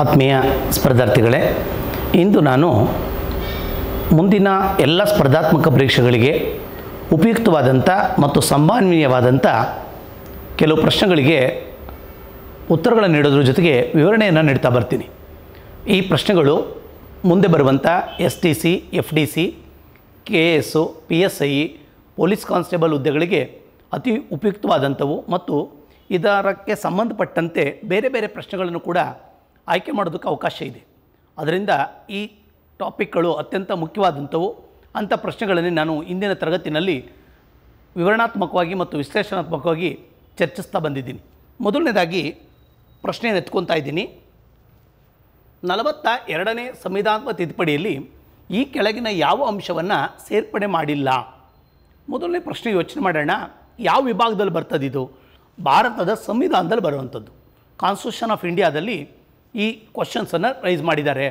ಆತ್ಮೀಯ ಸ್ಪರ್ಧಾರ್ಥಿಗಳೇ ಇಂದು ನಾನು ಮುಂದಿನ ಎಲ್ಲ ಸ್ಪರ್ಧಾತ್ಮಕ ಪರೀಕ್ಷೆಗಳಿಗೆ ಉಪಯುಕ್ತವಾದಂಥ ಮತ್ತು ಸಂಭಾವನೀಯವಾದಂಥ ಕೆಲವು ಪ್ರಶ್ನೆಗಳಿಗೆ ಉತ್ತರಗಳನ್ನು ನೀಡೋದ್ರ ಜೊತೆಗೆ ವಿವರಣೆಯನ್ನು ನೀಡ್ತಾ ಬರ್ತೀನಿ ಈ ಪ್ರಶ್ನೆಗಳು ಮುಂದೆ ಬರುವಂಥ S T C F D C K S P S I police constable ಹುದ್ದೆಗಳಿಗೆ ಅತಿ ಉಪಯುಕ್ತವಾದಂಥವು ಮತ್ತು ಇದರಕ್ಕೆ ಸಂಬಂಧಪಟ್ಟಂತೆ ಬೇರೆ ಬೇರೆ ಪ್ರಶ್ನೆಗಳನ್ನು ಕೂಡ ಆಯ್ಕೆ ಮಾಡೋದಕ್ಕೆ ಅವಕಾಶ ಇದೆ ಅದರಿಂದ ಈ ಟಾಪಿಕ್ಗಳು ಅತ್ಯಂತ ಮುಖ್ಯವಾದಂಥವು ಅಂಥ ಪ್ರಶ್ನೆಗಳನ್ನು ನಾನು ಇಂದಿನ ತರಗತಿನಲ್ಲಿ ವಿವರಣಾತ್ಮಕವಾಗಿ ಮತ್ತು ವಿಶ್ಲೇಷಣಾತ್ಮಕವಾಗಿ ಚರ್ಚಿಸ್ತಾ ಬಂದಿದ್ದೀನಿ ಮೊದಲನೇದಾಗಿ ಪ್ರಶ್ನೆಯನ್ನು ಎತ್ಕೊತಾ ಇದ್ದೀನಿ ನಲವತ್ತ ಎರಡನೇ ಸಂವಿಧಾನ ತಿದ್ದುಪಡಿಯಲ್ಲಿ ಈ ಕೆಳಗಿನ ಯಾವ ಅಂಶವನ್ನು ಸೇರ್ಪಡೆ ಮಾಡಿಲ್ಲ ಮೊದಲನೇ ಪ್ರಶ್ನೆ ಯೋಚನೆ ಮಾಡೋಣ ಯಾವ ವಿಭಾಗದಲ್ಲಿ ಬರ್ತದಿದು ಭಾರತದ ಸಂವಿಧಾನದಲ್ಲಿ ಬರುವಂಥದ್ದು ಕಾನ್ಸ್ಟಿಟ್ಯೂಷನ್ ಆಫ್ ಇಂಡಿಯಾದಲ್ಲಿ ಈ ಕ್ವಶನ್ಸನ್ನು ರೈಸ್ ಮಾಡಿದ್ದಾರೆ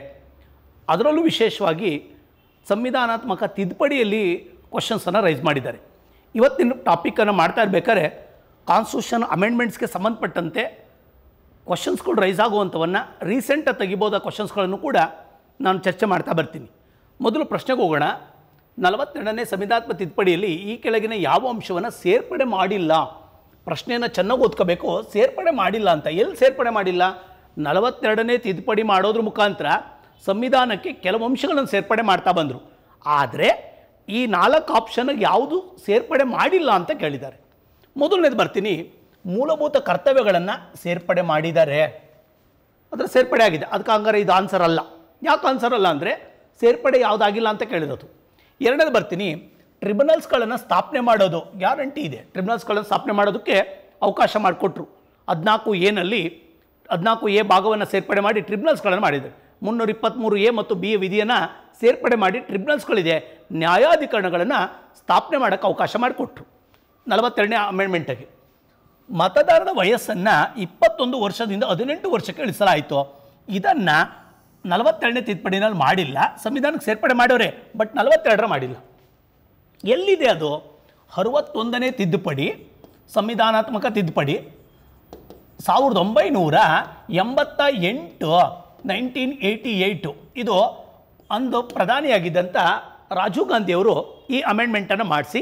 ಅದರಲ್ಲೂ ವಿಶೇಷವಾಗಿ ಸಂವಿಧಾನಾತ್ಮಕ ತಿದ್ದುಪಡಿಯಲ್ಲಿ ಕ್ವಶನ್ಸನ್ನು ರೈಸ್ ಮಾಡಿದ್ದಾರೆ ಇವತ್ತಿನ ಟಾಪಿಕನ್ನು ಮಾಡ್ತಾ ಇರಬೇಕಾದ್ರೆ ಕಾನ್ಸ್ಟಿಟ್ಯೂಷನ್ ಅಮೆಂಡ್ಮೆಂಟ್ಸ್ಗೆ ಸಂಬಂಧಪಟ್ಟಂತೆ ಕ್ವಶನ್ಸ್ಗಳು ರೈಸ್ ಆಗುವಂಥವನ್ನು ರೀಸೆಂಟಾಗಿ ತೆಗಿಬೋದ ಕ್ವಶನ್ಸ್ಗಳನ್ನು ಕೂಡ ನಾನು ಚರ್ಚೆ ಮಾಡ್ತಾ ಬರ್ತೀನಿ ಮೊದಲು ಪ್ರಶ್ನೆಗೆ ಹೋಗೋಣ ನಲವತ್ತೆರಡನೇ ಸಂವಿಧಾತ್ಮಕ ತಿದ್ದುಪಡಿಯಲ್ಲಿ ಈ ಕೆಳಗಿನ ಯಾವ ಅಂಶವನ್ನು ಸೇರ್ಪಡೆ ಮಾಡಿಲ್ಲ ಪ್ರಶ್ನೆಯನ್ನು ಚೆನ್ನಾಗಿ ಓದ್ಕೋಬೇಕು ಸೇರ್ಪಡೆ ಮಾಡಿಲ್ಲ ಅಂತ ಎಲ್ಲಿ ಸೇರ್ಪಡೆ ಮಾಡಿಲ್ಲ ನಲವತ್ತೆರಡನೇ ತಿದ್ದುಪಡಿ ಮಾಡೋದ್ರ ಮುಖಾಂತರ ಸಂವಿಧಾನಕ್ಕೆ ಕೆಲವು ಅಂಶಗಳನ್ನು ಸೇರ್ಪಡೆ ಮಾಡ್ತಾ ಬಂದರು ಆದರೆ ಈ ನಾಲ್ಕು ಆಪ್ಷನ್ ಯಾವುದು ಸೇರ್ಪಡೆ ಮಾಡಿಲ್ಲ ಅಂತ ಕೇಳಿದ್ದಾರೆ ಮೊದಲನೇದು ಬರ್ತೀನಿ ಮೂಲಭೂತ ಕರ್ತವ್ಯಗಳನ್ನು ಸೇರ್ಪಡೆ ಮಾಡಿದ್ದಾರೆ ಅದರ ಸೇರ್ಪಡೆ ಆಗಿದೆ ಅದಕ್ಕೆ ಹಂಗಾರೆ ಇದು ಆನ್ಸರ್ ಅಲ್ಲ ಯಾಕೆ ಆನ್ಸರ್ ಅಲ್ಲ ಅಂದರೆ ಸೇರ್ಪಡೆ ಯಾವುದಾಗಿಲ್ಲ ಅಂತ ಕೇಳಿರೋದು ಎರಡನೇದು ಬರ್ತೀನಿ ಟ್ರಿಬ್ಯುನಲ್ಸ್ಗಳನ್ನು ಸ್ಥಾಪನೆ ಮಾಡೋದು ಗ್ಯಾರಂಟಿ ಇದೆ ಟ್ರಿಬ್ಯುನಲ್ಸ್ಗಳನ್ನು ಸ್ಥಾಪನೆ ಮಾಡೋದಕ್ಕೆ ಅವಕಾಶ ಮಾಡಿಕೊಟ್ರು ಹದಿನಾಲ್ಕು ಏನಲ್ಲಿ ಹದಿನಾಲ್ಕು ಎ ಭಾಗವನ್ನು ಸೇರ್ಪಡೆ ಮಾಡಿ ಟ್ರಿಬ್ಯುನಲ್ಸ್ಗಳನ್ನು ಮಾಡಿದೆ ಮುನ್ನೂರ ಇಪ್ಪತ್ತ್ಮೂರು ಎ ಮತ್ತು ಬಿ ವಿಧಿಯನ್ನು ಸೇರ್ಪಡೆ ಮಾಡಿ ಟ್ರಿಬ್ಯುನಲ್ಸ್ಗಳಿದೆ ನ್ಯಾಯಾಧಿಕರಣಗಳನ್ನು ಸ್ಥಾಪನೆ ಮಾಡೋಕ್ಕೆ ಅವಕಾಶ ಮಾಡಿಕೊಟ್ರು ನಲವತ್ತೆರಡನೇ ಅಮೆಂಡ್ಮೆಂಟಾಗಿ ಮತದಾರರ ವಯಸ್ಸನ್ನು ಇಪ್ಪತ್ತೊಂದು ವರ್ಷದಿಂದ ಹದಿನೆಂಟು ವರ್ಷಕ್ಕೆ ಇಳಿಸಲಾಯಿತು ಇದನ್ನು ನಲವತ್ತೆರಡನೇ ತಿದ್ದುಪಡಿನಲ್ಲಿ ಮಾಡಿಲ್ಲ ಸಂವಿಧಾನಕ್ಕೆ ಸೇರ್ಪಡೆ ಮಾಡೋರೆ ಬಟ್ ನಲವತ್ತೆರಡರ ಮಾಡಿಲ್ಲ ಎಲ್ಲಿದೆ ಅದು ಅರುವತ್ತೊಂದನೇ ತಿದ್ದುಪಡಿ ಸಂವಿಧಾನಾತ್ಮಕ ತಿದ್ದುಪಡಿ ಸಾವಿರದ ಒಂಬೈನೂರ ಎಂಬತ್ತ ಎಂಟು ನೈನ್ಟೀನ್ ಏಯ್ಟಿ ಏಯ್ಟು ಇದು ಅಂದು ಪ್ರಧಾನಿಯಾಗಿದ್ದಂಥ ರಾಜೀವ್ ಗಾಂಧಿಯವರು ಈ ಅಮೆಂಡ್ಮೆಂಟನ್ನು ಮಾಡಿಸಿ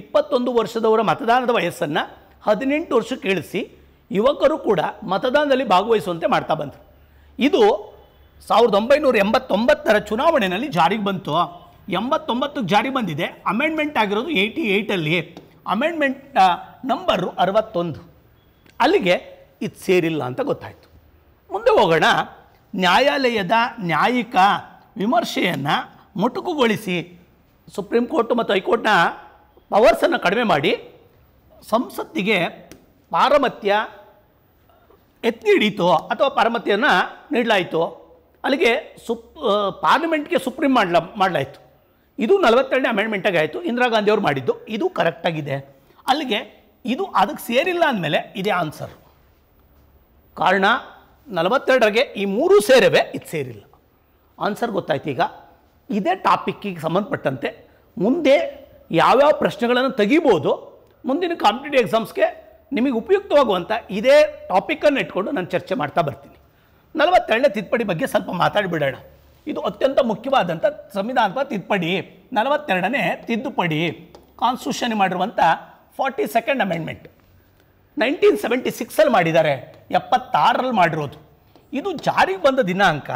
ಇಪ್ಪತ್ತೊಂದು ವರ್ಷದವರ ಮತದಾನದ ವಯಸ್ಸನ್ನು ಹದಿನೆಂಟು ವರ್ಷ ಕೇಳಿಸಿ ಯುವಕರು ಕೂಡ ಮತದಾನದಲ್ಲಿ ಭಾಗವಹಿಸುವಂತೆ ಮಾಡ್ತಾ ಬಂದರು ಇದು ಸಾವಿರದ ಒಂಬೈನೂರ ಎಂಬತ್ತೊಂಬತ್ತರ ಚುನಾವಣೆಯಲ್ಲಿ ಜಾರಿಗೆ ಬಂತು ಎಂಬತ್ತೊಂಬತ್ತಕ್ಕೆ ಜಾರಿ ಬಂದಿದೆ ಅಮೆಂಡ್ಮೆಂಟ್ ಆಗಿರೋದು ಏಯ್ಟಿ ಏಯ್ಟಲ್ಲಿ ಅಮೆಂಡ್ಮೆಂಟ್ ನಂಬರು ಅರವತ್ತೊಂದು ಅಲ್ಲಿಗೆ ಇದು ಸೇರಿಲ್ಲ ಅಂತ ಗೊತ್ತಾಯಿತು ಮುಂದೆ ಹೋಗೋಣ ನ್ಯಾಯಾಲಯದ ನ್ಯಾಯಿಕ ವಿಮರ್ಶೆಯನ್ನು ಮೊಟುಕುಗೊಳಿಸಿ ಸುಪ್ರೀಂ ಕೋರ್ಟ್ ಮತ್ತು ಹೈಕೋರ್ಟ್ನ ಪವರ್ಸನ್ನು ಕಡಿಮೆ ಮಾಡಿ ಸಂಸತ್ತಿಗೆ ಪಾರಮತ್ಯ ಎತ್ತಿ ಹಿಡೀತೋ ಅಥವಾ ಪಾರಮತ್ಯನ ನೀಡಲಾಯಿತು ಅಲ್ಲಿಗೆ ಸುಪ್ ಪಾರ್ಲಿಮೆಂಟ್ಗೆ ಸುಪ್ರೀಂ ಮಾಡ್ಲ ಮಾಡಲಾಯಿತು ಇದು ನಲವತ್ತೆರಡನೇ ಅಮೆಂಡ್ಮೆಂಟಾಗಿ ಆಯಿತು ಇಂದಿರಾ ಗಾಂಧಿಯವರು ಮಾಡಿದ್ದು ಇದು ಕರೆಕ್ಟಾಗಿದೆ ಅಲ್ಲಿಗೆ ಇದು ಅದಕ್ಕೆ ಸೇರಿಲ್ಲ ಅಂದಮೇಲೆ ಇದೇ ಆನ್ಸರ್ ಕಾರಣ ನಲವತ್ತೆರಡರಿಗೆ ಈ ಮೂರೂ ಸೇರವೆ ಇದು ಸೇರಿಲ್ಲ ಆನ್ಸರ್ ಗೊತ್ತಾಯ್ತು ಈಗ ಇದೇ ಟಾಪಿಕ್ಕಿಗೆ ಸಂಬಂಧಪಟ್ಟಂತೆ ಮುಂದೆ ಯಾವ್ಯಾವ ಪ್ರಶ್ನೆಗಳನ್ನು ತೆಗಿಬೋದು ಮುಂದಿನ ಕಾಂಪಿಟೇಟಿವ್ ಎಕ್ಸಾಮ್ಸ್ಗೆ ನಿಮಗೆ ಉಪಯುಕ್ತವಾಗುವಂಥ ಇದೇ ಟಾಪಿಕನ್ನು ಇಟ್ಕೊಂಡು ನಾನು ಚರ್ಚೆ ಮಾಡ್ತಾ ಬರ್ತೀನಿ ನಲವತ್ತೆರಡನೇ ತಿದ್ದುಪಡಿ ಬಗ್ಗೆ ಸ್ವಲ್ಪ ಮಾತಾಡಿಬಿಡೋಣ ಇದು ಅತ್ಯಂತ ಮುಖ್ಯವಾದಂಥ ಸಂವಿಧಾನದ ತಿದ್ದುಪಡಿ ನಲವತ್ತೆರಡನೇ ತಿದ್ದುಪಡಿ ಕಾನ್ಸ್ಟಿಟ್ಯೂಷನ್ ಮಾಡಿರುವಂಥ forty second amendment nineteen seventy ಸಿಕ್ಸಲ್ಲಿ ಮಾಡಿದ್ದಾರೆ ಎಪ್ಪತ್ತಾರರಲ್ಲಿ ಮಾಡಿರೋದು ಇದು ಜಾರಿಗೆ ಬಂದ ದಿನಾಂಕ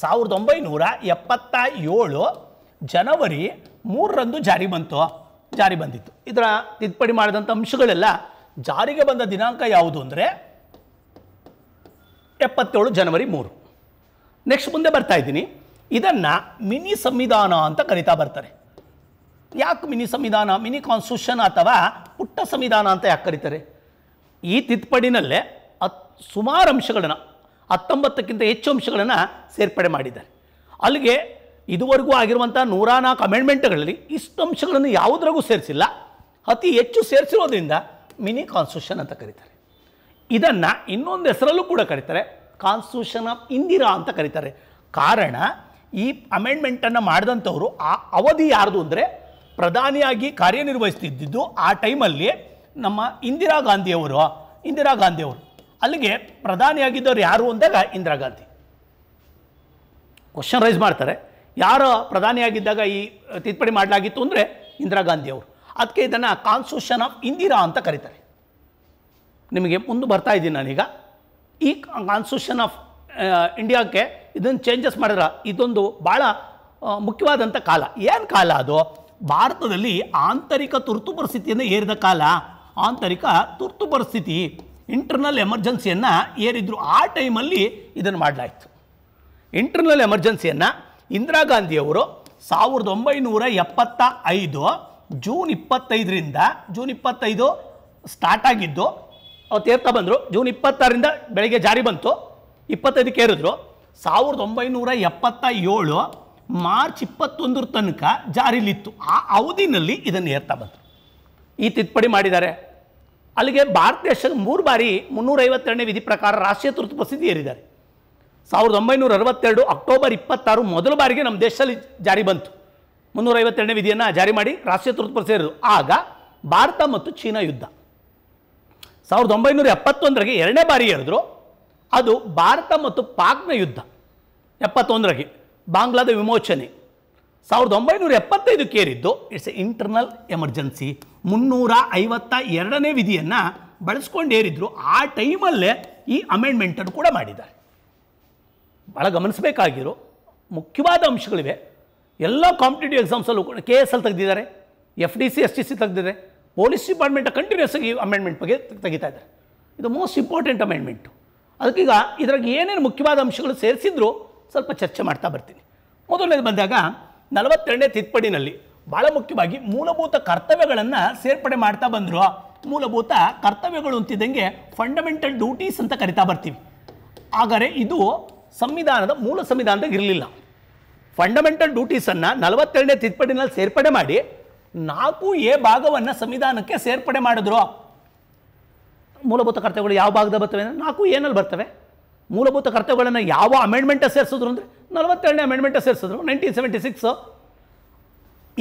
ಸಾವಿರದ ಒಂಬೈನೂರ ಎಪ್ಪತ್ತ ಏಳು ಜನವರಿ ಮೂರರಂದು ಜಾರಿ ಬಂತು ಜಾರಿ ಬಂದಿತ್ತು ಇದರ ತಿದ್ದುಪಡಿ ಮಾಡಿದಂಥ ಅಂಶಗಳೆಲ್ಲ ಜಾರಿಗೆ ಬಂದ ದಿನಾಂಕ ಯಾವುದು ಅಂದರೆ ಎಪ್ಪತ್ತೇಳು ಜನವರಿ ಮೂರು ನೆಕ್ಸ್ಟ್ ಮುಂದೆ ಬರ್ತಾ ಇದ್ದೀನಿ ಇದನ್ನು ಮಿನಿ ಸಂವಿಧಾನ ಅಂತ ಕರಿತಾ ಬರ್ತಾರೆ ಯಾಕೆ ಮಿನಿ ಸಂವಿಧಾನ ಮಿನಿ ಕಾನ್ಸ್ಟಿಟ್ಯೂಷನ್ ಅಥವಾ ಪುಟ್ಟ ಸಂವಿಧಾನ ಅಂತ ಯಾಕೆ ಕರೀತಾರೆ ಈ ತಿದ್ದುಪಡಿನಲ್ಲೇ ಅತ್ ಸುಮಾರು ಅಂಶಗಳನ್ನು ಹತ್ತೊಂಬತ್ತಕ್ಕಿಂತ ಹೆಚ್ಚು ಅಂಶಗಳನ್ನು ಸೇರ್ಪಡೆ ಮಾಡಿದ್ದಾರೆ ಅಲ್ಲಿಗೆ ಇದುವರೆಗೂ ಆಗಿರುವಂಥ ನೂರ ನಾಲ್ಕು ಅಮೆಂಡ್ಮೆಂಟ್ಗಳಲ್ಲಿ ಇಷ್ಟು ಅಂಶಗಳನ್ನು ಯಾವುದ್ರಾಗೂ ಸೇರಿಸಿಲ್ಲ ಅತಿ ಹೆಚ್ಚು ಸೇರಿಸಿರೋದ್ರಿಂದ ಮಿನಿ ಕಾನ್ಸ್ಟಿಟ್ಯೂಷನ್ ಅಂತ ಕರೀತಾರೆ ಇದನ್ನು ಇನ್ನೊಂದು ಹೆಸರಲ್ಲೂ ಕೂಡ ಕರೀತಾರೆ ಕಾನ್ಸ್ಟಿಟ್ಯೂಷನ್ ಆಫ್ ಇಂದಿರಾ ಅಂತ ಕರೀತಾರೆ ಕಾರಣ ಈ ಅಮೆಂಡ್ಮೆಂಟನ್ನು ಮಾಡಿದಂಥವರು ಆ ಅವಧಿ ಯಾರ್ದು ಅಂದರೆ ಪ್ರಧಾನಿಯಾಗಿ ಕಾರ್ಯನಿರ್ವಹಿಸ್ತಿದ್ದಿದ್ದು ಆ ಟೈಮಲ್ಲಿ ನಮ್ಮ ಇಂದಿರಾ ಗಾಂಧಿಯವರು ಇಂದಿರಾ ಗಾಂಧಿಯವರು ಅಲ್ಲಿಗೆ ಪ್ರಧಾನಿಯಾಗಿದ್ದವರು ಯಾರು ಅಂದಾಗ ಇಂದಿರಾ ಗಾಂಧಿ ಕ್ವಶನ್ ರೈಸ್ ಮಾಡ್ತಾರೆ ಯಾರು ಪ್ರಧಾನಿಯಾಗಿದ್ದಾಗ ಈ ತಿದ್ದುಪಡಿ ಮಾಡಲಾಗಿತ್ತು ಅಂದರೆ ಇಂದಿರಾ ಗಾಂಧಿಯವರು ಅದಕ್ಕೆ ಇದನ್ನು ಕಾನ್ಸ್ಟಿಟ್ಯೂಷನ್ ಆಫ್ ಇಂದಿರಾ ಅಂತ ಕರೀತಾರೆ ನಿಮಗೆ ಮುಂದೆ ಬರ್ತಾ ಇದ್ದೀನಿ ನಾನೀಗ ಈ ಕಾನ್ಸ್ಟಿಟ್ಯೂಷನ್ ಆಫ್ ಇಂಡಿಯಾಕ್ಕೆ ಇದನ್ನು ಚೇಂಜಸ್ ಮಾಡಿದ್ರೆ ಇದೊಂದು ಭಾಳ ಮುಖ್ಯವಾದಂಥ ಕಾಲ ಏನು ಕಾಲ ಅದು ಭಾರತದಲ್ಲಿ ಆಂತರಿಕ ತುರ್ತು ಪರಿಸ್ಥಿತಿಯನ್ನು ಏರಿದ ಕಾಲ ಆಂತರಿಕ ತುರ್ತು ಪರಿಸ್ಥಿತಿ ಇಂಟರ್ನಲ್ ಎಮರ್ಜೆನ್ಸಿಯನ್ನು ಏರಿದ್ರು ಆ ಟೈಮಲ್ಲಿ ಇದನ್ನು ಮಾಡಲಾಯಿತು ಇಂಟರ್ನಲ್ ಎಮರ್ಜೆನ್ಸಿಯನ್ನು ಇಂದಿರಾ ಗಾಂಧಿಯವರು ಸಾವಿರದ ಒಂಬೈನೂರ ಎಪ್ಪತ್ತ ಐದು ಜೂನ್ ಇಪ್ಪತ್ತೈದರಿಂದ ಜೂನ್ ಇಪ್ಪತ್ತೈದು ಸ್ಟಾರ್ಟ್ ಆಗಿದ್ದು ಅವತ್ತು ಏರ್ತಾ ಬಂದರು ಜೂನ್ ಇಪ್ಪತ್ತಾರರಿಂದ ಬೆಳಗ್ಗೆ ಜಾರಿ ಬಂತು ಇಪ್ಪತ್ತೈದಕ್ಕೆ ಏರಿದ್ರು ಸಾವಿರದ ಒಂಬೈನೂರ ಎಪ್ಪತ್ತ ಏಳು ಮಾರ್ಚ್ ಇಪ್ಪತ್ತೊಂದರ ತನಕ ಜಾರಿಲಿತ್ತು ಆ ಅವಧಿನಲ್ಲಿ ಇದನ್ನು ಏರ್ತಾ ಬಂದರು ಈ ತಿದ್ದುಪಡಿ ಮಾಡಿದ್ದಾರೆ ಅಲ್ಲಿಗೆ ಭಾರತ ದೇಶದ ಮೂರು ಬಾರಿ ಮುನ್ನೂರೈವತ್ತೆರಡನೇ ವಿಧಿ ಪ್ರಕಾರ ರಾಷ್ಟ್ರೀಯ ತುರ್ತು ಪರಿಸ್ಥಿತಿ ಏರಿದ್ದಾರೆ ಸಾವಿರದ ಒಂಬೈನೂರ ಅರವತ್ತೆರಡು ಅಕ್ಟೋಬರ್ ಇಪ್ಪತ್ತಾರು ಮೊದಲ ಬಾರಿಗೆ ನಮ್ಮ ದೇಶದಲ್ಲಿ ಜಾರಿ ಬಂತು ಮುನ್ನೂರೈವತ್ತೆರಡನೇ ವಿಧಿಯನ್ನು ಜಾರಿ ಮಾಡಿ ರಾಷ್ಟ್ರೀಯ ತುರ್ತು ಪ್ರಸಿದ್ಧಿ ಆಗ ಭಾರತ ಮತ್ತು ಚೀನಾ ಯುದ್ಧ ಸಾವಿರದ ಒಂಬೈನೂರ ಎಪ್ಪತ್ತೊಂದರಗೆ ಎರಡನೇ ಬಾರಿ ಹೇಳಿದ್ರು ಅದು ಭಾರತ ಮತ್ತು ಪಾಕ್ನ ಯುದ್ಧ ಎಪ್ಪತ್ತೊಂದರಗೆ ಬಾಂಗ್ಲಾದ ವಿಮೋಚನೆ ಸಾವಿರದ ಒಂಬೈನೂರ ಎಪ್ಪತ್ತೈದು ಕೇರಿದ್ದು ಇಟ್ಸ್ ಎ ಇಂಟರ್ನಲ್ ಎಮರ್ಜೆನ್ಸಿ ಮುನ್ನೂರ ಐವತ್ತ ಎರಡನೇ ವಿಧಿಯನ್ನು ಬಳಸ್ಕೊಂಡು ಏರಿದ್ರು ಆ ಟೈಮಲ್ಲೇ ಈ ಅಮೆಂಡ್ಮೆಂಟನ್ನು ಕೂಡ ಮಾಡಿದ್ದಾರೆ ಭಾಳ ಗಮನಿಸಬೇಕಾಗಿರೋ ಮುಖ್ಯವಾದ ಅಂಶಗಳಿವೆ ಎಲ್ಲ ಕಾಂಪಿಟೇಟಿವ್ ಎಕ್ಸಾಮ್ಸಲ್ಲೂ ಕೂಡ ಕೆ ಎಸ್ ಎಲ್ ತೆಗೆದಿದ್ದಾರೆ F D C S T C ತೆಗೆದಿದ್ದಾರೆ ಪೊಲೀಸ್ ಡಿಪಾರ್ಟ್ಮೆಂಟ್ ಕಂಟಿನ್ಯೂಸ್ ಆಗಿ ಅಮೆಂಡ್ಮೆಂಟ್ ಬಗ್ಗೆ ತೆಗಿತಾ ಇದ್ದಾರೆ ಇದು ಮೋಸ್ಟ್ ಇಂಪಾರ್ಟೆಂಟ್ ಅಮೆಂಡ್ಮೆಂಟು ಅದಕ್ಕೀಗ ಇದ್ರಾಗ ಏನೇನು ಮುಖ್ಯವಾದ ಅಂಶಗಳು ಸೇರಿಸಿದ್ರು ಸ್ವಲ್ಪ ಚರ್ಚೆ ಮಾಡ್ತಾ ಬರ್ತೀನಿ ಮೊದಲನೇದು ಬಂದಾಗ ನಲವತ್ತೆರಡನೇ ತಿದ್ದುಪಡಿನಲ್ಲಿ ಭಾಳ ಮುಖ್ಯವಾಗಿ ಮೂಲಭೂತ ಕರ್ತವ್ಯಗಳನ್ನು ಸೇರ್ಪಡೆ ಮಾಡ್ತಾ ಬಂದರು ಮೂಲಭೂತ ಕರ್ತವ್ಯಗಳು ಅಂತಿದ್ದಂಗೆ ಫಂಡಮೆಂಟಲ್ ಡ್ಯೂಟೀಸ್ ಅಂತ ಕರಿತಾ ಬರ್ತೀವಿ ಆದರೆ ಇದು ಸಂವಿಧಾನದ ಮೂಲ ಸಂವಿಧಾನದಾಗ ಇರಲಿಲ್ಲ ಫಂಡಮೆಂಟಲ್ ಡ್ಯೂಟೀಸನ್ನು ನಲವತ್ತೆರಡನೇ ತಿದ್ದುಪಡಿನಲ್ಲಿ ಸೇರ್ಪಡೆ ಮಾಡಿ ನಾಲ್ಕು ಎ ಭಾಗವನ್ನು ಸಂವಿಧಾನಕ್ಕೆ ಸೇರ್ಪಡೆ ಮಾಡಿದ್ರು ಮೂಲಭೂತ ಕರ್ತವ್ಯಗಳು ಯಾವ ಭಾಗದ ಬರ್ತವೆ ನಾಲ್ಕು ಏನಲ್ಲಿ ಬರ್ತವೆ ಮೂಲಭೂತ ಕರ್ತವ್ಯಗಳನ್ನು ಯಾವ ಅಮೆಂಡ್ಮೆಂಟ್ ಸೇರಿಸಿದ್ರು ಅಂದರೆ ನಲವತ್ತೆರಡನೇ ಅಮೆಂಡ್ಮೆಂಟ್ ಸೇರಿಸಿದ್ರು ನೈನ್ಟೀನ್ ಸೆವೆಂಟಿ ಸಿಕ್ಸು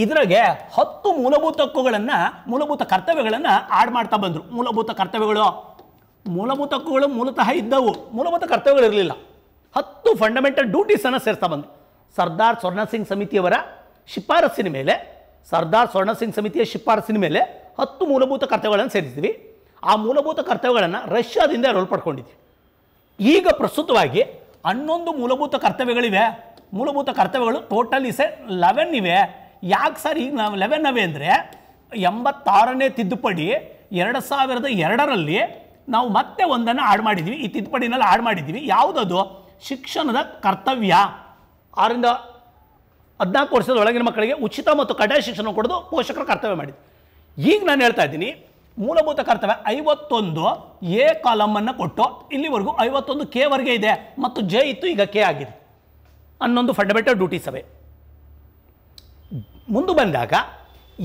ಇದರಾಗೆ ಹತ್ತು ಮೂಲಭೂತ ಹಕ್ಕುಗಳನ್ನು ಮೂಲಭೂತ ಕರ್ತವ್ಯಗಳನ್ನು ಆಡ್ ಮಾಡ್ತಾ ಬಂದರು ಮೂಲಭೂತ ಕರ್ತವ್ಯಗಳು ಮೂಲಭೂತ ಹಕ್ಕುಗಳು ಮೂಲತಃ ಇದ್ದವು ಮೂಲಭೂತ ಕರ್ತವ್ಯಗಳು ಇರಲಿಲ್ಲ ಹತ್ತು ಫಂಡಮೆಂಟಲ್ ಡ್ಯೂಟೀಸನ್ನು ಸೇರಿಸ್ತಾ ಬಂದರು ಸರ್ದಾರ್ ಸ್ವರ್ಣ ಸಿಂಗ್ ಸಮಿತಿಯವರ ಶಿಫಾರಸ್ಸಿನ ಮೇಲೆ ಸರ್ದಾರ್ ಸ್ವರ್ಣ ಸಿಂಗ್ ಸಮಿತಿಯ ಶಿಫಾರಸ್ಸಿನ ಮೇಲೆ ಹತ್ತು ಮೂಲಭೂತ ಕರ್ತವ್ಯಗಳನ್ನು ಸೇರಿಸಿದ್ವಿ ಆ ಮೂಲಭೂತ ಕರ್ತವ್ಯಗಳನ್ನು ರಷ್ಯಾದಿಂದ ರೋಲ್ ಪಡ್ಕೊಂಡಿದ್ವಿ ಈಗ ಪ್ರಸ್ತುತವಾಗಿ ಹನ್ನೊಂದು ಮೂಲಭೂತ ಕರ್ತವ್ಯಗಳಿವೆ ಮೂಲಭೂತ ಕರ್ತವ್ಯಗಳು ಟೋಟಲ್ ಇಸೆ ಲೆವೆನ್ ಇವೆ ಯಾಕೆ ಸರ್ ಈಗ ನಾವು ಲೆವೆನ್ ಅವೆ ಅಂದರೆ ಎಂಬತ್ತಾರನೇ ತಿದ್ದುಪಡಿ ಎರಡು ಸಾವಿರದ ಎರಡರಲ್ಲಿ ನಾವು ಮತ್ತೆ ಒಂದನ್ನು ಆಡ್ ಮಾಡಿದ್ದೀವಿ ಈ ತಿದ್ದುಪಡಿನಲ್ಲಿ ಆಡ್ ಮಾಡಿದ್ದೀವಿ ಯಾವುದದು ಶಿಕ್ಷಣದ ಕರ್ತವ್ಯ ಆರಿಂದ ಹದಿನಾಲ್ಕು ವರ್ಷದ ಒಳಗಿನ ಮಕ್ಕಳಿಗೆ ಉಚಿತ ಮತ್ತು ಕಡ್ಡಾಯ ಶಿಕ್ಷಣ ಕೊಡೋದು ಪೋಷಕರ ಕರ್ತವ್ಯ ಮಾಡಿದ್ವಿ ಈಗ ನಾನು ಹೇಳ್ತಾ ಇದ್ದೀನಿ ಮೂಲಭೂತ ಕರ್ತವ್ಯ ಐವತ್ತೊಂದು ಎ ಕಾಲಮನ್ನು ಕೊಟ್ಟು ಇಲ್ಲಿವರೆಗೂ ಐವತ್ತೊಂದು ಕೆ ಇದೆ ಮತ್ತು ಜೆ ಇತ್ತು ಈಗ ಕೆ ಆಗಿದೆ ಅನ್ನೊಂದು ಫಂಡಮೆಂಟಲ್ ಡ್ಯೂಟಿ ಸಭೆ ಮುಂದೆ ಬಂದಾಗ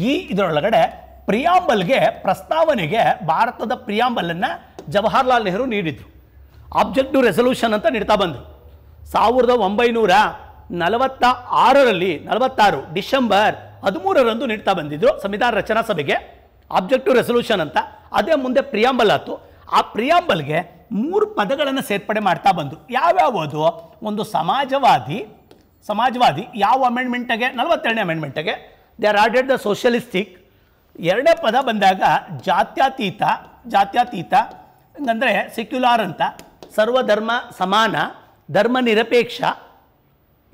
ಈ ಇದರೊಳಗಡೆ ಪ್ರಿಯಾಂಬಲ್ಗೆ ಪ್ರಸ್ತಾವನೆಗೆ ಭಾರತದ ಪ್ರಿಯಾಂಬಲನ್ನು ಜವಾಹರ್ಲಾಲ್ ನೆಹರು ನೀಡಿದರು ಆಬ್ಜೆಕ್ಟಿವ್ ರೆಸಲ್ಯೂಷನ್ ಅಂತ ನೀಡ್ತಾ ಬಂದರು ಸಾವಿರದ ಒಂಬೈನೂರ ನಲವತ್ತ ಆರರಲ್ಲಿ ನಲವತ್ತಾರು ಡಿಸೆಂಬರ್ ಹದಿಮೂರರಂದು ನೀಡ್ತಾ ಬಂದಿದ್ದರು ಸಂವಿಧಾನ ರಚನಾ ಸಭೆಗೆ ಆಬ್ಜೆಕ್ಟಿವ್ ರೆಸೊಲ್ಯೂಷನ್ ಅಂತ ಅದೇ ಮುಂದೆ ಪ್ರಿಯಾಂಬಲ್ ಆಯಿತು ಆ ಪ್ರಿಯಾಂಬಲ್ಗೆ ಮೂರು ಪದಗಳನ್ನು ಸೇರ್ಪಡೆ ಮಾಡ್ತಾ ಬಂದು ಯಾವ್ಯಾವುದು ಒಂದು ಸಮಾಜವಾದಿ ಸಮಾಜವಾದಿ ಯಾವ ಅಮೆಂಡ್ಮೆಂಟಗೆ ನಲವತ್ತೆರಡನೇ ಅಮೆಂಡ್ಮೆಂಟಗೆ they are added the socialistic ಎರಡೇ ಪದ ಬಂದಾಗ ಜಾತ್ಯತೀತ ಜಾತ್ಯತೀತ ಹಂಗಂದರೆ ಸೆಕ್ಯುಲಾರ್ ಅಂತ ಸರ್ವಧರ್ಮ ಸಮಾನ ಧರ್ಮ ನಿರಪೇಕ್ಷ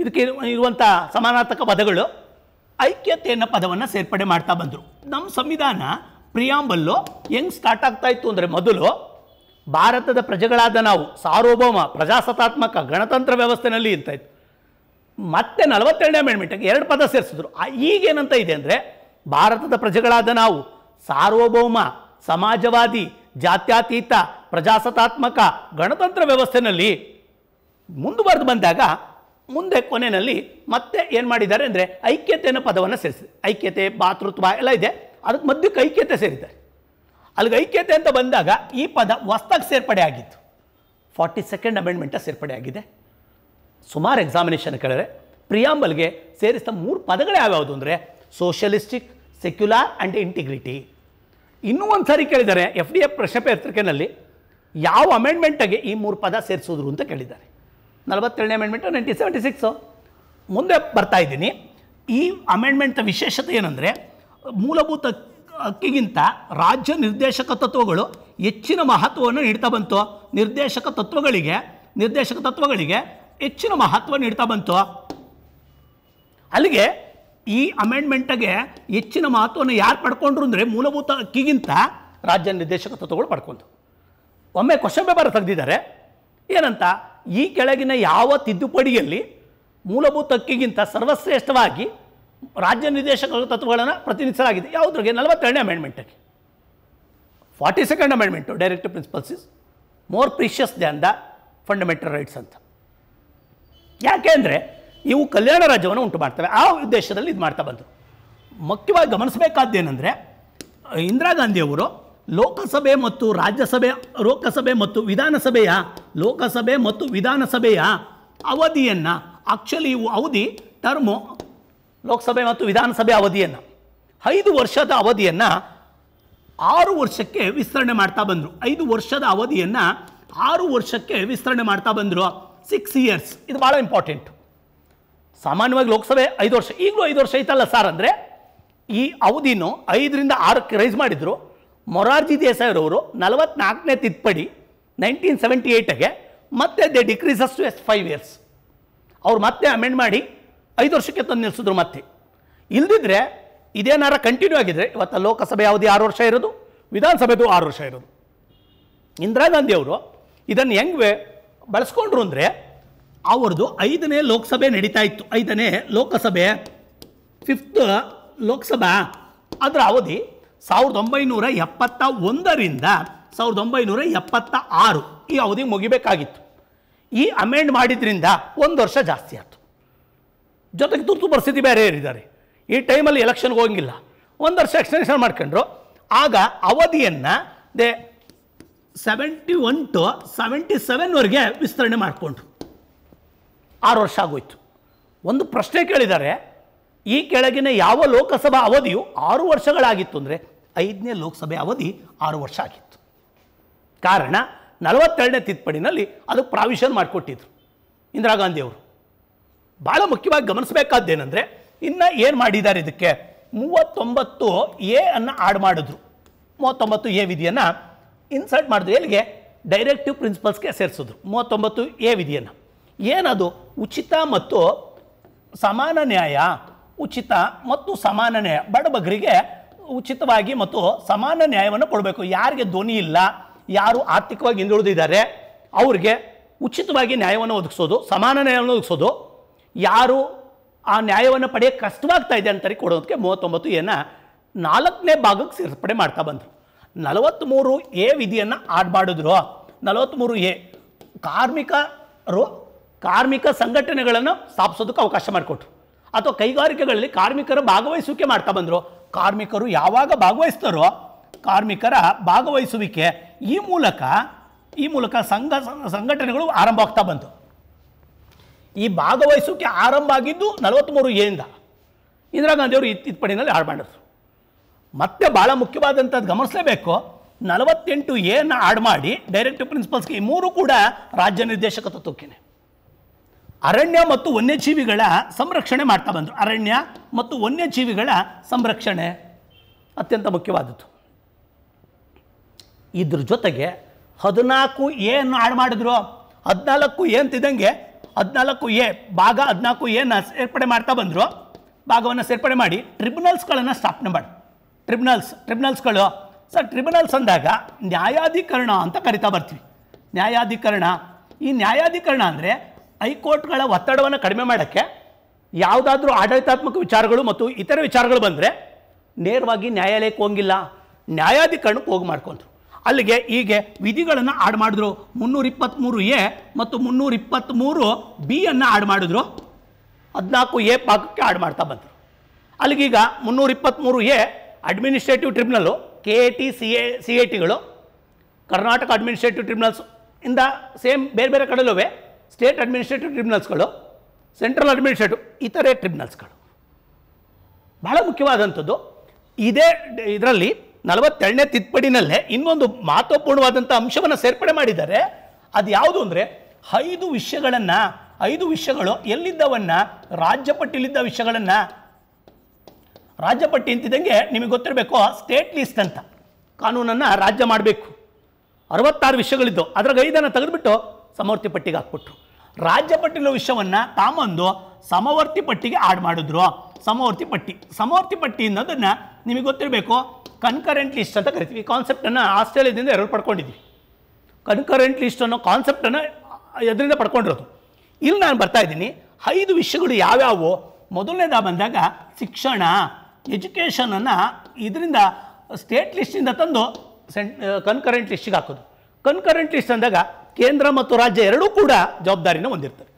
ಇದಕ್ಕೆ ಇರುವಂಥ ಸಮಾನಾರ್ಥಕ ಪದಗಳು ಐಕ್ಯತೆ ಅನ್ನೋ ಪದವನ್ನು ಸೇರ್ಪಡೆ ಮಾಡ್ತಾ ಬಂದರು ನಮ್ಮ ಸಂವಿಧಾನ ಪ್ರಿಯಾಂಬಲ್ಲು ಹೆಂಗೆ ಸ್ಟಾರ್ಟ್ ಆಗ್ತಾ ಇತ್ತು ಅಂದರೆ ಮೊದಲು ಭಾರತದ ಪ್ರಜೆಗಳಾದ ನಾವು ಸಾರ್ವಭೌಮ ಪ್ರಜಾಸತ್ತಾತ್ಮಕ ಗಣತಂತ್ರ ವ್ಯವಸ್ಥೆನಲ್ಲಿ ಅಂತ ಇತ್ತು ಮತ್ತೆ ನಲವತ್ತೆರಡನೇ ಅಮೆಂಡ್ಮೆಂಟ್ಗೆ ಎರಡು ಪದ ಸೇರಿಸಿದ್ರು ಈಗೇನಂತ ಇದೆ ಅಂದರೆ ಭಾರತದ ಪ್ರಜೆಗಳಾದ ನಾವು ಸಾರ್ವಭೌಮ ಸಮಾಜವಾದಿ ಜಾತ್ಯಾತೀತ ಪ್ರಜಾಸತ್ತಾತ್ಮಕ ಗಣತಂತ್ರ ವ್ಯವಸ್ಥೆನಲ್ಲಿ ಮುಂದುವರೆದು ಬಂದಾಗ ಮುಂದೆ ಕೊನೆಯಲ್ಲಿ ಮತ್ತೆ ಏನು ಮಾಡಿದ್ದಾರೆ ಅಂದರೆ ಐಕ್ಯತೆ ಅನ್ನೋ ಪದವನ್ನು ಸೇರಿಸಿದೆ ಐಕ್ಯತೆ ಭಾತೃತ್ವ ಎಲ್ಲ ಇದೆ ಅದಕ್ಕೆ ಮಧ್ಯಕ್ಕೆ ಐಕ್ಯತೆ ಸೇರಿದ್ದಾರೆ ಅಲ್ಲಿಗೆ ಐಕ್ಯತೆ ಅಂತ ಬಂದಾಗ ಈ ಪದ ವಸ್ತಾಗಿ ಸೇರ್ಪಡೆ ಆಗಿತ್ತು ಫಾರ್ಟಿ ಸೆಕೆಂಡ್ ಅಮೆಂಡ್ಮೆಂಟ ಸೇರ್ಪಡೆ ಆಗಿದೆ ಸುಮಾರು ಎಕ್ಸಾಮಿನೇಷನ್ ಕೇಳಿದ್ರೆ ಪ್ರಿಯಾಂಬಲ್ಗೆ ಸೇರಿಸಿದ ಮೂರು ಪದಗಳೇ ಯಾವ್ಯಾವುದು ಅಂದರೆ ಸೋಷಲಿಸ್ಟಿಕ್ ಸೆಕ್ಯುಲಾರ್ ಆ್ಯಂಡ್ ಇಂಟಿಗ್ರಿಟಿ ಇನ್ನೂ ಒಂದು ಸಾರಿ ಕೇಳಿದ್ದಾರೆ ಎಫ್ ಡಿ ಎಫ್ ಪ್ರಶ್ನೆ ಪತ್ರಿಕೆಯಲ್ಲಿ ಯಾವ ಅಮೆಂಡ್ಮೆಂಟಾಗಿ ಈ ಮೂರು ಪದ ಸೇರಿಸಿದ್ರು ಅಂತ ಕೇಳಿದ್ದಾರೆ ನಲವತ್ತೇಳನೇ ಅಮೆಂಡ್ಮೆಂಟು ನೈನ್ಟೀನ್ ಸೆವೆಂಟಿ ಸಿಕ್ಸು ಮುಂದೆ ಬರ್ತಾ ಇದ್ದೀನಿ ಈ ಅಮೆಂಡ್ಮೆಂಟ್ನ ವಿಶೇಷತೆ ಏನಂದರೆ ಮೂಲಭೂತ ಹಕ್ಕಿಗಿಂತ ರಾಜ್ಯ ನಿರ್ದೇಶಕ ತತ್ವಗಳು ಹೆಚ್ಚಿನ ಮಹತ್ವವನ್ನು ನೀಡ್ತಾ ಬಂತು ನಿರ್ದೇಶಕ ತತ್ವಗಳಿಗೆ ನಿರ್ದೇಶಕ ತತ್ವಗಳಿಗೆ ಹೆಚ್ಚಿನ ಮಹತ್ವ ನೀಡ್ತಾ ಬಂತು ಅಲ್ಲಿಗೆ ಈ ಅಮೆಂಡ್ಮೆಂಟಗೆ ಹೆಚ್ಚಿನ ಮಹತ್ವವನ್ನು ಯಾರು ಪಡ್ಕೊಂಡ್ರು ಅಂದರೆ ಮೂಲಭೂತ ಹಕ್ಕಿಗಿಂತ ರಾಜ್ಯ ನಿರ್ದೇಶಕ ತತ್ವಗಳು ಪಡ್ಕೊಂತು ಒಮ್ಮೆ ಕ್ವಶನ್ ಪೇಪರ್ ತೆಗೆದಿದ್ದಾರೆ ಏನಂತ ಈ ಕೆಳಗಿನ ಯಾವ ತಿದ್ದುಪಡಿಯಲ್ಲಿ ಮೂಲಭೂತ ಹಕ್ಕಿಗಿಂತ ಸರ್ವಶ್ರೇಷ್ಠವಾಗಿ ರಾಜ್ಯ ನಿರ್ದೇಶಕ ತತ್ವಗಳನ್ನು ಪ್ರತಿನಿಧಿಸಲಾಗಿದೆ ಯಾವುದ್ರಿಗೆ ನಲವತ್ತೆರಡನೇ ಅಮೆಂಡ್ಮೆಂಟಕ್ಕೆ forty second amendment directive principles is more precious than the fundamental rights ಅಂತ ಅಂದರೆ ಇವು ಕಲ್ಯಾಣ ರಾಜ್ಯವನ್ನು ಉಂಟು ಮಾಡ್ತವೆ ಆ ಉದ್ದೇಶದಲ್ಲಿ ಇದು ಮಾಡ್ತಾ ಬಂದರು ಮುಖ್ಯವಾಗಿ ಗಮನಿಸಬೇಕಾದ್ದೇನೆಂದರೆ ಇಂದಿರಾ ಗಾಂಧಿಯವರು ಲೋಕಸಭೆ ಮತ್ತು ರಾಜ್ಯಸಭೆ ಲೋಕಸಭೆ ಮತ್ತು ವಿಧಾನಸಭೆಯ ಲೋಕಸಭೆ ಮತ್ತು ವಿಧಾನಸಭೆಯ ಅವಧಿಯನ್ನು ಆಕ್ಚುಲಿ ಇವು ಅವಧಿ ಟರ್ಮು ಲೋಕಸಭೆ ಮತ್ತು ವಿಧಾನಸಭೆ ಅವಧಿಯನ್ನು ಐದು ವರ್ಷದ ಅವಧಿಯನ್ನು ಆರು ವರ್ಷಕ್ಕೆ ವಿಸ್ತರಣೆ ಮಾಡ್ತಾ ಬಂದರು ಐದು ವರ್ಷದ ಅವಧಿಯನ್ನು ಆರು ವರ್ಷಕ್ಕೆ ವಿಸ್ತರಣೆ ಮಾಡ್ತಾ ಬಂದರು ಸಿಕ್ಸ್ ಇಯರ್ಸ್ ಇದು ಭಾಳ ಇಂಪಾರ್ಟೆಂಟ್ ಸಾಮಾನ್ಯವಾಗಿ ಲೋಕಸಭೆ ಐದು ವರ್ಷ ಈಗಲೂ ಐದು ವರ್ಷ ಐತಲ್ಲ ಸರ್ ಅಂದರೆ ಈ ಅವಧಿನೂ ಐದರಿಂದ ಆರಕ್ಕೆ ರೈಸ್ ಮಾಡಿದರು ಮೊರಾರ್ಜಿ ದೇಸಾಯಿರವರು ನಲವತ್ತ್ನಾಲ್ಕನೇ ತಿದ್ದುಪಡಿ ನೈನ್ಟೀನ್ ಸೆವೆಂಟಿ ಏಯ್ಟಿಗೆ ಮತ್ತೆ they decreases to as five years ಅವ್ರು ಮತ್ತೆ ಅಮೆಂಡ್ ಮಾಡಿ ಐದು ವರ್ಷಕ್ಕೆ ತಂದು ನಿಲ್ಲಿಸಿದ್ರು ಮತ್ತೆ ಇಲ್ಲದಿದ್ದರೆ ಇದೇನಾರ ಕಂಟಿನ್ಯೂ ಆಗಿದ್ರೆ ಇವತ್ತು ಲೋಕಸಭೆ ಅವಧಿ ಆರು ವರ್ಷ ಇರೋದು ವಿಧಾನಸಭೆದು ಆರು ವರ್ಷ ಇರೋದು ಇಂದಿರಾ ಗಾಂಧಿ ಅವರು ಇದನ್ನು ಹೆಂಗೆ ಬಳಸ್ಕೊಂಡ್ರು ಅಂದರೆ ಅವ್ರದ್ದು ಐದನೇ ಲೋಕಸಭೆ ನಡೀತಾ ಇತ್ತು ಐದನೇ ಲೋಕಸಭೆ ಫಿಫ್ತ್ ಲೋಕಸಭಾ ಅದರ ಅವಧಿ ಸಾವಿರದ ಒಂಬೈನೂರ ಎಪ್ಪತ್ತ ಒಂದರಿಂದ ಸಾವಿರದ ಒಂಬೈನೂರ ಎಪ್ಪತ್ತ ಆರು ಈ ಅವಧಿ ಮುಗಿಬೇಕಾಗಿತ್ತು ಈ ಅಮೆಂಡ್ ಮಾಡಿದ್ರಿಂದ ಒಂದು ವರ್ಷ ಜಾಸ್ತಿ ಆಯಿತು ಜೊತೆಗೆ ತುರ್ತು ಪರಿಸ್ಥಿತಿ ಬೇರೆ ಏರಿದ್ದಾರೆ ಈ ಟೈಮಲ್ಲಿ ಎಲೆಕ್ಷನ್ಗೆ ಹೋಗಿಲ್ಲ ಒಂದು ವರ್ಷ ಎಕ್ಸ್ಟೆನ್ಷನ್ ಮಾಡ್ಕೊಂಡ್ರು ಆಗ ಅವಧಿಯನ್ನು they seventy one to seventy ಸೆವೆನ್ವರೆಗೆ ವಿಸ್ತರಣೆ ಮಾಡಿಕೊಂಡ್ರು ಆರು ವರ್ಷ ಆಗೋಯ್ತು ಒಂದು ಪ್ರಶ್ನೆ ಕೇಳಿದ್ದಾರೆ ಈ ಕೆಳಗಿನ ಯಾವ ಲೋಕಸಭಾ ಅವಧಿಯು ಆರು ವರ್ಷಗಳಾಗಿತ್ತು ಅಂದರೆ ಐದನೇ ಲೋಕಸಭೆ ಅವಧಿ ಆರು ವರ್ಷ ಆಗಿತ್ತು ಕಾರಣ ನಲವತ್ತೆರಡನೇ ತಿದ್ದುಪಡಿನಲ್ಲಿ ಅದು ಪ್ರಾವಿಷನ್ ಮಾಡಿಕೊಟ್ಟಿದ್ರು ಇಂದಿರಾ ಗಾಂಧಿಯವರು ಭಾಳ ಮುಖ್ಯವಾಗಿ ಗಮನಿಸಬೇಕಾದ್ದೇನೆಂದರೆ ಇನ್ನು ಏನು ಮಾಡಿದ್ದಾರೆ ಇದಕ್ಕೆ ಮೂವತ್ತೊಂಬತ್ತು ಎ ಅನ್ನು ಆಡ್ ಮಾಡಿದ್ರು ಮೂವತ್ತೊಂಬತ್ತು ಎ ವಿಧಿಯನ್ನು ಇನ್ಸರ್ಟ್ ಮಾಡಿದ್ರು ಎಲ್ಲಿಗೆ ಡೈರೆಕ್ಟಿವ್ ಪ್ರಿನ್ಸಿಪಲ್ಸ್ಗೆ ಸೇರಿಸಿದ್ರು ಮೂವತ್ತೊಂಬತ್ತು ಎ ವಿಧಿಯನ್ನು ಏನದು ಉಚಿತ ಮತ್ತು ಸಮಾನ ನ್ಯಾಯ ಉಚಿತ ಮತ್ತು ಸಮಾನ ನ್ಯಾಯ ಬಡಬಗರಿಗೆ ಉಚಿತವಾಗಿ ಮತ್ತು ಸಮಾನ ನ್ಯಾಯವನ್ನು ಕೊಡಬೇಕು ಯಾರಿಗೆ ಧ್ವನಿ ಇಲ್ಲ ಯಾರು ಆರ್ಥಿಕವಾಗಿ ಹಿಂದುಳಿದಿದ್ದಾರೆ ಅವ್ರಿಗೆ ಉಚಿತವಾಗಿ ನ್ಯಾಯವನ್ನು ಒದಗಿಸೋದು ಸಮಾನ ನ್ಯಾಯವನ್ನು ಒದಗಿಸೋದು ಯಾರು ಆ ನ್ಯಾಯವನ್ನು ಪಡೆಯೋಕ್ಕೆ ಕಷ್ಟವಾಗ್ತಾ ಇದೆ ಅಂತಾರೆ ಕೊಡೋದಕ್ಕೆ ಮೂವತ್ತೊಂಬತ್ತು ಏನ ನಾಲ್ಕನೇ ಭಾಗಕ್ಕೆ ಸೇರ್ಪಡೆ ಮಾಡ್ತಾ ಬಂದರು ನಲವತ್ತ್ಮೂರು ಎ ವಿಧಿಯನ್ನು ಆಡ್ ಮಾಡಿದ್ರು ನಲವತ್ತ್ಮೂರು ಎ ಕಾರ್ಮಿಕರು ಕಾರ್ಮಿಕ ಸಂಘಟನೆಗಳನ್ನು ಸ್ಥಾಪಿಸೋದಕ್ಕೆ ಅವಕಾಶ ಮಾಡಿಕೊಟ್ರು ಅಥವಾ ಕೈಗಾರಿಕೆಗಳಲ್ಲಿ ಕಾರ್ಮಿಕರು ಭಾಗವಹಿಸುವಿಕೆ ಮಾಡ್ತಾ ಬಂದರು ಕಾರ್ಮಿಕರು ಯಾವಾಗ ಭಾಗವಹಿಸ್ತಾರೋ ಕಾರ್ಮಿಕರ ಭಾಗವಹಿಸುವಿಕೆ ಈ ಮೂಲಕ ಈ ಮೂಲಕ ಸಂಘ ಸಂಘಟನೆಗಳು ಆರಂಭ ಆಗ್ತಾ ಬಂತು ಈ ಭಾಗವಹಿಸುವಿಕೆ ಆರಂಭ ಆಗಿದ್ದು ನಲವತ್ತ್ಮೂರು ಏನಿಂದ ಇಂದಿರಾ ಗಾಂಧಿಯವರು ಇತ್ ಹಾಡು ಆಡ್ ಮಾಡಿದ್ರು ಮತ್ತೆ ಭಾಳ ಮುಖ್ಯವಾದಂಥದ್ದು ಗಮನಿಸಲೇಬೇಕು ನಲವತ್ತೆಂಟು ಎನ ಆಡ್ ಮಾಡಿ ಡೈರೆಕ್ಟಿವ್ ಪ್ರಿನ್ಸಿಪಲ್ಸ್ಗೆ ಈ ಮೂರು ಕೂಡ ರಾಜ್ಯ ನಿರ್ದೇಶಕ ತತ್ವಕ್ಕೇನೆ ಅರಣ್ಯ ಮತ್ತು ವನ್ಯಜೀವಿಗಳ ಸಂರಕ್ಷಣೆ ಮಾಡ್ತಾ ಬಂದರು ಅರಣ್ಯ ಮತ್ತು ವನ್ಯಜೀವಿಗಳ ಸಂರಕ್ಷಣೆ ಅತ್ಯಂತ ಮುಖ್ಯವಾದದ್ದು ಇದ್ರ ಜೊತೆಗೆ ಹದಿನಾಲ್ಕು ಏನು ಹಾಳು ಮಾಡಿದ್ರು ಹದಿನಾಲ್ಕು ಏನು ತಿದ್ದಂಗೆ ಹದಿನಾಲ್ಕು ಎ ಭಾಗ ಹದಿನಾಲ್ಕು ಏನು ಸೇರ್ಪಡೆ ಮಾಡ್ತಾ ಬಂದರು ಭಾಗವನ್ನು ಸೇರ್ಪಡೆ ಮಾಡಿ ಟ್ರಿಬ್ಯುನಲ್ಸ್ಗಳನ್ನು ಸ್ಥಾಪನೆ ಮಾಡಿ ಟ್ರಿಬ್ಯುನಲ್ಸ್ ಟ್ರಿಬ್ಯುನಲ್ಸ್ಗಳು ಸರ್ ಟ್ರಿಬ್ಯುನಲ್ಸ್ ಅಂದಾಗ ನ್ಯಾಯಾಧಿಕರಣ ಅಂತ ಕರಿತಾ ಬರ್ತೀವಿ ನ್ಯಾಯಾಧಿಕರಣ ಈ ನ್ಯಾಯಾಧಿಕರಣ ಅಂದರೆ ಹೈಕೋರ್ಟ್ಗಳ ಒತ್ತಡವನ್ನು ಕಡಿಮೆ ಮಾಡೋಕ್ಕೆ ಯಾವುದಾದ್ರೂ ಆಡಳಿತಾತ್ಮಕ ವಿಚಾರಗಳು ಮತ್ತು ಇತರ ವಿಚಾರಗಳು ಬಂದರೆ ನೇರವಾಗಿ ನ್ಯಾಯಾಲಯಕ್ಕೆ ಹೋಗಿಲ್ಲ ನ್ಯಾಯಾಧಿಕರಣಕ್ಕೆ ಹೋಗಿ ಮಾಡ್ಕೊಂಡ್ರು ಅಲ್ಲಿಗೆ ಹೀಗೆ ವಿಧಿಗಳನ್ನು ಆಡ್ ಮಾಡಿದ್ರು ಮುನ್ನೂರ ಎ ಮತ್ತು ಮುನ್ನೂರ ಬಿ ಬಿಯನ್ನು ಆಡ್ ಮಾಡಿದ್ರು ಹದಿನಾಲ್ಕು ಎ ಪಾಕಕ್ಕೆ ಆಡ್ ಮಾಡ್ತಾ ಬಂದರು ಅಲ್ಲಿಗೀಗ ಮುನ್ನೂರ ಇಪ್ಪತ್ತ್ಮೂರು A administrative tribunal K A T C A C A ಟಿಗಳು ಕರ್ನಾಟಕ ಅಡ್ಮಿನಿಸ್ಟ್ರೇಟಿವ್ ಟ್ರಿಬ್ಯುನಲ್ಸ್ ಇಂದ ಸೇಮ್ ಬೇರೆ ಬೇರೆ ಕಡೆಲುವೆ ಸ್ಟೇಟ್ ಅಡ್ಮಿನಿಸ್ಟ್ರೇಟಿವ್ ಟ್ರಿಬ್ಯುನಲ್ಸ್ಗಳು ಸೆಂಟ್ರಲ್ ಅಡ್ಮಿನಿಸ್ಟ್ರೇಟಿವ್ ಇತರೆ ಟ್ರಿಬ್ಯುನಲ್ಸ್ಗಳು ಬಹಳ ಮುಖ್ಯವಾದಂಥದ್ದು ಇದೇ ಇದರಲ್ಲಿ ನಲವತ್ತೆರಡನೇ ತಿದ್ದುಪಡಿನಲ್ಲೇ ಇನ್ನೊಂದು ಮಹತ್ವಪೂರ್ಣವಾದಂಥ ಅಂಶವನ್ನು ಸೇರ್ಪಡೆ ಮಾಡಿದ್ದಾರೆ ಅದು ಯಾವುದು ಅಂದರೆ ಐದು ವಿಷಯಗಳನ್ನು ಐದು ವಿಷಯಗಳು ಎಲ್ಲಿದ್ದವನ್ನು ರಾಜ್ಯಪಟ್ಟಿಲಿದ್ದ ವಿಷಯಗಳನ್ನು ರಾಜ್ಯಪಟ್ಟಿ ಅಂತಿದ್ದಂಗೆ ನಿಮಗೆ ಗೊತ್ತಿರಬೇಕು ಸ್ಟೇಟ್ ಲಿಸ್ಟ್ ಅಂತ ಕಾನೂನನ್ನು ರಾಜ್ಯ ಮಾಡಬೇಕು ಅರವತ್ತಾರು ವಿಷಯಗಳಿದ್ದು ಅದ್ರಾಗ ಐದನ್ನು ತೆಗೆದುಬಿಟ್ಟು ಸಮವರ್ತಿ ಪಟ್ಟಿಗೆ ಹಾಕ್ಬಿಟ್ರು ರಾಜ್ಯ ಪಟ್ಟಿಲೋ ವಿಷಯವನ್ನು ತಾಮಂದು ಸಮವರ್ತಿ ಪಟ್ಟಿಗೆ ಆಡ್ ಮಾಡಿದ್ರು ಸಮವರ್ತಿ ಪಟ್ಟಿ ಸಮವರ್ತಿ ಪಟ್ಟಿ ಅನ್ನೋದನ್ನು ನಿಮಗೆ ಗೊತ್ತಿರಬೇಕು ಕನ್ಕರೆಂಟ್ ಲಿಸ್ಟ್ ಅಂತ ಕರಿತೀವಿ ಈ ಕಾನ್ಸೆಪ್ಟನ್ನು ಆಸ್ಟ್ರೇಲಿಯಾದಿಂದ ಎರಡು ಪಡ್ಕೊಂಡಿದ್ವಿ ಕನ್ಕರೆಂಟ್ ಲಿಸ್ಟ್ ಅನ್ನೋ ಕಾನ್ಸೆಪ್ಟನ್ನು ಎದರಿಂದ ಪಡ್ಕೊಂಡಿರೋದು ಇಲ್ಲಿ ನಾನು ಬರ್ತಾ ಇದ್ದೀನಿ ಐದು ವಿಷಯಗಳು ಯಾವ್ಯಾವು ಮೊದಲನೇದ ಬಂದಾಗ ಶಿಕ್ಷಣ ಎಜುಕೇಷನನ್ನು ಇದರಿಂದ ಸ್ಟೇಟ್ ಲಿಸ್ಟಿಂದ ತಂದು ಸೆಂಟ್ ಕನ್ಕರೆಂಟ್ ಲಿಸ್ಟಿಗೆ ಹಾಕೋದು ಕನ್ಕರೆಂಟ್ ಲಿಸ್ಟ್ ಅಂದಾಗ ಕೇಂದ್ರ ಮತ್ತು ರಾಜ್ಯ ಎರಡೂ ಕೂಡ ಜವಾಬ್ದಾರಿನ ಹೊಂದಿರ್ತಾರೆ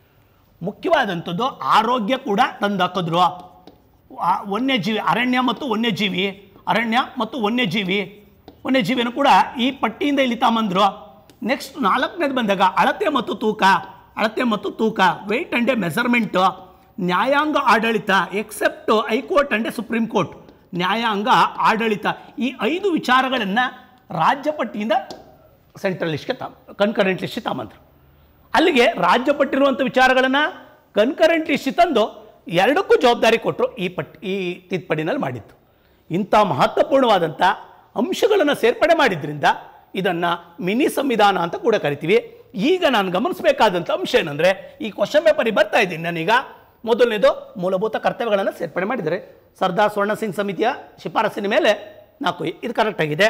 ಮುಖ್ಯವಾದಂಥದ್ದು ಆರೋಗ್ಯ ಕೂಡ ತಂದು ವನ್ಯಜೀವಿ ಅರಣ್ಯ ಮತ್ತು ವನ್ಯಜೀವಿ ಅರಣ್ಯ ಮತ್ತು ವನ್ಯಜೀವಿ ವನ್ಯಜೀವಿಯನ್ನು ಕೂಡ ಈ ಪಟ್ಟಿಯಿಂದ ಇಲ್ಲಿ ಬಂದ್ರು ನೆಕ್ಸ್ಟ್ ನಾಲ್ಕನೇದು ಬಂದಾಗ ಅಳತೆ ಮತ್ತು ತೂಕ ಅಳತೆ ಮತ್ತು ತೂಕ ವೆಯ್ಟ್ ಅಂಡೆ ಮೆಸರ್ಮೆಂಟು ನ್ಯಾಯಾಂಗ ಆಡಳಿತ except high court and supreme court ನ್ಯಾಯಾಂಗ ಆಡಳಿತ ಈ ಐದು ವಿಚಾರಗಳನ್ನು ರಾಜ್ಯ ಪಟ್ಟಿಯಿಂದ ಸೆಂಟ್ರಲ್ ಲಿಸ್ಟ್ಗೆ ತಾಮ್ ಕನ್ಕರೆಂಟ್ ಲಿಸ್ಟ್ ತಾಮಂತ್ರ ಅಲ್ಲಿಗೆ ರಾಜ್ಯ ಪಟ್ಟಿರುವಂಥ ವಿಚಾರಗಳನ್ನು ಕನ್ಕರೆಂಟ್ ಲಿಸ್ಟ್ ತಂದು ಎರಡಕ್ಕೂ ಜವಾಬ್ದಾರಿ ಕೊಟ್ಟರು ಈ ಪಟ್ಟಿ ಈ ತಿದ್ದುಪಡಿನಲ್ಲಿ ಮಾಡಿತ್ತು ಇಂಥ ಮಹತ್ವಪೂರ್ಣವಾದಂಥ ಅಂಶಗಳನ್ನು ಸೇರ್ಪಡೆ ಮಾಡಿದ್ರಿಂದ ಇದನ್ನು ಮಿನಿ ಸಂವಿಧಾನ ಅಂತ ಕೂಡ ಕರಿತೀವಿ ಈಗ ನಾನು ಗಮನಿಸಬೇಕಾದಂಥ ಅಂಶ ಏನಂದರೆ ಈ ಕ್ವಶನ್ ಪೇಪರಿಗೆ ಬರ್ತಾ ಇದ್ದೀನಿ ನಾನೀಗ ಮೊದಲನೇದು ಮೂಲಭೂತ ಕರ್ತವ್ಯಗಳನ್ನು ಸೇರ್ಪಡೆ ಮಾಡಿದರೆ ಸರ್ದಾರ್ ಸ್ವರ್ಣ ಸಿಂಗ್ ಸಮಿತಿಯ ಶಿಫಾರಸಿನ ಮೇಲೆ ನಾಲ್ಕು ಇದು ಕರೆಕ್ಟಾಗಿದೆ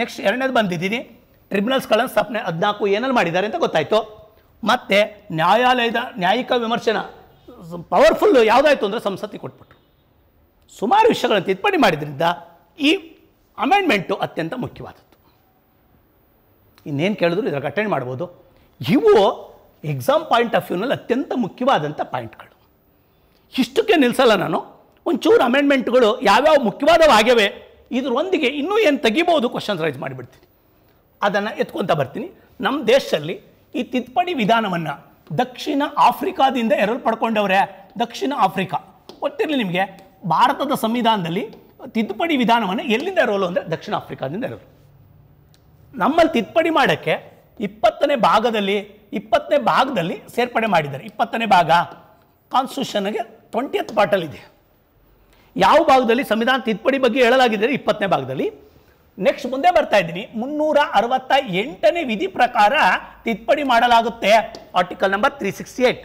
ನೆಕ್ಸ್ಟ್ ಎರಡನೇದು ಬಂದಿದ್ದೀನಿ ಟ್ರಿಬ್ಯುನಲ್ಸ್ಗಳನ್ನು ಸ್ಥಾಪನೆ ಹದಿನಾಲ್ಕು ಏನಲ್ಲಿ ಮಾಡಿದ್ದಾರೆ ಅಂತ ಗೊತ್ತಾಯಿತು ಮತ್ತು ನ್ಯಾಯಾಲಯದ ನ್ಯಾಯಿಕ ವಿಮರ್ಶನ ಪವರ್ಫುಲ್ ಯಾವುದಾಯಿತು ಅಂದರೆ ಸಂಸತ್ತಿ ಕೊಟ್ಬಿಟ್ರು ಸುಮಾರು ವಿಷಯಗಳನ್ನು ತಿದ್ದುಪಡಿ ಮಾಡಿದ್ರಿಂದ ಈ ಅಮೆಂಡ್ಮೆಂಟು ಅತ್ಯಂತ ಮುಖ್ಯವಾದದ್ದು ಇನ್ನೇನು ಕೇಳಿದ್ರು ಇದ್ರಾಗ ಅಟೆಂಡ್ ಮಾಡ್ಬೋದು ಇವು ಎಕ್ಸಾಮ್ ಪಾಯಿಂಟ್ ಆಫ್ ವ್ಯೂನಲ್ಲಿ ಅತ್ಯಂತ ಮುಖ್ಯವಾದಂಥ ಪಾಯಿಂಟ್ಗಳು ಇಷ್ಟಕ್ಕೆ ನಿಲ್ಲಿಸಲ್ಲ ನಾನು ಒಂಚೂರು ಅಮೆಂಡ್ಮೆಂಟ್ಗಳು ಯಾವ್ಯಾವ ಮುಖ್ಯವಾದವಾಗ್ಯವೆ ಇದರೊಂದಿಗೆ ಇನ್ನೂ ಏನು ತೆಗಿಬೋದು ಕ್ವಶನ್ಸ್ ರೈಸ್ ಮಾಡಿಬಿಡ್ತೀನಿ ಅದನ್ನು ಎತ್ಕೊತಾ ಬರ್ತೀನಿ ನಮ್ಮ ದೇಶದಲ್ಲಿ ಈ ತಿದ್ದುಪಡಿ ವಿಧಾನವನ್ನು ದಕ್ಷಿಣ ಆಫ್ರಿಕಾದಿಂದ ಎರಲು ಪಡ್ಕೊಂಡವ್ರೆ ದಕ್ಷಿಣ ಆಫ್ರಿಕಾ ಗೊತ್ತಿರಲಿ ನಿಮಗೆ ಭಾರತದ ಸಂವಿಧಾನದಲ್ಲಿ ತಿದ್ದುಪಡಿ ವಿಧಾನವನ್ನು ಎಲ್ಲಿಂದ ಇರೋಲ್ಲ ಅಂದರೆ ದಕ್ಷಿಣ ಆಫ್ರಿಕಾದಿಂದ ಇರೋದು ನಮ್ಮಲ್ಲಿ ತಿದ್ದುಪಡಿ ಮಾಡೋಕ್ಕೆ ಇಪ್ಪತ್ತನೇ ಭಾಗದಲ್ಲಿ ಇಪ್ಪತ್ತನೇ ಭಾಗದಲ್ಲಿ ಸೇರ್ಪಡೆ ಮಾಡಿದ್ದಾರೆ ಇಪ್ಪತ್ತನೇ ಭಾಗ ಕಾನ್ಸ್ಟಿಟ್ಯೂಷನ್ಗೆ ಟ್ವೆಂಟಿಯತ್ ಪಾರ್ಟಲ್ಲಿದೆ ಯಾವ ಭಾಗದಲ್ಲಿ ಸಂವಿಧಾನ ತಿದ್ದುಪಡಿ ಬಗ್ಗೆ ಹೇಳಲಾಗಿದೆ ಇಪ್ಪತ್ತನೇ ಭಾಗದಲ್ಲಿ ನೆಕ್ಸ್ಟ್ ಮುಂದೆ ಬರ್ತಾ ಇದ್ದೀನಿ ಮುನ್ನೂರ ಅರವತ್ತ ಎಂಟನೇ ವಿಧಿ ಪ್ರಕಾರ ತಿದ್ದುಪಡಿ ಮಾಡಲಾಗುತ್ತೆ article number three sixty eight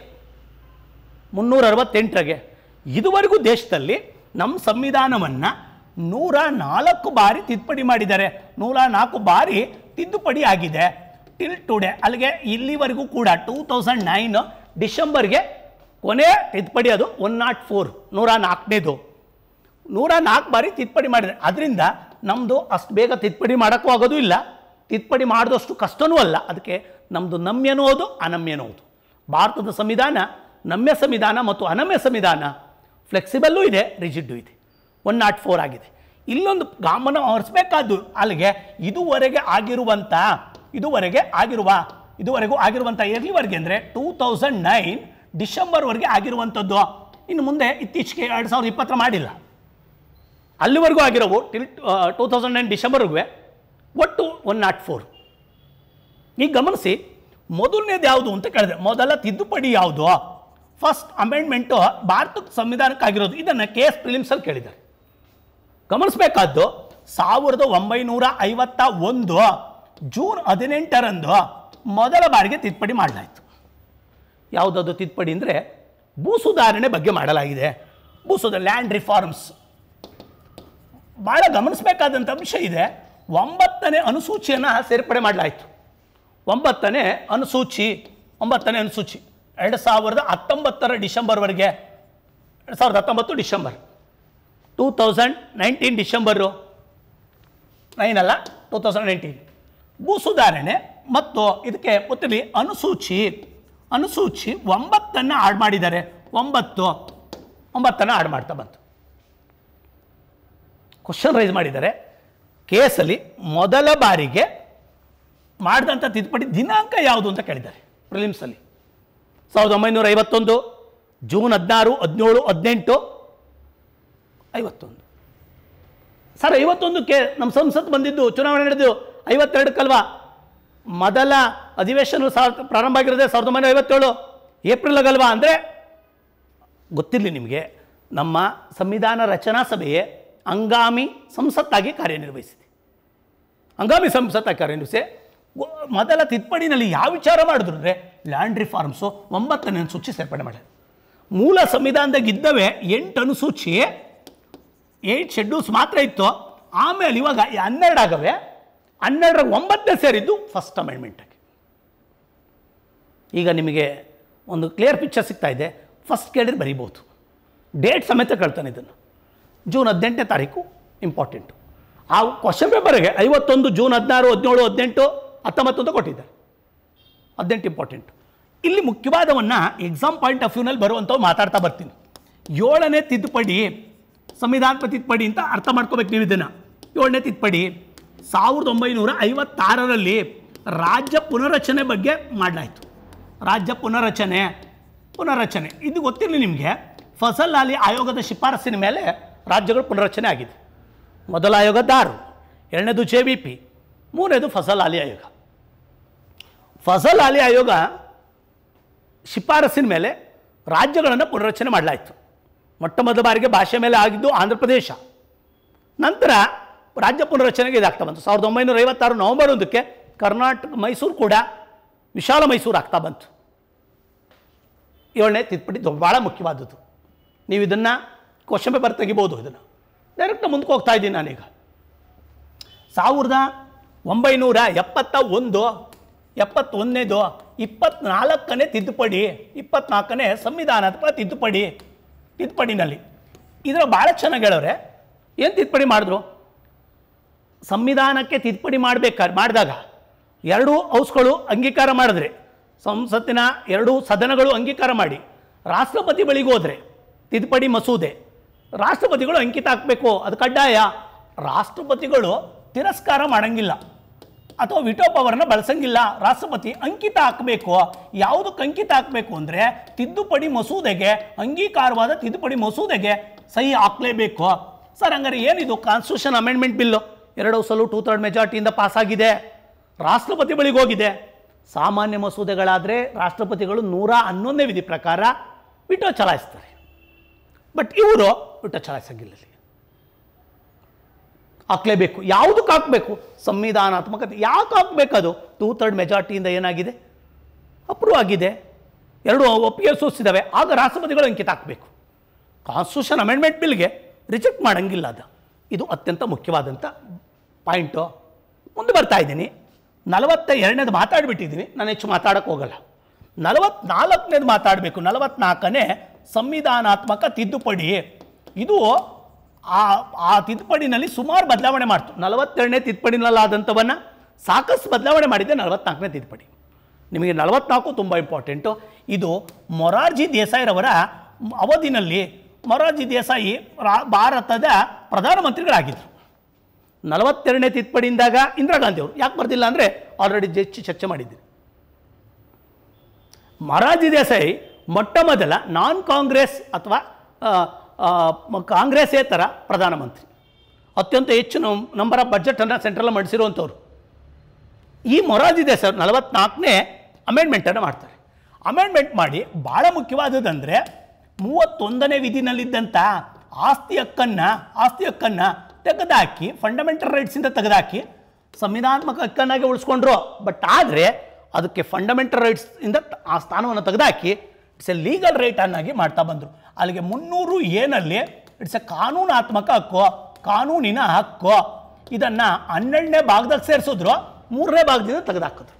ಮುನ್ನೂರ ಅರವತ್ತೆಂಟರಿಗೆ ಇದುವರೆಗೂ ದೇಶದಲ್ಲಿ ನಮ್ಮ ಸಂವಿಧಾನವನ್ನು ನೂರ ನಾಲ್ಕು ಬಾರಿ ತಿದ್ದುಪಡಿ ಮಾಡಿದ್ದಾರೆ ನೂರ ನಾಲ್ಕು ಬಾರಿ ತಿದ್ದುಪಡಿ ಆಗಿದೆ ಟಿಲ್ ಟುಡೇ ಅಲ್ಲಿಗೆ ಇಲ್ಲಿವರೆಗೂ ಕೂಡ ಟೂ ತೌಸಂಡ್ ನೈನ್ ಡಿಸೆಂಬರ್ಗೆ ಕೊನೆ ತಿದ್ದುಪಡಿ ಅದು ಒನ್ ನಾಟ್ ಫೋರ್ ನೂರ ನಾಲ್ಕನೇದು ನೂರ ನಾಲ್ಕು ಬಾರಿ ತಿದ್ದುಪಡಿ ಮಾಡಿದ್ದಾರೆ ಅದರಿಂದ ನಮ್ಮದು ಅಷ್ಟು ಬೇಗ ತಿದ್ದುಪಡಿ ಮಾಡೋಕ್ಕೂ ಆಗೋದು ಇಲ್ಲ ತಿದ್ದುಪಡಿ ಮಾಡಿದಷ್ಟು ಕಷ್ಟವೂ ಅಲ್ಲ ಅದಕ್ಕೆ ನಮ್ಮದು ನಮ್ಯನೂ ಹೌದು ಅನಮ್ಯನೂ ಹೌದು ಭಾರತದ ಸಂವಿಧಾನ ನಮ್ಯ ಸಂವಿಧಾನ ಮತ್ತು ಅನಮ್ಯ ಸಂವಿಧಾನ ಫ್ಲೆಕ್ಸಿಬಲ್ಲೂ ಇದೆ ರಿಜಿಡ್ಡು ಇದೆ ಒನ್ ನಾಟ್ ಫೋರ್ ಆಗಿದೆ ಇಲ್ಲೊಂದು ಗಮನ ಹರಿಸ್ಬೇಕಾದ್ದು ಅಲ್ಲಿಗೆ ಇದುವರೆಗೆ ಆಗಿರುವಂಥ ಇದುವರೆಗೆ ಆಗಿರುವ ಇದುವರೆಗೂ ಆಗಿರುವಂಥ ಎಲ್ಲಿವರೆಗೆ ಅಂದರೆ ಟೂ ತೌಸಂಡ್ ನೈನ್ ಡಿಸೆಂಬರ್ವರೆಗೆ ಆಗಿರುವಂಥದ್ದು ಇನ್ನು ಮುಂದೆ ಇತ್ತೀಚೆಗೆ ಎರಡು ಸಾವಿರದ ಇಪ್ಪತ್ತರ ಮಾಡಿಲ್ಲ ಅಲ್ಲಿವರೆಗೂ ಆಗಿರೋವು ಟಿಲ್ ಟೂ ತೌಸಂಡ್ ನೈನ್ ಡಿಸೆಂಬರ್ಗೂ ಒಟ್ಟು ಒನ್ ನಾಟ್ ಫೋರ್ ಈಗ ಗಮನಿಸಿ ಮೊದಲನೇದು ಯಾವುದು ಅಂತ ಕೇಳಿದೆ ಮೊದಲ ತಿದ್ದುಪಡಿ ಯಾವುದು ಫಸ್ಟ್ ಅಮೆಂಡ್ಮೆಂಟು ಭಾರತದ ಸಂವಿಧಾನಕ್ಕಾಗಿರೋದು ಇದನ್ನು ಕೆ ಎಸ್ ಪ್ರಿಲಿಮ್ಸಲ್ಲಿ ಕೇಳಿದ್ದಾರೆ ಗಮನಿಸಬೇಕಾದ್ದು ಸಾವಿರದ ಒಂಬೈನೂರ ಐವತ್ತ ಒಂದು ಜೂನ್ ಹದಿನೆಂಟರಂದು ಮೊದಲ ಬಾರಿಗೆ ತಿದ್ದುಪಡಿ ಮಾಡಲಾಯಿತು ಯಾವುದಾದ್ರು ತಿದ್ದುಪಡಿ ಅಂದರೆ ಭೂ ಸುಧಾರಣೆ ಬಗ್ಗೆ ಮಾಡಲಾಗಿದೆ ಭೂ ಸುಧಾರ ಲ್ಯಾಂಡ್ ರಿಫಾರ್ಮ್ಸ್ ಭಾಳ ಗಮನಿಸಬೇಕಾದಂಥ ಅಂಶ ಇದೆ ಒಂಬತ್ತನೇ ಅನುಸೂಚಿಯನ್ನು ಸೇರ್ಪಡೆ ಮಾಡಲಾಯಿತು ಒಂಬತ್ತನೇ ಅನುಸೂಚಿ ಒಂಬತ್ತನೇ ಅನುಸೂಚಿ ಎರಡು ಸಾವಿರದ ಹತ್ತೊಂಬತ್ತರ ಡಿಸೆಂಬರ್ವರೆಗೆ ಎರಡು ಸಾವಿರದ ಹತ್ತೊಂಬತ್ತು December two thousand nineteen December nine ಅಲ್ಲ ಟೂ ತೌಸಂಡ್ ನೈನ್ಟೀನ್ ಭೂ ಸುಧಾರಣೆ ಮತ್ತು ಇದಕ್ಕೆ ಗೊತ್ತಿರಲಿ ಅನುಸೂಚಿ ಅನುಸೂಚಿ ಒಂಬತ್ತನ್ನು ಆಡ್ ಮಾಡಿದ್ದಾರೆ ಒಂಬತ್ತು ಒಂಬತ್ತನ್ನು ಆಡ್ ಮಾಡ್ತಾ ಬಂತು ಕ್ವಶನ್ ರೈಸ್ ಮಾಡಿದ್ದಾರೆ ಕೇಸಲ್ಲಿ ಮೊದಲ ಬಾರಿಗೆ ಮಾಡಿದಂಥ ತಿದ್ದುಪಡಿ ದಿನಾಂಕ ಯಾವುದು ಅಂತ ಕೇಳಿದ್ದಾರೆ ಪ್ರಿಲಿಮ್ಸಲ್ಲಿ ಸಾವಿರದ ಒಂಬೈನೂರ ಐವತ್ತೊಂದು ಜೂನ್ ಹದಿನಾರು ಹದಿನೇಳು ಹದಿನೆಂಟು ಐವತ್ತೊಂದು ಸರ್ ಐವತ್ತೊಂದು ಕೆ ನಮ್ಮ ಸಂಸತ್ ಬಂದಿದ್ದು ಚುನಾವಣೆ ನಡೆದು ಐವತ್ತೆರಡಕ್ಕಲ್ವಾ ಮೊದಲ ಅಧಿವೇಶನ ಸಾವಿರ ಪ್ರಾರಂಭ ಆಗಿರೋದೆ ಸಾವಿರದ ಒಂಬೈನೂರ ಐವತ್ತೇಳು ಏಪ್ರಿಲ್ ಆಗಲ್ವಾ ಅಂದರೆ ಗೊತ್ತಿರಲಿ ನಿಮಗೆ ನಮ್ಮ ಸಂವಿಧಾನ ರಚನಾ ಸಭೆಯೇ ಹಂಗಾಮಿ ಸಂಸತ್ತಾಗಿ ಕಾರ್ಯನಿರ್ವಹಿಸಿದೆ ಹಂಗಾಮಿ ಸಂಸತ್ತಾಗಿ ಕಾರ್ಯನಿರ್ವಹಿಸಿ ಮೊದಲ ತಿದ್ದುಪಡಿನಲ್ಲಿ ಯಾವ ವಿಚಾರ ಮಾಡಿದ್ರು ಅಂದರೆ ಲ್ಯಾಂಡ್ ರಿಫಾರ್ಮ್ಸು ಒಂಬತ್ತನೇ ಅನುಸೂಚಿ ಸೇರ್ಪಡೆ ಮಾಡಿದೆ ಮೂಲ ಸಂವಿಧಾನದಾಗ ಇದ್ದವೆ ಎಂಟು ಅನುಸೂಚಿ ಏಟ್ ಶೆಡ್ಯೂಲ್ಸ್ ಮಾತ್ರ ಇತ್ತು ಆಮೇಲೆ ಇವಾಗ ಹನ್ನೆರಡು ಆಗವೆ ಹನ್ನೆರಡರ ಒಂಬತ್ತನೇ ಸೇರಿದ್ದು ಫಸ್ಟ್ ಅಮೆಂಡ್ಮೆಂಟಾಗಿ ಈಗ ನಿಮಗೆ ಒಂದು ಕ್ಲಿಯರ್ ಪಿಕ್ಚರ್ ಸಿಗ್ತಾ ಇದೆ ಫಸ್ಟ್ ಕೇಳಿದ್ರೆ ಬರೀಬೋದು ಡೇಟ್ ಸಮೇತ ಕಳ್ತಾನೆ ಇದನ್ನು ಜೂನ್ ಹದಿನೆಂಟನೇ ತಾರೀಕು ಇಂಪಾರ್ಟೆಂಟ್ ಆ ಕ್ವಶನ್ ಪೇಪರ್ಗೆ ಐವತ್ತೊಂದು ಜೂನ್ ಹದಿನಾರು ಹದಿನೇಳು ಹದಿನೆಂಟು ಹತ್ತೊಂಬತ್ತು ಅಂತ ಕೊಟ್ಟಿದ್ದಾರೆ ಹದಿನೆಂಟು ಇಂಪಾರ್ಟೆಂಟ್ ಇಲ್ಲಿ ಮುಖ್ಯವಾದವನ್ನು ಎಕ್ಸಾಮ್ ಪಾಯಿಂಟ್ ಆಫ್ ವ್ಯೂನಲ್ಲಿ ಬರುವಂಥವು ಮಾತಾಡ್ತಾ ಬರ್ತೀನಿ ಏಳನೇ ತಿದ್ದುಪಡಿ ಸಂವಿಧಾನ ತಿದ್ದುಪಡಿ ಅಂತ ಅರ್ಥ ಮಾಡ್ಕೋಬೇಕು ನೀವು ಇದನ್ನು ಏಳನೇ ತಿದ್ದುಪಡಿ ಸಾವಿರದ ಒಂಬೈನೂರ ಐವತ್ತಾರರಲ್ಲಿ ರಾಜ್ಯ ಪುನರಚನೆ ಬಗ್ಗೆ ಮಾಡಲಾಯಿತು ರಾಜ್ಯ ಪುನರಚನೆ ಪುನರ್ರಚನೆ ಇದು ಗೊತ್ತಿರಲಿ ನಿಮಗೆ ಫಸಲ್ ಆಲಿ ಆಯೋಗದ ಶಿಫಾರಸಿನ ಮೇಲೆ ರಾಜ್ಯಗಳು ಪುನರ್ರಚನೆ ಆಗಿದೆ ಮೊದಲ ಆಯೋಗ ದಾರು ಎರಡನೇದು ಜೆ ವಿ ಪಿ ಮೂರನೇದು ಫಸಲ್ ಅಲಿ ಆಯೋಗ ಫಸಲ್ ಅಲಿ ಆಯೋಗ ಶಿಫಾರಸಿನ ಮೇಲೆ ರಾಜ್ಯಗಳನ್ನು ಪುನರ್ರಚನೆ ಮಾಡಲಾಯಿತು ಮೊಟ್ಟ ಮೊದಲ ಬಾರಿಗೆ ಭಾಷೆ ಮೇಲೆ ಆಗಿದ್ದು ಆಂಧ್ರ ಪ್ರದೇಶ ನಂತರ ರಾಜ್ಯ ಪುನರಚನೆಗೆ ಇದಾಗ್ತಾ ಬಂತು ಸಾವಿರದ ಒಂಬೈನೂರ ಐವತ್ತಾರು ನವಂಬರ್ ಒಂದಕ್ಕೆ ಕರ್ನಾಟಕ ಮೈಸೂರು ಕೂಡ ವಿಶಾಲ ಮೈಸೂರು ಆಗ್ತಾ ಬಂತು ಏಳನೇ ತಿದ್ದುಪಡಿ ಭಾಳ ಮುಖ್ಯವಾದದ್ದು ನೀವು ಇದನ್ನು ಕ್ವಶನ್ ಪೇಪರ್ ತೆಗಿಬೋದು ಇದನ್ನು ಡೈರೆಕ್ಟ್ ಮುಂದಕ್ಕೆ ಹೋಗ್ತಾ ಇದ್ದೀನಿ ನಾನೀಗ ಸಾವಿರದ ಒಂಬೈನೂರ ಎಪ್ಪತ್ತ ಒಂದು ಎಪ್ಪತ್ತೊಂದನೇದು ಇಪ್ಪತ್ನಾಲ್ಕನೇ ತಿದ್ದುಪಡಿ ಇಪ್ಪತ್ನಾಲ್ಕನೇ ಸಂವಿಧಾನದ ತಿದ್ದುಪಡಿ ತಿದ್ದುಪಡಿನಲ್ಲಿ ಇದರ ಭಾಳ ಚೆನ್ನಾಗಿ ಹೇಳೋರೆ ಏನು ತಿದ್ದುಪಡಿ ಮಾಡಿದ್ರು ಸಂವಿಧಾನಕ್ಕೆ ತಿದ್ದುಪಡಿ ಮಾಡಬೇಕಾದ್ರೆ ಮಾಡಿದಾಗ ಎರಡೂ ಹೌಸ್ಗಳು ಅಂಗೀಕಾರ ಮಾಡಿದ್ರೆ ಸಂಸತ್ತಿನ ಎರಡೂ ಸದನಗಳು ಅಂಗೀಕಾರ ಮಾಡಿ ರಾಷ್ಟ್ರಪತಿ ಬಳಿಗೆ ಹೋದರೆ ತಿದ್ದುಪಡಿ ಮಸೂದೆ ರಾಷ್ಟ್ರಪತಿಗಳು ಅಂಕಿತ ಹಾಕಬೇಕು ಅದು ಕಡ್ಡಾಯ ರಾಷ್ಟ್ರಪತಿಗಳು ತಿರಸ್ಕಾರ ಮಾಡಂಗಿಲ್ಲ ಅಥವಾ ವಿಟೋ ಪವರನ್ನು ಬಳಸಂಗಿಲ್ಲ ರಾಷ್ಟ್ರಪತಿ ಅಂಕಿತ ಹಾಕಬೇಕು ಯಾವುದಕ್ಕೆ ಅಂಕಿತ ಹಾಕಬೇಕು ಅಂದರೆ ತಿದ್ದುಪಡಿ ಮಸೂದೆಗೆ ಅಂಗೀಕಾರವಾದ ತಿದ್ದುಪಡಿ ಮಸೂದೆಗೆ ಸಹಿ ಹಾಕಲೇಬೇಕು ಸರ್ ಹಂಗಾರೆ ಏನಿದು ಕಾನ್ಸ್ಟಿಟ್ಯೂಷನ್ ಅಮೆಂಡ್ಮೆಂಟ್ ಬಿಲ್ಲು ಎರಡು ಸಲ ಟೂ ಥರ್ಡ್ ಮೆಜಾರಿಟಿಯಿಂದ ಆಗಿದೆ ರಾಷ್ಟ್ರಪತಿ ಬಳಿಗೆ ಹೋಗಿದೆ ಸಾಮಾನ್ಯ ಮಸೂದೆಗಳಾದರೆ ರಾಷ್ಟ್ರಪತಿಗಳು ನೂರ ಹನ್ನೊಂದನೇ ವಿಧಿ ಪ್ರಕಾರ ವಿಟೋ ಚಲಾಯಿಸ್ತಾರೆ ಬಟ್ ಇವರು ಊಟ ಸಂಗಿಲಲ್ಲಿ ಹಾಕ್ಲೇಬೇಕು ಯಾವುದಕ್ಕೆ ಹಾಕಬೇಕು ಸಂವಿಧಾನಾತ್ಮಕತೆ ಯಾಕೆ ಹಾಕಬೇಕದು ಟೂ ಥರ್ಡ್ ಮೆಜಾರಿಟಿಯಿಂದ ಏನಾಗಿದೆ ಅಪ್ರೂವ್ ಆಗಿದೆ ಎರಡು ಒಪ್ಪಿಗೆ ಸೂಚಿಸಿದ್ದಾವೆ ಆಗ ರಾಷ್ಟ್ರಪತಿಗಳು ಅಂಕಿತ ಹಾಕಬೇಕು ಕಾನ್ಸ್ಟಿಟ್ಯೂಷನ್ ಅಮೆಂಡ್ಮೆಂಟ್ ಬಿಲ್ಗೆ ರಿಜೆಕ್ಟ್ ಮಾಡೋಂಗಿಲ್ಲ ಅದು ಇದು ಅತ್ಯಂತ ಮುಖ್ಯವಾದಂಥ ಪಾಯಿಂಟು ಮುಂದೆ ಬರ್ತಾ ಇದ್ದೀನಿ ನಲವತ್ತ ಎರಡನೇದು ಮಾತಾಡಿಬಿಟ್ಟಿದ್ದೀನಿ ನಾನು ಹೆಚ್ಚು ಮಾತಾಡೋಕ್ಕೆ ಹೋಗಲ್ಲ ನಲವತ್ತ್ನಾಲ್ಕನೇದು ಮಾತಾಡಬೇಕು ನಲವತ್ತ್ನಾಲ್ಕನೇ ಸಂವಿಧಾನಾತ್ಮಕ ತಿದ್ದುಪಡಿ ಇದು ಆ ಆ ತಿದ್ದುಪಡಿನಲ್ಲಿ ಸುಮಾರು ಬದಲಾವಣೆ ಮಾಡ್ತು ನಲವತ್ತೆರಡನೇ ತಿದ್ದುಪಡಿನಲ್ಲಾದಂಥವನ್ನು ಸಾಕಷ್ಟು ಬದಲಾವಣೆ ಮಾಡಿದ್ದೆ ನಲವತ್ನಾಲ್ಕನೇ ತಿದ್ದುಪಡಿ ನಿಮಗೆ ನಲವತ್ನಾಲ್ಕು ತುಂಬ ಇಂಪಾರ್ಟೆಂಟು ಇದು ಮೊರಾರ್ಜಿ ದೇಸಾಯಿರವರ ಅವಧಿನಲ್ಲಿ ಮೊರಾರ್ಜಿ ದೇಸಾಯಿ ಭಾರತದ ಪ್ರಧಾನಮಂತ್ರಿಗಳಾಗಿದ್ದರು ನಲವತ್ತೆರಡನೇ ತಿದ್ದುಪಡಿಯಿಂದಾಗ ಇಂದಿರಾ ಗಾಂಧಿಯವರು ಯಾಕೆ ಬರ್ದಿಲ್ಲ ಅಂದರೆ ಆಲ್ರೆಡಿ ಹೆಚ್ಚು ಚರ್ಚೆ ಮಾಡಿದ್ದೀರಿ ಮೊರಾರ್ಜಿ ದೇಸಾಯಿ ಮೊಟ್ಟ ಮೊದಲ ನಾನ್ ಕಾಂಗ್ರೆಸ್ ಅಥವಾ ಥರ ಪ್ರಧಾನಮಂತ್ರಿ ಅತ್ಯಂತ ಹೆಚ್ಚು ನಂಬರ್ ಆಫ್ ಬಜೆಟನ್ನು ಸೆಂಟ್ರಲ್ ಮಾಡಿಸಿರುವಂಥವ್ರು ಈ ಮೊರಾದಿದೆ ಸರ್ ನಲವತ್ನಾಲ್ಕನೇ ಅಮೆಂಡ್ಮೆಂಟನ್ನು ಮಾಡ್ತಾರೆ ಅಮೆಂಡ್ಮೆಂಟ್ ಮಾಡಿ ಭಾಳ ಮುಖ್ಯವಾದದಂದರೆ ಮೂವತ್ತೊಂದನೇ ವಿಧಿನಲ್ಲಿದ್ದಂಥ ಆಸ್ತಿ ಹಕ್ಕನ್ನು ಆಸ್ತಿ ಹಕ್ಕನ್ನು ತೆಗೆದಾಕಿ ಫಂಡಮೆಂಟಲ್ ರೈಟ್ಸಿಂದ ತೆಗೆದಾಕಿ ಸಂವಿಧಾನಾತ್ಮಕ ಹಕ್ಕನ್ನಾಗಿ ಉಳಿಸ್ಕೊಂಡ್ರು ಬಟ್ ಆದರೆ ಅದಕ್ಕೆ ಫಂಡಮೆಂಟಲ್ ರೈಟ್ಸ್ ಇಂದ ಆ ಸ್ಥಾನವನ್ನು ತೆಗೆದಾಕಿ ಇಟ್ಸ್ ಎ ಲೀಗಲ್ ರೈಟ್ ಅನ್ನಾಗಿ ಮಾಡ್ತಾ ಬಂದರು ಅಲ್ಲಿಗೆ ಮುನ್ನೂರು ಏನಲ್ಲಿ ಇಟ್ಸ್ ಎ ಕಾನೂನಾತ್ಮಕ ಹಕ್ಕು ಕಾನೂನಿನ ಹಕ್ಕು ಇದನ್ನು ಹನ್ನೆರಡನೇ ಭಾಗದಲ್ಲಿ ಸೇರಿಸಿದ್ರು ಮೂರನೇ ಭಾಗದಿಂದ ತೆಗೆದಾಕಿದ್ರು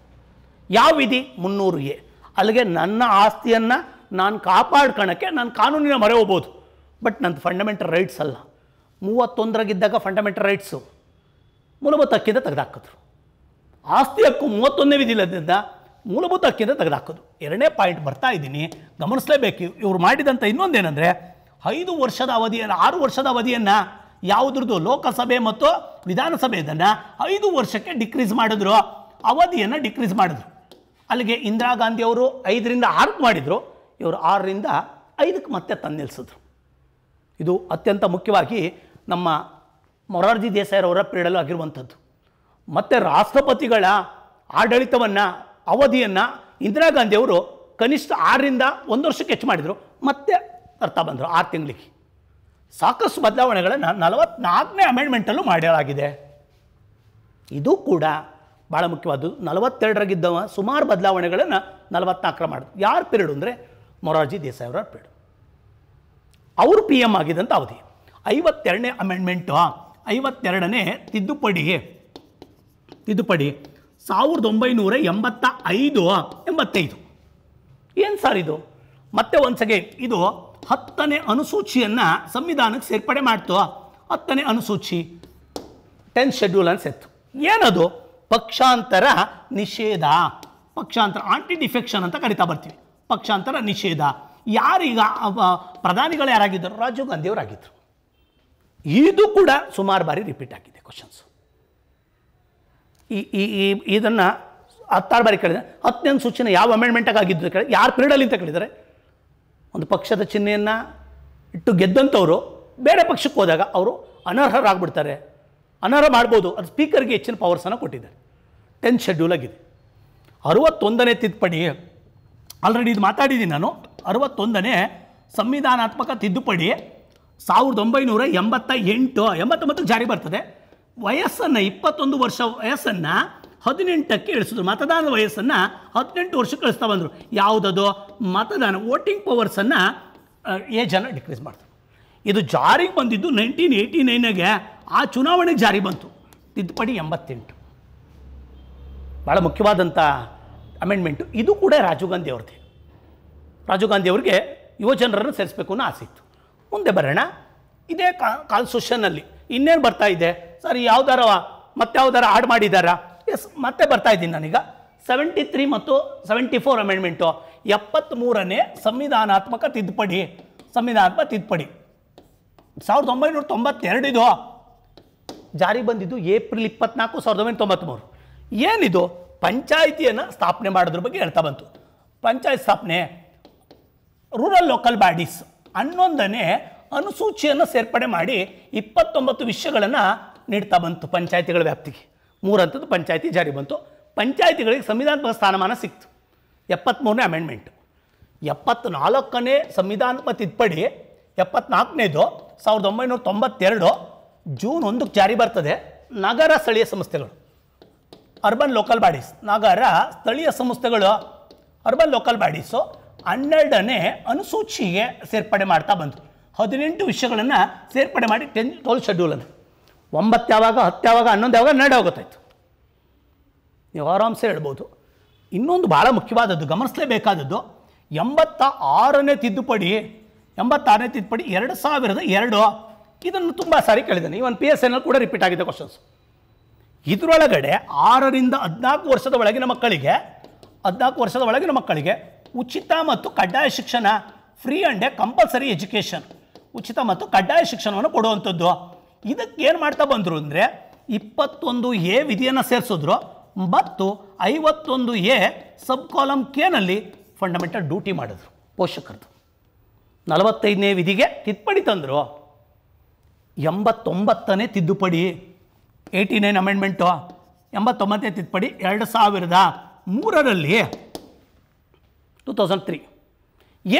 ಯಾವ ವಿಧಿ ಮುನ್ನೂರು ಎ ಅಲ್ಲಿಗೆ ನನ್ನ ಆಸ್ತಿಯನ್ನು ನಾನು ಕಾಪಾಡ್ಕೊಳ್ಳೋಕ್ಕೆ ನಾನು ಕಾನೂನಿನ ಮೊರೆ ಹೋಗ್ಬೋದು ಬಟ್ ನಂದು ಫಂಡಮೆಂಟಲ್ ರೈಟ್ಸ್ ಅಲ್ಲ ಮೂವತ್ತೊಂದರಾಗಿದ್ದಾಗ ಫಂಡಮೆಂಟಲ್ ರೈಟ್ಸು ಮೂಲಭೂತ ಹಕ್ಕಿಂದ ತೆಗೆದಾಕಿದ್ರು ಆಸ್ತಿ ಹಕ್ಕು ಮೂವತ್ತೊಂದನೇ ವಿಧಿ ಇಲ್ಲದಿದ್ದ ಮೂಲಭೂತ ಹಕ್ಕಿಂದ ತೆಗೆದುಹಾಕೋದು ಎರಡನೇ ಪಾಯಿಂಟ್ ಬರ್ತಾ ಇದ್ದೀನಿ ಗಮನಿಸಲೇಬೇಕು ಇವರು ಮಾಡಿದಂಥ ಇನ್ನೊಂದೇನೆಂದರೆ ಐದು ವರ್ಷದ ಅವಧಿಯನ್ನು ಆರು ವರ್ಷದ ಅವಧಿಯನ್ನು ಯಾವುದ್ರದ್ದು ಲೋಕಸಭೆ ಮತ್ತು ವಿಧಾನಸಭೆ ಇದನ್ನು ಐದು ವರ್ಷಕ್ಕೆ ಡಿಕ್ರೀಸ್ ಮಾಡಿದ್ರು ಅವಧಿಯನ್ನು ಡಿಕ್ರೀಸ್ ಮಾಡಿದ್ರು ಅಲ್ಲಿಗೆ ಇಂದಿರಾ ಗಾಂಧಿಯವರು ಐದರಿಂದ ಆರಕ್ಕೆ ಮಾಡಿದರು ಇವರು ಆರರಿಂದ ಐದಕ್ಕೆ ಮತ್ತೆ ತಂದು ನಿಲ್ಲಿಸಿದ್ರು ಇದು ಅತ್ಯಂತ ಮುಖ್ಯವಾಗಿ ನಮ್ಮ ಮೊರಾರ್ಜಿ ಅವರ ಪೀಡಲು ಆಗಿರುವಂಥದ್ದು ಮತ್ತು ರಾಷ್ಟ್ರಪತಿಗಳ ಆಡಳಿತವನ್ನು ಅವಧಿಯನ್ನು ಇಂದಿರಾ ಗಾಂಧಿಯವರು ಕನಿಷ್ಠ ಆರರಿಂದ ಒಂದು ವರ್ಷಕ್ಕೆ ಹೆಚ್ಚು ಮಾಡಿದರು ಮತ್ತೆ ತರ್ತಾ ಬಂದರು ಆರು ತಿಂಗಳಿಗೆ ಸಾಕಷ್ಟು ಬದಲಾವಣೆಗಳನ್ನು ನಲವತ್ನಾಲ್ಕನೇ ಅಮೆಂಡ್ಮೆಂಟಲ್ಲೂ ಮಾಡಲಾಗಿದೆ ಇದು ಕೂಡ ಭಾಳ ಮುಖ್ಯವಾದದ್ದು ನಲವತ್ತೆರಡರಾಗಿದ್ದ ಸುಮಾರು ಬದಲಾವಣೆಗಳನ್ನು ನಲವತ್ನಾಲ್ಕರ ಮಾಡಿದ್ರು ಯಾರು ಪೀರಿಯಡ್ ಅಂದರೆ ಮೊರಾರ್ಜಿ ದೇಸಾಯಿ ಅವರ ಪೀರಿಯಡ್ ಅವರು ಪಿ ಎಮ್ ಆಗಿದ್ದಂಥ ಅವಧಿ ಐವತ್ತೆರಡನೇ ಅಮೆಂಡ್ಮೆಂಟು ಐವತ್ತೆರಡನೇ ತಿದ್ದುಪಡಿ ತಿದ್ದುಪಡಿ ಸಾವಿರದ ಒಂಬೈನೂರ ಎಂಬತ್ತ ಐದು ಎಂಬತ್ತೈದು ಏನು ಸರ್ ಇದು ಮತ್ತೆ ಒಂದ್ಸಗೆ ಇದು ಹತ್ತನೇ ಅನುಸೂಚಿಯನ್ನು ಸಂವಿಧಾನಕ್ಕೆ ಸೇರ್ಪಡೆ ಮಾಡ್ತು ಹತ್ತನೇ ಅನುಸೂಚಿ ಟೆನ್ ಶೆಡ್ಯೂಲ್ ಅನ್ಸೆತ್ತು ಏನದು ಪಕ್ಷಾಂತರ ನಿಷೇಧ ಪಕ್ಷಾಂತರ ಆಂಟಿ ಡಿಫೆಕ್ಷನ್ ಅಂತ ಕರಿತಾ ಬರ್ತೀವಿ ಪಕ್ಷಾಂತರ ನಿಷೇಧ ಯಾರೀಗ ಪ್ರಧಾನಿಗಳು ಯಾರಾಗಿದ್ದರು ರಾಜೀವ್ ಗಾಂಧಿಯವರಾಗಿದ್ದರು ಇದು ಕೂಡ ಸುಮಾರು ಬಾರಿ ರಿಪೀಟ್ ಆಗಿದೆ ಕ್ವಶನ್ಸ್ ಈ ಈ ಇದನ್ನು ಹತ್ತಾರು ಬಾರಿ ಕೇಳಿದೆ ಹತ್ತನೇ ಸೂಚನೆ ಯಾವ ಅಮೆಂಡ್ಮೆಂಟಾಗಿ ಆಗಿದ್ದು ಕೇಳಿ ಯಾರು ಪೀರಿಯಡಲ್ಲಿ ಅಂತ ಕೇಳಿದರೆ ಒಂದು ಪಕ್ಷದ ಚಿಹ್ನೆಯನ್ನು ಇಟ್ಟು ಗೆದ್ದಂಥವರು ಬೇರೆ ಪಕ್ಷಕ್ಕೆ ಹೋದಾಗ ಅವರು ಅನರ್ಹರಾಗ್ಬಿಡ್ತಾರೆ ಅನರ್ಹ ಮಾಡ್ಬೋದು ಅದು ಸ್ಪೀಕರ್ಗೆ ಹೆಚ್ಚಿನ ಪವರ್ಸನ್ನು ಕೊಟ್ಟಿದ್ದಾರೆ ಟೆಂತ್ ಶೆಡ್ಯೂಲ್ ಆಗಿದೆ ಅರವತ್ತೊಂದನೇ ತಿದ್ದುಪಡಿ ಆಲ್ರೆಡಿ ಇದು ಮಾತಾಡಿದ್ದೀನಿ ನಾನು ಅರವತ್ತೊಂದನೇ ಸಂವಿಧಾನಾತ್ಮಕ ತಿದ್ದುಪಡಿ ಸಾವಿರದ ಒಂಬೈನೂರ ಎಂಬತ್ತ ಎಂಟು ಎಂಬತ್ತೊಂಬತ್ತು ಜಾರಿ ಬರ್ತದೆ ವಯಸ್ಸನ್ನು ಇಪ್ಪತ್ತೊಂದು ವರ್ಷ ವಯಸ್ಸನ್ನು ಹದಿನೆಂಟಕ್ಕೆ ಇಳಿಸಿದ್ರು ಮತದಾನದ ವಯಸ್ಸನ್ನು ಹದಿನೆಂಟು ವರ್ಷಕ್ಕೆ ಕಳಿಸ್ತಾ ಬಂದರು ಯಾವುದದು ಮತದಾನ ವೋಟಿಂಗ್ ಪವರ್ಸನ್ನು ಏಜನ್ನು ಡಿಕ್ರೀಸ್ ಮಾಡ್ತಾರೆ ಇದು ಜಾರಿಗೆ ಬಂದಿದ್ದು ನೈನ್ಟೀನ್ ಏಯ್ಟಿ ನೈನಾಗೆ ಆ ಚುನಾವಣೆ ಜಾರಿ ಬಂತು ತಿದ್ದುಪಡಿ ಎಂಬತ್ತೆಂಟು ಭಾಳ ಮುಖ್ಯವಾದಂಥ ಅಮೆಂಡ್ಮೆಂಟು ಇದು ಕೂಡ ರಾಜೀವ್ ಗಾಂಧಿ ಅವ್ರದ್ದೇ ರಾಜೀವ್ ಗಾಂಧಿ ಅವ್ರಿಗೆ ಯುವಜನರನ್ನು ಸೇರಿಸಬೇಕು ಅನ್ನೋ ಆಸೆ ಇತ್ತು ಮುಂದೆ ಬರೋಣ ಇದೇ ಕಾ ಇನ್ನೇನು ಬರ್ತಾ ಇದೆ ಸರ್ ಯಾವ್ದಾರ ಮತ್ತೆ ಯಾವ್ದಾರ ಆಡ್ ಮಾಡಿದಾರ ಎಸ್ ಮತ್ತೆ ಬರ್ತಾ ಇದ್ದೀನಿ ನಾನೀಗ ಸೆವೆಂಟಿ ತ್ರೀ ಮತ್ತು ಸೆವೆಂಟಿ ಫೋರ್ ಅಮೆಂಡ್ಮೆಂಟು ಮೂರನೇ ಸಂವಿಧಾನಾತ್ಮಕ ತಿದ್ದುಪಡಿ ಸಂವಿಧಾನಾತ್ಮಕ ತಿದ್ದುಪಡಿ ಸಾವಿರದ ಒಂಬೈನೂರ ತೊಂಬತ್ತೆರಡಿದು ಜಾರಿ ಬಂದಿದ್ದು ಏಪ್ರಿಲ್ ಇಪ್ಪತ್ನಾಲ್ಕು ಸಾವಿರದ ಒಂಬೈನೂರ ತೊಂಬತ್ತ್ಮೂರು ಏನಿದು ಪಂಚಾಯಿತಿಯನ್ನು ಸ್ಥಾಪನೆ ಮಾಡೋದ್ರ ಬಗ್ಗೆ ಹೇಳ್ತಾ ಬಂತು ಪಂಚಾಯತ್ ಸ್ಥಾಪನೆ ರೂರಲ್ ಲೋಕಲ್ ಬಾಡೀಸ್ ಹನ್ನೊಂದನೇ ಅನುಸೂಚಿಯನ್ನು ಸೇರ್ಪಡೆ ಮಾಡಿ ಇಪ್ಪತ್ತೊಂಬತ್ತು ವಿಷಯಗಳನ್ನು ನೀಡ್ತಾ ಬಂತು ಪಂಚಾಯತಿಗಳ ವ್ಯಾಪ್ತಿಗೆ ಮೂರಂಥದ್ದು ಪಂಚಾಯತಿ ಜಾರಿ ಬಂತು ಪಂಚಾಯತಿಗಳಿಗೆ ಸಂವಿಧಾನಾತ್ಮಕ ಸ್ಥಾನಮಾನ ಸಿಕ್ತು ಎಪ್ಪತ್ತ್ಮೂರನೇ ಅಮೆಂಡ್ಮೆಂಟ್ ಸಂವಿಧಾನ ಸಂವಿಧಾನಾತ್ಮಕ ತಿದ್ದುಪಡಿ ಎಪ್ಪತ್ನಾಲ್ಕನೇದು ಸಾವಿರದ ಒಂಬೈನೂರ ತೊಂಬತ್ತೆರಡು ಜೂನ್ ಒಂದಕ್ಕೆ ಜಾರಿ ಬರ್ತದೆ ನಗರ ಸ್ಥಳೀಯ ಸಂಸ್ಥೆಗಳು ಅರ್ಬನ್ ಲೋಕಲ್ ಬಾಡೀಸ್ ನಗರ ಸ್ಥಳೀಯ ಸಂಸ್ಥೆಗಳು ಅರ್ಬನ್ ಲೋಕಲ್ ಬಾಡೀಸು ಹನ್ನೆರಡನೇ ಅನುಸೂಚಿಗೆ ಸೇರ್ಪಡೆ ಮಾಡ್ತಾ ಬಂತು ಹದಿನೆಂಟು ವಿಷಯಗಳನ್ನು ಸೇರ್ಪಡೆ ಮಾಡಿ ಟೆನ್ ಟೋಲ್ ಶೆಡ್ಯೂಲನ್ನು ಒಂಬತ್ತು ಯಾವಾಗ ಹತ್ತು ಯಾವಾಗ ಹನ್ನೊಂದು ಯಾವಾಗ ಹನ್ನೆರಡು ಆಗೋತ್ತಾಯ್ತು ನೀವು ಆರಾಮ್ಸೆ ಹೇಳ್ಬೋದು ಇನ್ನೊಂದು ಭಾಳ ಮುಖ್ಯವಾದದ್ದು ಗಮನಿಸಲೇಬೇಕಾದದ್ದು ಎಂಬತ್ತ ಆರನೇ ತಿದ್ದುಪಡಿ ಎಂಬತ್ತಾರನೇ ತಿದ್ದುಪಡಿ ಎರಡು ಸಾವಿರದ ಎರಡು ಇದನ್ನು ತುಂಬ ಸಾರಿ ಕೇಳಿದ್ದೇನೆ ಇವನ್ ಪಿ ಎಸ್ ಎನ್ ಕೂಡ ರಿಪೀಟ್ ಆಗಿದೆ ಕ್ವಶನ್ಸ್ ಇದರೊಳಗಡೆ ಆರರಿಂದ ಹದಿನಾಲ್ಕು ವರ್ಷದ ಒಳಗಿನ ಮಕ್ಕಳಿಗೆ ಹದಿನಾಲ್ಕು ವರ್ಷದ ಒಳಗಿನ ಮಕ್ಕಳಿಗೆ ಉಚಿತ ಮತ್ತು ಕಡ್ಡಾಯ ಶಿಕ್ಷಣ free and a compulsory education ಉಚಿತ ಮತ್ತು ಕಡ್ಡಾಯ ಶಿಕ್ಷಣವನ್ನು ಕೊಡುವಂಥದ್ದು ಇದಕ್ಕೆ ಏನು ಮಾಡ್ತಾ ಬಂದರು ಅಂದರೆ ಇಪ್ಪತ್ತೊಂದು ಎ ವಿಧಿಯನ್ನು ಸೇರಿಸಿದ್ರು ಮತ್ತು ಐವತ್ತೊಂದು ಎ ಸಬ್ ಕಾಲಮ್ ಕೆನಲ್ಲಿ ಫಂಡಮೆಂಟಲ್ ಡ್ಯೂಟಿ ಮಾಡಿದ್ರು ಪೋಷಕರದು ನಲವತ್ತೈದನೇ ವಿಧಿಗೆ ತಿದ್ದುಪಡಿ ತಂದರು ಎಂಬತ್ತೊಂಬತ್ತನೇ ತಿದ್ದುಪಡಿ ಏಯ್ಟಿ ನೈನ್ ಅಮೆಂಡ್ಮೆಂಟು ಎಂಬತ್ತೊಂಬತ್ತನೇ ತಿದ್ದುಪಡಿ ಎರಡು ಸಾವಿರದ ಮೂರರಲ್ಲಿ ಟೂ ತೌಸಂಡ್ ತ್ರೀ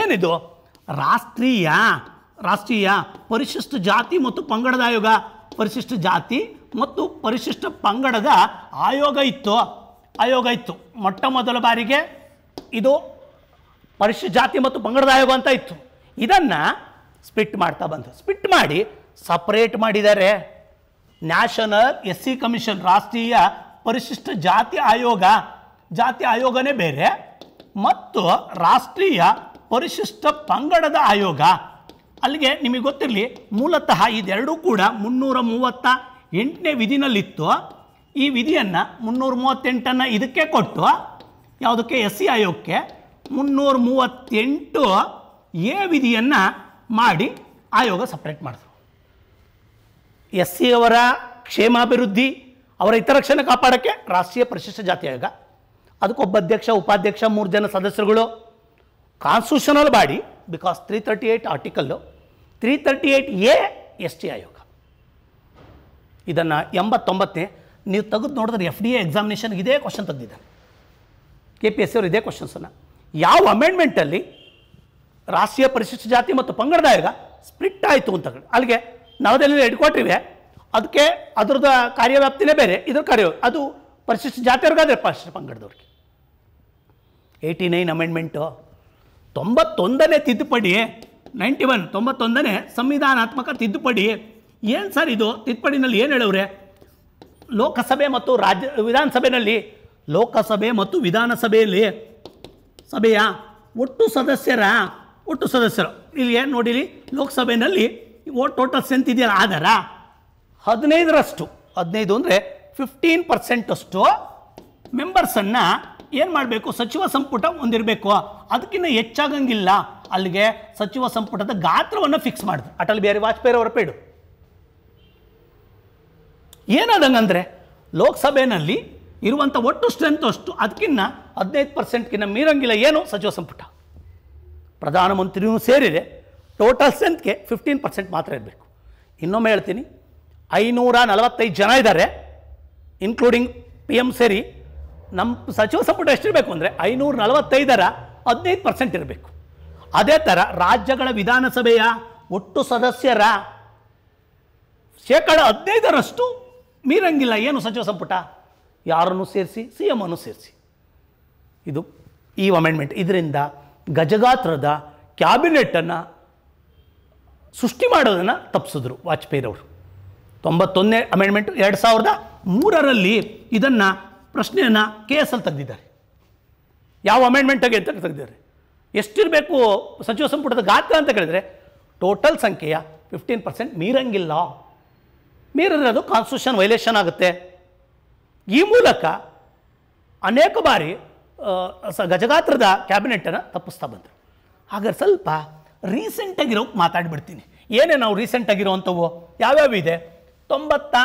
ಏನಿದು ರಾಷ್ಟ್ರೀಯ ರಾಷ್ಟ್ರೀಯ ಪರಿಶಿಷ್ಟ ಜಾತಿ ಮತ್ತು ಪಂಗಡದ ಆಯೋಗ ಪರಿಶಿಷ್ಟ ಜಾತಿ ಮತ್ತು ಪರಿಶಿಷ್ಟ ಪಂಗಡದ ಆಯೋಗ ಇತ್ತು ಆಯೋಗ ಇತ್ತು ಮೊಟ್ಟ ಮೊದಲ ಬಾರಿಗೆ ಇದು ಪರಿಶಿಷ್ಟ ಜಾತಿ ಮತ್ತು ಪಂಗಡದ ಆಯೋಗ ಅಂತ ಇತ್ತು ಇದನ್ನು ಸ್ಪಿಟ್ ಮಾಡ್ತಾ ಬಂತು ಸ್ಪಿಟ್ ಮಾಡಿ ಸಪ್ರೇಟ್ ಮಾಡಿದ್ದಾರೆ ನ್ಯಾಷನಲ್ ಎಸ್ ಸಿ ಕಮಿಷನ್ ರಾಷ್ಟ್ರೀಯ ಪರಿಶಿಷ್ಟ ಜಾತಿ ಆಯೋಗ ಜಾತಿ ಆಯೋಗನೇ ಬೇರೆ ಮತ್ತು ರಾಷ್ಟ್ರೀಯ ಪರಿಶಿಷ್ಟ ಪಂಗಡದ ಆಯೋಗ ಅಲ್ಲಿಗೆ ನಿಮಗೆ ಗೊತ್ತಿರಲಿ ಮೂಲತಃ ಇದೆರಡೂ ಕೂಡ ಮುನ್ನೂರ ಮೂವತ್ತ ಎಂಟನೇ ವಿಧಿನಲ್ಲಿತ್ತು ಈ ವಿಧಿಯನ್ನು ಮುನ್ನೂರ ಮೂವತ್ತೆಂಟನ್ನು ಇದಕ್ಕೆ ಕೊಟ್ಟು ಯಾವುದಕ್ಕೆ ಎಸ್ ಸಿ ಆಯೋಗಕ್ಕೆ ಮುನ್ನೂರ ಮೂವತ್ತೆಂಟು ಎ ವಿಧಿಯನ್ನು ಮಾಡಿ ಆಯೋಗ ಸಪ್ರೇಟ್ ಮಾಡಿದ್ರು ಎಸ್ ಸಿ ಅವರ ಕ್ಷೇಮಾಭಿವೃದ್ಧಿ ಅವರ ಹಿತರಕ್ಷಣೆ ಕಾಪಾಡೋಕ್ಕೆ ರಾಷ್ಟ್ರೀಯ ಪರಿಶಿಷ್ಟ ಜಾತಿ ಆಯೋಗ ಅದಕ್ಕೊಬ್ಬ ಅಧ್ಯಕ್ಷ ಉಪಾಧ್ಯಕ್ಷ ಮೂರು ಜನ ಸದಸ್ಯರುಗಳು constitutional body because three thirty eight article three thirty eight A S T ಆಯೋಗ ಇದನ್ನು ಎಂಬತ್ತೊಂಬತ್ತನೇ ನೀವು ತೆಗೆದು ನೋಡಿದ್ರೆ ಎಫ್ ಡಿ ಎ ಎಕ್ಸಾಮಿನೇಷನ್ಗೆ ಇದೇ ಕ್ವಶನ್ ತೆಗೆದಿದ್ದಾರೆ ಕೆ ಪಿ ಎಸ್ ಸಿ ಅವರು ಇದೇ ಕ್ವಶನ್ಸನ್ನು ಯಾವ ಅಮೆಂಡ್ಮೆಂಟಲ್ಲಿ ರಾಷ್ಟ್ರೀಯ ಪರಿಶಿಷ್ಟ ಜಾತಿ ಮತ್ತು ಪಂಗಡದ ಆಯೋಗ ಸ್ಪ್ಲಿಟ್ ಆಯಿತು ಅಂತ ಅಲ್ಲಿಗೆ ನವದೆಹಲಿಯಲ್ಲಿ ಹೆಡ್ ಕ್ವಾರ್ಟರ್ ಅದಕ್ಕೆ ಅದ್ರದ್ದು ಕಾರ್ಯವ್ಯಾಪ್ತಿನೇ ಬೇರೆ ಇದ್ರ ಕಾರ್ಯ ಅದು ಪರಿಶಿಷ್ಟ ಜಾತಿಯವ್ರಿಗಾದರೆ ಪರಿಶಿಷ್ಟ ಪಂಗಡದವ್ರಿಗೆ ಏಯ್ಟಿ ನೈನ್ ಅಮೆಂಡ್ಮೆಂಟು ತೊಂಬತ್ತೊಂದನೇ ತಿದ್ದುಪಡಿ ನೈಂಟಿ ಒನ್ ತೊಂಬತ್ತೊಂದನೇ ಸಂವಿಧಾನಾತ್ಮಕ ತಿದ್ದುಪಡಿ ಏನು ಸರ್ ಇದು ತಿದ್ದುಪಡಿನಲ್ಲಿ ಏನು ಹೇಳವ್ರೆ ಲೋಕಸಭೆ ಮತ್ತು ರಾಜ್ಯ ವಿಧಾನಸಭೆಯಲ್ಲಿ ಲೋಕಸಭೆ ಮತ್ತು ವಿಧಾನಸಭೆಯಲ್ಲಿ ಸಭೆಯ ಒಟ್ಟು ಸದಸ್ಯರ ಒಟ್ಟು ಸದಸ್ಯರು ಇಲ್ಲಿ ಏನು ನೋಡಿರಿ ಲೋಕಸಭೆಯಲ್ಲಿ ಟೋಟಲ್ ಸ್ಟ್ರೆಂತ್ ಇದೆಯಲ್ಲ ಆಧಾರ ಹದಿನೈದರಷ್ಟು ಹದಿನೈದು ಅಂದರೆ ಫಿಫ್ಟೀನ್ ಪರ್ಸೆಂಟಷ್ಟು ಮೆಂಬರ್ಸನ್ನು ಏನು ಮಾಡಬೇಕು ಸಚಿವ ಸಂಪುಟ ಹೊಂದಿರಬೇಕು ಅದಕ್ಕಿಂತ ಹೆಚ್ಚಾಗಂಗಿಲ್ಲ ಅಲ್ಲಿಗೆ ಸಚಿವ ಸಂಪುಟದ ಗಾತ್ರವನ್ನು ಫಿಕ್ಸ್ ಮಾಡಿದ್ರು ಅಟಲ್ ಬಿಹಾರಿ ವಾಜಪೇಯಿ ಅವರ ಪೇಡು ಏನಾದಂಗಂದರೆ ಲೋಕಸಭೆಯಲ್ಲಿ ಇರುವಂಥ ಒಟ್ಟು ಸ್ಟ್ರೆಂತ್ ಅಷ್ಟು ಅದಕ್ಕಿಂತ ಹದಿನೈದು ಪರ್ಸೆಂಟ್ಗಿಂತ ಮೀರಂಗಿಲ್ಲ ಏನು ಸಚಿವ ಸಂಪುಟ ಪ್ರಧಾನಮಂತ್ರಿಯೂ ಸೇರಿದೆ ಟೋಟಲ್ ಸ್ಟ್ರೆಂತ್ಗೆ ಫಿಫ್ಟೀನ್ ಪರ್ಸೆಂಟ್ ಮಾತ್ರ ಇರಬೇಕು ಇನ್ನೊಮ್ಮೆ ಹೇಳ್ತೀನಿ ಐನೂರ ನಲವತ್ತೈದು ಜನ ಇದ್ದಾರೆ ಇನ್ಕ್ಲೂಡಿಂಗ್ ಪಿ ಎಮ್ ಸೇರಿ ನಮ್ಮ ಸಚಿವ ಸಂಪುಟ ಎಷ್ಟಿರಬೇಕು ಅಂದರೆ ಐನೂರ ನಲವತ್ತೈದರ ಹದಿನೈದು ಪರ್ಸೆಂಟ್ ಇರಬೇಕು ಅದೇ ಥರ ರಾಜ್ಯಗಳ ವಿಧಾನಸಭೆಯ ಒಟ್ಟು ಸದಸ್ಯರ ಶೇಕಡ ಹದಿನೈದರಷ್ಟು ಮೀರಂಗಿಲ್ಲ ಏನು ಸಚಿವ ಸಂಪುಟ ಯಾರನ್ನು ಸೇರಿಸಿ ಸಿ ಎಮ್ ಅನ್ನು ಸೇರಿಸಿ ಇದು ಈ ಅಮೆಂಡ್ಮೆಂಟ್ ಇದರಿಂದ ಗಜಗಾತ್ರದ ಕ್ಯಾಬಿನೆಟನ್ನು ಸೃಷ್ಟಿ ಮಾಡೋದನ್ನು ತಪ್ಪಿಸಿದ್ರು ಅವರು ತೊಂಬತ್ತೊಂದನೇ ಅಮೆಂಡ್ಮೆಂಟ್ ಎರಡು ಸಾವಿರದ ಮೂರರಲ್ಲಿ ಇದನ್ನು ಪ್ರಶ್ನೆಯನ್ನು ಕೆ ಎಸ್ ಅಲ್ಲಿ ತೆಗೆದಿದ್ದಾರೆ ಯಾವ ಅಮೆಂಡ್ಮೆಂಟ್ ಆಗಿ ಅಂತ ತೆಗೆದಿದ್ದಾರೆ ಎಷ್ಟಿರಬೇಕು ಸಚಿವ ಸಂಪುಟದ ಗಾತ್ರ ಅಂತ ಕೇಳಿದರೆ ಟೋಟಲ್ ಸಂಖ್ಯೆಯ ಫಿಫ್ಟೀನ್ ಪರ್ಸೆಂಟ್ ಮೀರಂಗಿಲ್ಲ ಮೀರಿರೋದು ಕಾನ್ಸ್ಟಿಟ್ಯೂಷನ್ ವೈಲೇಷನ್ ಆಗುತ್ತೆ ಈ ಮೂಲಕ ಅನೇಕ ಬಾರಿ ಸ ಗಜಗಾತ್ರದ ಕ್ಯಾಬಿನೆಟನ್ನು ತಪ್ಪಿಸ್ತಾ ಬಂದರು ಹಾಗಾದ್ರೆ ಸ್ವಲ್ಪ ರೀಸೆಂಟಾಗಿರೋ ಮಾತಾಡಿಬಿಡ್ತೀನಿ ಏನೇ ನಾವು ರೀಸೆಂಟಾಗಿರುವಂಥವು ಯಾವ್ಯಾವು ಇದೆ ತೊಂಬತ್ತ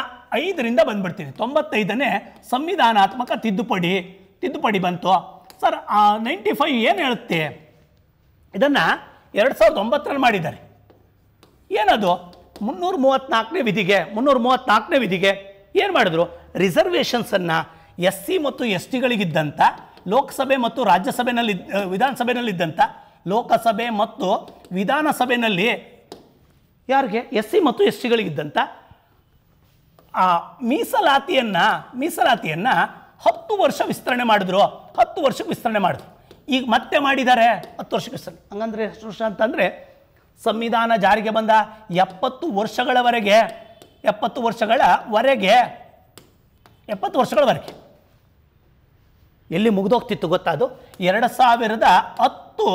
ಐದರಿಂದ ಬಂದ್ಬಿಡ್ತೀನಿ ತೊಂಬತ್ತೈದನೇ ಸಂವಿಧಾನಾತ್ಮಕ ತಿದ್ದುಪಡಿ ತಿದ್ದುಪಡಿ ಬಂತು ಸರ್ ನೈಂಟಿ ಫೈವ್ ಏನು ಹೇಳುತ್ತೆ ಇದನ್ನು ಎರಡು ಸಾವಿರದ ಒಂಬತ್ತರಲ್ಲಿ ಮಾಡಿದ್ದಾರೆ ಏನದು ಮುನ್ನೂರ ಮೂವತ್ತ್ನಾಲ್ಕನೇ ವಿಧಿಗೆ ಮುನ್ನೂರ ಮೂವತ್ತ್ನಾಲ್ಕನೇ ವಿಧಿಗೆ ಏನು ಮಾಡಿದ್ರು ರಿಸರ್ವೇಷನ್ಸನ್ನು ಎಸ್ ಸಿ ಮತ್ತು ಎಸ್ ಟಿಗಳಿಗಿದ್ದಂಥ ಲೋಕಸಭೆ ಮತ್ತು ರಾಜ್ಯಸಭೆಯಲ್ಲಿ ವಿಧಾನಸಭೆಯಲ್ಲಿದ್ದಂಥ ಲೋಕಸಭೆ ಮತ್ತು ವಿಧಾನಸಭೆಯಲ್ಲಿ ಯಾರಿಗೆ ಎಸ್ ಸಿ ಮತ್ತು ಎಸ್ ಟಿಗಳಿಗಿದ್ದಂಥ ಮೀಸಲಾತಿಯನ್ನು ಮೀಸಲಾತಿಯನ್ನು ಹತ್ತು ವರ್ಷ ವಿಸ್ತರಣೆ ಮಾಡಿದ್ರು ಹತ್ತು ವರ್ಷಕ್ಕೆ ವಿಸ್ತರಣೆ ಮಾಡಿದ್ರು ಈಗ ಮತ್ತೆ ಮಾಡಿದ್ದಾರೆ ಹತ್ತು ವರ್ಷಕ್ಕೆ ವಿಸ್ತರಣೆ ಹಂಗಂದ್ರೆ ಎಷ್ಟು ವರ್ಷ ಅಂತಂದರೆ ಸಂವಿಧಾನ ಜಾರಿಗೆ ಬಂದ ಎಪ್ಪತ್ತು ವರ್ಷಗಳವರೆಗೆ ಎಪ್ಪತ್ತು ವರ್ಷಗಳವರೆಗೆ ಎಪ್ಪತ್ತು ವರ್ಷಗಳವರೆಗೆ ಎಲ್ಲಿ ಮುಗಿದೋಗ್ತಿತ್ತು ಗೊತ್ತಾ ಅದು ಎರಡು ಸಾವಿರದ ಹತ್ತು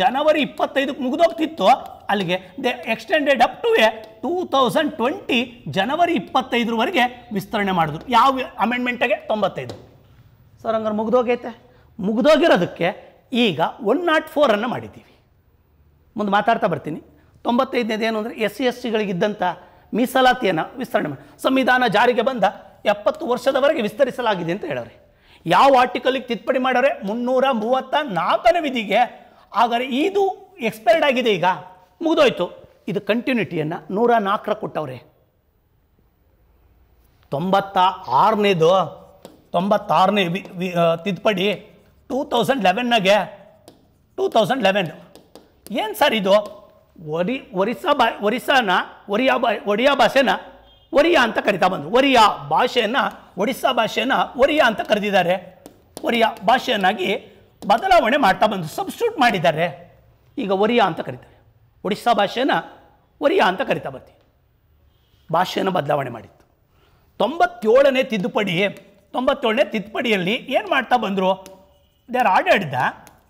ಜನವರಿ ಇಪ್ಪತ್ತೈದಕ್ಕೆ ಮುಗಿದೋಗ್ತಿತ್ತು ಅಲ್ಲಿಗೆ the extended up to a two thousand twenty ಜನವರಿ ಇಪ್ಪತ್ತೈದರವರೆಗೆ ವಿಸ್ತರಣೆ ಮಾಡಿದ್ರು ಯಾವ ಅಮೆಂಡ್ಮೆಂಟಾಗೆ ತೊಂಬತ್ತೈದು ಸರ್ ಹಂಗಾರೆ ಮುಗ್ದೋಗೈತೆ ಮುಗ್ದೋಗಿರೋದಕ್ಕೆ ಈಗ ಒನ್ ನಾಟ್ ಫೋರನ್ನು ಮಾಡಿದ್ದೀವಿ ಮುಂದೆ ಮಾತಾಡ್ತಾ ಬರ್ತೀನಿ ತೊಂಬತ್ತೈದನೇದು ಏನು ಅಂದರೆ ಎಸ್ ಸಿ ಎಸ್ ಟಿಗಳಿಗಿದ್ದಂಥ ಮೀಸಲಾತಿಯನ್ನು ವಿಸ್ತರಣೆ ಮಾಡಿ ಸಂವಿಧಾನ ಜಾರಿಗೆ ಬಂದ ಎಪ್ಪತ್ತು ವರ್ಷದವರೆಗೆ ವಿಸ್ತರಿಸಲಾಗಿದೆ ಅಂತ ಹೇಳೋರಿ ಯಾವ ಆರ್ಟಿಕಲಿಗೆ ತಿದ್ದುಪಡಿ ಮಾಡೋರೆ ಮುನ್ನೂರ ಮೂವತ್ತ ನಾಲ್ಕನೇ ವಿಧಿಗೆ ಆದರೆ ಇದು ಎಕ್ಸ್ಪೈರ್ಡ್ ಆಗಿದೆ ಈಗ ಮುಗಿದೋಯ್ತು ಇದು ಕಂಟಿನ್ಯೂಟಿಯನ್ನು ನೂರ ನಾಲ್ಕರ ಕೊಟ್ಟವ್ರೆ ತೊಂಬತ್ತ ಆರನೇದು ತೊಂಬತ್ತಾರನೇ ವಿ ವಿ ತಿದ್ದುಪಡಿ ಟೂ ತೌಸಂಡ್ ಲೆವೆನ್ನಾಗೆ ಟೂ ತೌಸಂಡ್ ಲೆವೆನ್ ಏನು ಸರ್ ಇದು ಒರಿ ಒರಿಸ್ಸಾ ಬಾ ಒರಿಸ್ಸಾನ ಒರಿಯಾ ಬಾ ಒಡಿಯಾ ಭಾಷೆನ ಒರಿಯಾ ಅಂತ ಕರಿತಾ ಬಂದು ಒರಿಯಾ ಭಾಷೆಯನ್ನು ಒಡಿಸ್ಸಾ ಭಾಷೆನ ಒರಿಯಾ ಅಂತ ಕರೆದಿದ್ದಾರೆ ಒರಿಯಾ ಭಾಷೆಯನ್ನಾಗಿ ಬದಲಾವಣೆ ಮಾಡ್ತಾ ಬಂದು ಸಬ್ಸ್ಟ್ಯೂಟ್ ಮಾಡಿದ್ದಾರೆ ಈಗ ಒರಿಯಾ ಅಂತ ಕರೀತಾರೆ ಒಡಿಸ್ಸಾ ಭಾಷೆನ ಒರಿಯಾ ಅಂತ ಕರಿತಾ ಬರ್ತೀವಿ ಭಾಷೆಯನ್ನು ಬದಲಾವಣೆ ಮಾಡಿತ್ತು ತೊಂಬತ್ತೇಳನೇ ತಿದ್ದುಪಡಿ ತೊಂಬತ್ತೇಳನೇ ತಿದ್ದುಪಡಿಯಲ್ಲಿ ಏನು ಮಾಡ್ತಾ ಬಂದರು ಆರ್ ಆಡಳಿತ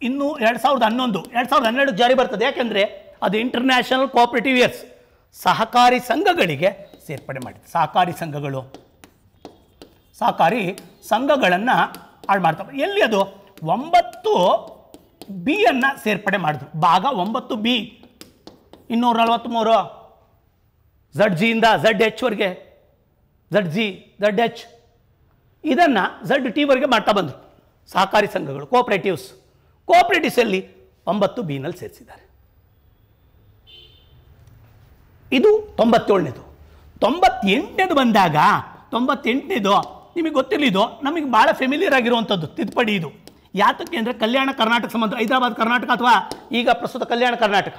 ಇನ್ನು ಎರಡು ಸಾವಿರದ ಹನ್ನೊಂದು ಎರಡು ಸಾವಿರದ ಹನ್ನೆರಡು ಜಾರಿ ಬರ್ತದೆ ಯಾಕೆಂದರೆ ಅದು ಇಂಟರ್ನ್ಯಾಷನಲ್ ಕೋಆಪರೇಟಿವ್ ಇಯರ್ಸ್ ಸಹಕಾರಿ ಸಂಘಗಳಿಗೆ ಸೇರ್ಪಡೆ ಮಾಡಿದೆ ಸಹಕಾರಿ ಸಂಘಗಳು ಸಹಕಾರಿ ಸಂಘಗಳನ್ನು ಹಾಳು ಮಾಡ್ತಾವೆ ಎಲ್ಲಿ ಅದು ಒಂಬತ್ತು ಬಿಯನ್ನು ಸೇರ್ಪಡೆ ಮಾಡಿದ್ರು ಭಾಗ ಒಂಬತ್ತು ಬಿ ಇನ್ನೂರ ನಲವತ್ತ್ಮೂರು ಝಡ್ ಜಿಯಿಂದ ಝಡ್ ಎಚ್ವರೆಗೆ ಝಡ್ ಜಿ ಝಡ್ ಎಚ್ ಇದನ್ನು ಝಡ್ ಟಿವರೆಗೆ ಮಾಡ್ತಾ ಬಂದರು ಸಹಕಾರಿ ಸಂಘಗಳು ಕೋಆಪರೇಟಿವ್ಸ್ ಕೋಆಪ್ರೇಟಿವ್ಸಲ್ಲಿ ಒಂಬತ್ತು ಬೀನಲ್ಲಿ ಸೇರಿಸಿದ್ದಾರೆ ಇದು ತೊಂಬತ್ತೇಳನೇದು ತೊಂಬತ್ತೆಂಟನೇದು ಬಂದಾಗ ತೊಂಬತ್ತೆಂಟನೇದು ನಿಮಗೆ ಇದು ನಮಗೆ ಭಾಳ ಫೆಮಿಲಿಯರ್ ಆಗಿರುವಂಥದ್ದು ತಿದ್ದುಪಡಿ ಇದು ಯಾತಕ್ಕೆ ಅಂದರೆ ಕಲ್ಯಾಣ ಕರ್ನಾಟಕ ಸಂಬಂಧ ಹೈದರಾಬಾದ್ ಕರ್ನಾಟಕ ಅಥವಾ ಈಗ ಪ್ರಸ್ತುತ Kalyana Karnataka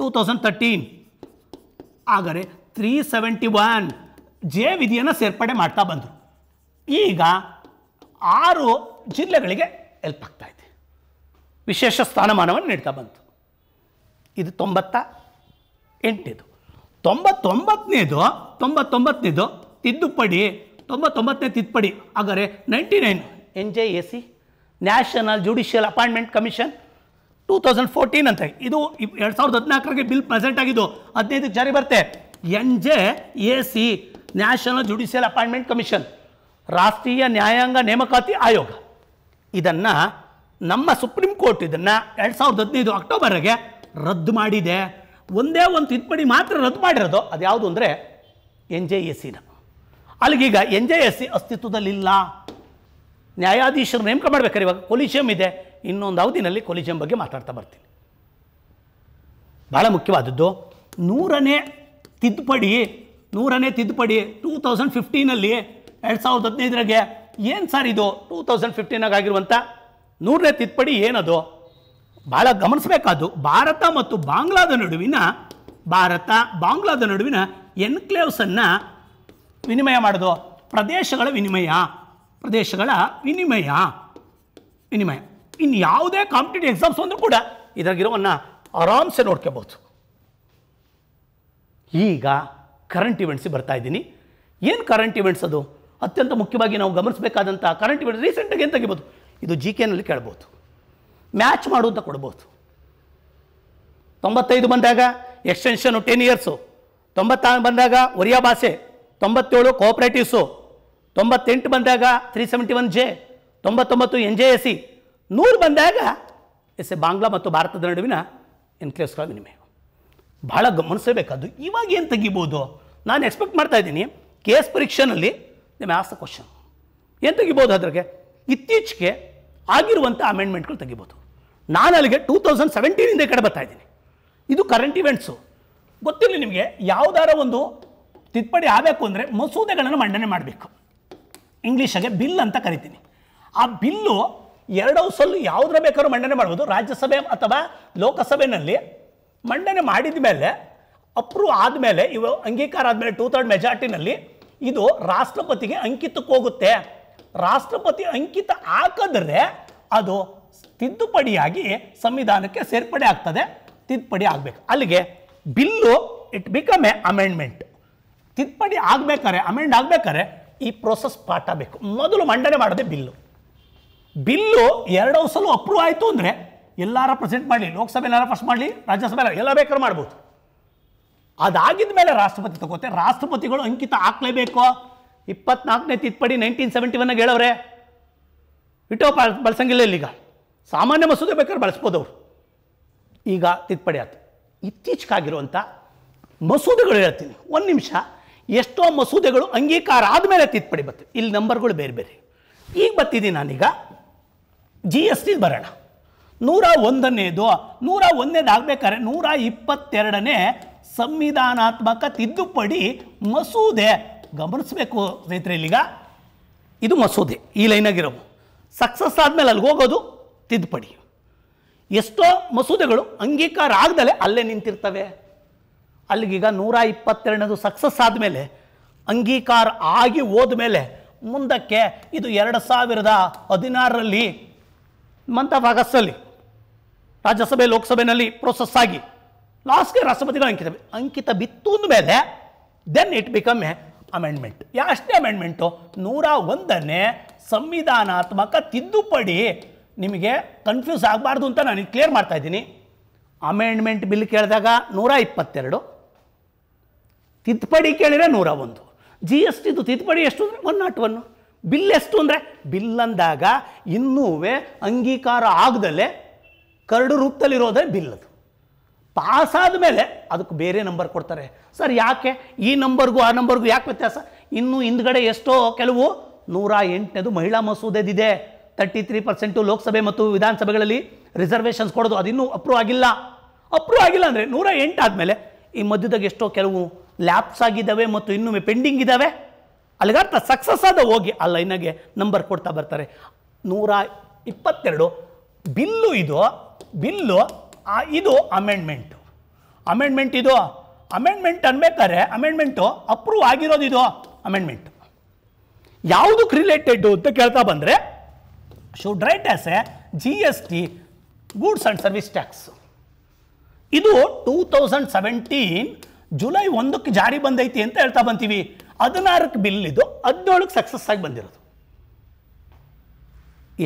two thousand thirteen ಆದರೆ ತ್ರೀ ಸೆವೆಂಟಿ ಒನ್ ಜೆ ವಿಧಿಯನ್ನು ಸೇರ್ಪಡೆ ಮಾಡ್ತಾ ಬಂದರು ಈಗ ಆರು ಜಿಲ್ಲೆಗಳಿಗೆ ಎಲ್ಪ್ ಆಗ್ತಾ ಇದೆ ವಿಶೇಷ ಸ್ಥಾನಮಾನವನ್ನು ನೀಡ್ತಾ ಬಂತು ಇದು ತೊಂಬತ್ತ ಎಂಟನೇದು ತೊಂಬತ್ತೊಂಬತ್ತನೇದು ತೊಂಬತ್ತೊಂಬತ್ತನೇದು ತಿದ್ದುಪಡಿ ತೊಂಬತ್ತೊಂಬತ್ತನೇ ತಿದ್ದುಪಡಿ ಹಾಗಾದರೆ ninety nine N J A C national judicial appointment commission two thousand fourteen ಅಂತ ಇದು ಎರಡು ಸಾವಿರದ ಹದಿನಾಲ್ಕರಿಗೆ ಬಿಲ್ ಪ್ರೆಸೆಂಟ್ ಆಗಿದ್ದು ಹದಿನೈದಕ್ಕೆ ಜಾರಿ ಬರುತ್ತೆ N J A C national judicial appointment commission ರಾಷ್ಟ್ರೀಯ ನ್ಯಾಯಾಂಗ ನೇಮಕಾತಿ ಆಯೋಗ ಇದನ್ನು ನಮ್ಮ ಸುಪ್ರೀಂ ಕೋರ್ಟ್ ಇದನ್ನು ಎರಡು ಸಾವಿರದ ಹದಿನೈದು ಅಕ್ಟೋಬರ್ಗೆ ರದ್ದು ಮಾಡಿದೆ ಒಂದೇ ಒಂದು ತಿದ್ದುಪಡಿ ಮಾತ್ರ ರದ್ದು ಮಾಡಿರೋದು ಅದು ಯಾವುದು ಅಂದರೆ ಎನ್ ಜೆ ಎಸ್ ಸಿನ ಅಲ್ಲಿಗೀಗ ಎನ್ ಜೆ ಎಸ್ ಸಿ ಅಸ್ತಿತ್ವದಲ್ಲಿಲ್ಲ ನ್ಯಾಯಾಧೀಶರು ನೇಮಕ ಮಾಡ್ಬೇಕಾರೆ ಇವಾಗ ಕೊಲಿಷಿಯಂ ಇದೆ ಇನ್ನೊಂದು ಅವಧಿನಲ್ಲಿ ಕೊಲಿಷಿಯಂ ಬಗ್ಗೆ ಮಾತಾಡ್ತಾ ಬರ್ತೀನಿ ಭಾಳ ಮುಖ್ಯವಾದದ್ದು ನೂರನೇ ತಿದ್ದುಪಡಿ ನೂರನೇ ತಿದ್ದುಪಡಿ ಟೂ ತೌಸಂಡ್ ಫಿಫ್ಟೀನಲ್ಲಿ ಎರಡು ಸಾವಿರದ ಹದಿನೈದರಾಗೆ ಏನು ಸರ್ ಇದು ಟೂ ತೌಸಂಡ್ ಫಿಫ್ಟೀನಾಗ ಆಗಿರುವಂಥ ನೂರನೇ ತಿದ್ದುಪಡಿ ಏನದು ಭಾಳ ಗಮನಿಸಬೇಕಾದ್ದು ಭಾರತ ಮತ್ತು ಬಾಂಗ್ಲಾದ ನಡುವಿನ ಭಾರತ ಬಾಂಗ್ಲಾದ ನಡುವಿನ ಎನ್ಕ್ಲೇವ್ಸನ್ನು ವಿನಿಮಯ ಮಾಡೋದು ಪ್ರದೇಶಗಳ ವಿನಿಮಯ ಪ್ರದೇಶಗಳ ವಿನಿಮಯ ವಿನಿಮಯ ಇನ್ನು ಯಾವುದೇ ಕಾಂಪಿಟೇಟಿವ್ ಎಕ್ಸಾಮ್ಸ್ ಅಂದರೂ ಕೂಡ ಇದಾಗಿರೋವನ್ನು ಆರಾಮ್ಸೆ ನೋಡ್ಕೋಬೋದು ಈಗ ಕರೆಂಟ್ ಇವೆಂಟ್ಸಿಗೆ ಬರ್ತಾ ಇದ್ದೀನಿ ಏನು ಕರೆಂಟ್ ಇವೆಂಟ್ಸ್ ಅದು ಅತ್ಯಂತ ಮುಖ್ಯವಾಗಿ ನಾವು ಗಮನಿಸಬೇಕಾದಂಥ ಕರೆಂಟ್ ಇವೆಂಟ್ ರೀಸೆಂಟಾಗಿ ಏನು ತೆಗಿಬೋದು ಇದು ಜಿ ಕೆನಲ್ಲಿ ಕೇಳ್ಬೋದು ಮ್ಯಾಚ್ ಮಾಡುವಂತ ಕೊಡ್ಬೋದು ತೊಂಬತ್ತೈದು ಬಂದಾಗ ಎಕ್ಸ್ಟೆನ್ಷನು ಟೆನ್ ಇಯರ್ಸು ತೊಂಬತ್ತಾರು ಬಂದಾಗ ಒರಿಯಾ ಭಾಷೆ ತೊಂಬತ್ತೇಳು ಕೋಆಪ್ರೇಟಿವ್ಸು ತೊಂಬತ್ತೆಂಟು ಬಂದಾಗ ತ್ರೀ ಸೆವೆಂಟಿ ಒನ್ ಜೆ ತೊಂಬತ್ತೊಂಬತ್ತು ಎನ್ ಜೆ ಎಸ್ ಸಿ ನೂರು ಬಂದಾಗ ಎಸ್ ಎ ಬಾಂಗ್ಲಾ ಮತ್ತು ಭಾರತದ ನಡುವಿನ ಎನ್ಕ್ಲೇವ್ಸ್ಗಳ ವಿನಿಮಯ ಭಾಳ ಗಮನಿಸಬೇಕಾದ್ದು ಇವಾಗ ಏನು ತೆಗಿಬೋದು ನಾನು ಎಕ್ಸ್ಪೆಕ್ಟ್ ಮಾಡ್ತಾ ಇದ್ದೀನಿ ಕೆ ಎಸ್ ಪರೀಕ್ಷೆನಲ್ಲಿ ನಿಮ್ಮ ಮೇ ಆಸ್ ದ ಕ್ವಶನ್ ಏನು ತೆಗಿಬೋದು ಅದ್ರಾಗೆ ಇತ್ತೀಚೆಗೆ ಆಗಿರುವಂಥ ಅಮೆಂಡ್ಮೆಂಟ್ಗಳು ತೆಗಿಬೋದು ನಾನು ಅಲ್ಲಿಗೆ ಟೂ ತೌಸಂಡ್ ಸೆವೆಂಟೀನಿಂದ ಈ ಕಡೆ ಬರ್ತಾ ಇದ್ದೀನಿ ಇದು ಕರೆಂಟ್ ಇವೆಂಟ್ಸು ಗೊತ್ತಿಲ್ಲ ನಿಮಗೆ ಯಾವುದಾರ ಒಂದು ತಿದ್ದುಪಡಿ ಆಗಬೇಕು ಅಂದರೆ ಮಸೂದೆಗಳನ್ನು ಮಂಡನೆ ಮಾಡಬೇಕು ಇಂಗ್ಲೀಷಾಗೆ ಬಿಲ್ ಅಂತ ಕರಿತೀನಿ ಆ ಬಿಲ್ಲು ಎರಡು ಹೌಸಲ್ಲೂ ಯಾವುದ್ರ ಬೇಕಾದ್ರೂ ಮಂಡನೆ ಮಾಡ್ಬೋದು ರಾಜ್ಯಸಭೆ ಅಥವಾ ಲೋಕಸಭೆಯಲ್ಲಿ ಮಂಡನೆ ಮಾಡಿದ ಮೇಲೆ ಅಪ್ರೂವ್ ಆದಮೇಲೆ ಇವು ಅಂಗೀಕಾರ ಆದಮೇಲೆ ಟೂ ಥರ್ಡ್ ಮೆಜಾರಿಟಿನಲ್ಲಿ ಇದು ರಾಷ್ಟ್ರಪತಿಗೆ ಅಂಕಿತಕ್ಕೆ ಹೋಗುತ್ತೆ ರಾಷ್ಟ್ರಪತಿ ಅಂಕಿತ ಹಾಕಿದ್ರೆ ಅದು ತಿದ್ದುಪಡಿಯಾಗಿ ಸಂವಿಧಾನಕ್ಕೆ ಸೇರ್ಪಡೆ ಆಗ್ತದೆ ತಿದ್ದುಪಡಿ ಆಗಬೇಕು ಅಲ್ಲಿಗೆ bill it become a amendment ತಿದ್ದುಪಡಿ ಆಗಬೇಕಾರೆ ಅಮೆಂಡ್ ಆಗ್ಬೇಕಾರೆ ಈ ಪ್ರೊಸೆಸ್ ಪಾಠ ಆಗಬೇಕು ಮೊದಲು ಮಂಡನೆ ಮಾಡದೆ ಬಿಲ್ಲು ಬಿಲ್ಲು ಎರಡು ಸಲ ಅಪ್ರೂವ್ ಆಯಿತು ಅಂದರೆ ಎಲ್ಲಾರ ಪ್ರೆಸೆಂಟ್ ಮಾಡಲಿ ಲೋಕಸಭೆಲಾರ ಫಸ್ಟ್ ಮಾಡಲಿ ರಾಜ್ಯಸಭೆಯಲ್ಲಿ ಎಲ್ಲ ಬೇಕಾದ್ರೂ ಮಾಡ್ಬೋದು ಅದಾಗಿದ ಮೇಲೆ ರಾಷ್ಟ್ರಪತಿ ತಗೋತೆ ರಾಷ್ಟ್ರಪತಿಗಳು ಅಂಕಿತ ಹಾಕ್ಲೇಬೇಕು ಇಪ್ಪತ್ನಾಲ್ಕನೇ ತಿದ್ದುಪಡಿ ನೈನ್ಟೀನ್ ಸೆವೆಂಟಿ ಒನ್ ಹೇಳೋರೆ ವಿಟೋ ಬಳಸಂಗಿಲ್ಲ ಇಲ್ಲೀಗ ಸಾಮಾನ್ಯ ಮಸೂದೆ ಬೇಕಾದ್ರೆ ಬಳಸ್ಬೋದು ಅವರು ಈಗ ತಿದ್ದುಪಡಿ ಆಯ್ತು ಇತ್ತೀಚೆಗಾಗಿರುವಂಥ ಮಸೂದೆಗಳು ಹೇಳ್ತೀನಿ ಒಂದು ನಿಮಿಷ ಎಷ್ಟೋ ಮಸೂದೆಗಳು ಅಂಗೀಕಾರ ಆದಮೇಲೆ ತಿದ್ದುಪಡಿ ಬರ್ತದೆ ಇಲ್ಲಿ ನಂಬರ್ಗಳು ಬೇರೆ ಬೇರೆ ಈಗ ಬರ್ತಿದ್ದೀನಿ ನಾನೀಗ ಜಿ ಎಸ್ ಟಿ ಬರೋಣ ನೂರ ಒಂದನೇದು ನೂರ ಒಂದನೇದು ಆಗಬೇಕಾದ್ರೆ ನೂರ ಇಪ್ಪತ್ತೆರಡನೇ ಸಂವಿಧಾನಾತ್ಮಕ ತಿದ್ದುಪಡಿ ಮಸೂದೆ ಗಮನಿಸಬೇಕು ಇಲ್ಲಿಗ ಇದು ಮಸೂದೆ ಈ ಲೈನಾಗಿರೋ ಸಕ್ಸಸ್ ಆದಮೇಲೆ ಅಲ್ಲಿಗೆ ಹೋಗೋದು ತಿದ್ದುಪಡಿ ಎಷ್ಟೋ ಮಸೂದೆಗಳು ಅಂಗೀಕಾರ ಆಗದಲ್ಲೇ ಅಲ್ಲೇ ನಿಂತಿರ್ತವೆ ಅಲ್ಲಿಗೀಗ ನೂರ ಇಪ್ಪತ್ತೆರಡನೇದು ಸಕ್ಸಸ್ ಆದಮೇಲೆ ಅಂಗೀಕಾರ ಆಗಿ ಹೋದ ಮೇಲೆ ಮುಂದಕ್ಕೆ ಇದು ಎರಡು ಸಾವಿರದ ಹದಿನಾರರಲ್ಲಿ ಮಂತ್ ಆಫ್ ಆಗಸ್ಟಲ್ಲಿ ರಾಜ್ಯಸಭೆ ಲೋಕಸಭೆಯಲ್ಲಿ ಪ್ರೋಸೆಸ್ ಆಗಿ ಲಾಸ್ಟ್ಗೆ ರಾಷ್ಟ್ರಪತಿಗಳು ಅಂಕಿತ ಅಂಕಿತ ಬಿತ್ತು ಮೇಲೆ then it become a amendment ಯಾ ಅಷ್ಟೇ ಅಮೆಂಡ್ಮೆಂಟು ನೂರ ಒಂದನ್ನೇ ಸಂವಿಧಾನಾತ್ಮಕ ತಿದ್ದುಪಡಿ ನಿಮಗೆ ಕನ್ಫ್ಯೂಸ್ ಆಗಬಾರ್ದು ಅಂತ ನಾನು ಕ್ಲಿಯರ್ ಮಾಡ್ತಾ ಇದ್ದೀನಿ ಅಮೆಂಡ್ಮೆಂಟ್ ಬಿಲ್ ಕೇಳಿದಾಗ ನೂರ ಇಪ್ಪತ್ತೆರಡು ತಿದ್ದುಪಡಿ ಕೇಳಿದರೆ ನೂರ ಒಂದು ಜಿ ಎಸ್ ಟಿದು ತಿದ್ದುಪಡಿ ಎಷ್ಟು ಅಂದರೆ ಒನ್ ನಾಟ್ ಒನ್ ಬಿಲ್ ಎಷ್ಟು ಅಂದರೆ ಬಿಲ್ ಅಂದಾಗ ಇನ್ನೂ ಅಂಗೀಕಾರ ಆಗದಲ್ಲೇ ಕರಡು ರೂಪದಲ್ಲಿರೋದೇ ಬಿಲ್ ಅದು ಪಾಸಾದ ಮೇಲೆ ಅದಕ್ಕೆ ಬೇರೆ ನಂಬರ್ ಕೊಡ್ತಾರೆ ಸರ್ ಯಾಕೆ ಈ ನಂಬರ್ಗೂ ಆ ನಂಬರ್ಗೂ ಯಾಕೆ ವ್ಯತ್ಯಾಸ ಇನ್ನು ಹಿಂದ್ಗಡೆ ಎಷ್ಟೋ ಕೆಲವು ನೂರ ಎಂಟನೇದು ಮಹಿಳಾ ಮಸೂದೆದಿದೆ ತರ್ಟಿ ತ್ರೀ ಪರ್ಸೆಂಟು ಲೋಕಸಭೆ ಮತ್ತು ವಿಧಾನಸಭೆಗಳಲ್ಲಿ ರಿಸರ್ವೇಷನ್ಸ್ ಕೊಡೋದು ಅದಿನ್ನೂ ಅಪ್ರೂವ್ ಆಗಿಲ್ಲ ಅಪ್ರೂವ್ ಆಗಿಲ್ಲ ಅಂದರೆ ನೂರ ಎಂಟು ಆದಮೇಲೆ ಈ ಮಧ್ಯದಾಗ ಎಷ್ಟೋ ಕೆಲವು ಲ್ಯಾಪ್ಸ್ ಆಗಿದ್ದಾವೆ ಮತ್ತು ಇನ್ನೊಮ್ಮೆ ಪೆಂಡಿಂಗ್ ಇದ್ದಾವೆ ಅಲ್ಲಿಗಾರ್ಥ ಸಕ್ಸಸ್ ಆದ ಹೋಗಿ ಆ ಲೈನಾಗೆ ನಂಬರ್ ಕೊಡ್ತಾ ಬರ್ತಾರೆ ನೂರ ಇಪ್ಪತ್ತೆರಡು ಬಿಲ್ಲು ಇದು ಬಿಲ್ಲು ಇದು ಅಮೆಂಡ್ಮೆಂಟು ಅಮೆಂಡ್ಮೆಂಟ್ ಇದು ಅಮೆಂಡ್ಮೆಂಟ್ ಅನ್ಬೇಕಾದ್ರೆ ಅಮೆಂಡ್ಮೆಂಟು ಅಪ್ರೂವ್ ಆಗಿರೋದು ಇದು ಅಮೆಂಡ್ಮೆಂಟ್ ಯಾವುದಕ್ಕೆ ರಿಲೇಟೆಡ್ ಅಂತ ಕೇಳ್ತಾ ಬಂದರೆ should write as a G S T goods and service tax ಇದು ಟೂ ತೌಸಂಡ್ ಸೆವೆಂಟೀನ್ ಜುಲೈ ಒಂದಕ್ಕೆ ಜಾರಿ ಬಂದೈತಿ ಅಂತ ಹೇಳ್ತಾ ಬಂತೀವಿ ಹದಿನಾರಕ್ಕೆ ಬಿಲ್ ಇದು ಹದಿನೇಳಕ್ಕೆ ಸಕ್ಸಸ್ ಆಗಿ ಬಂದಿರೋದು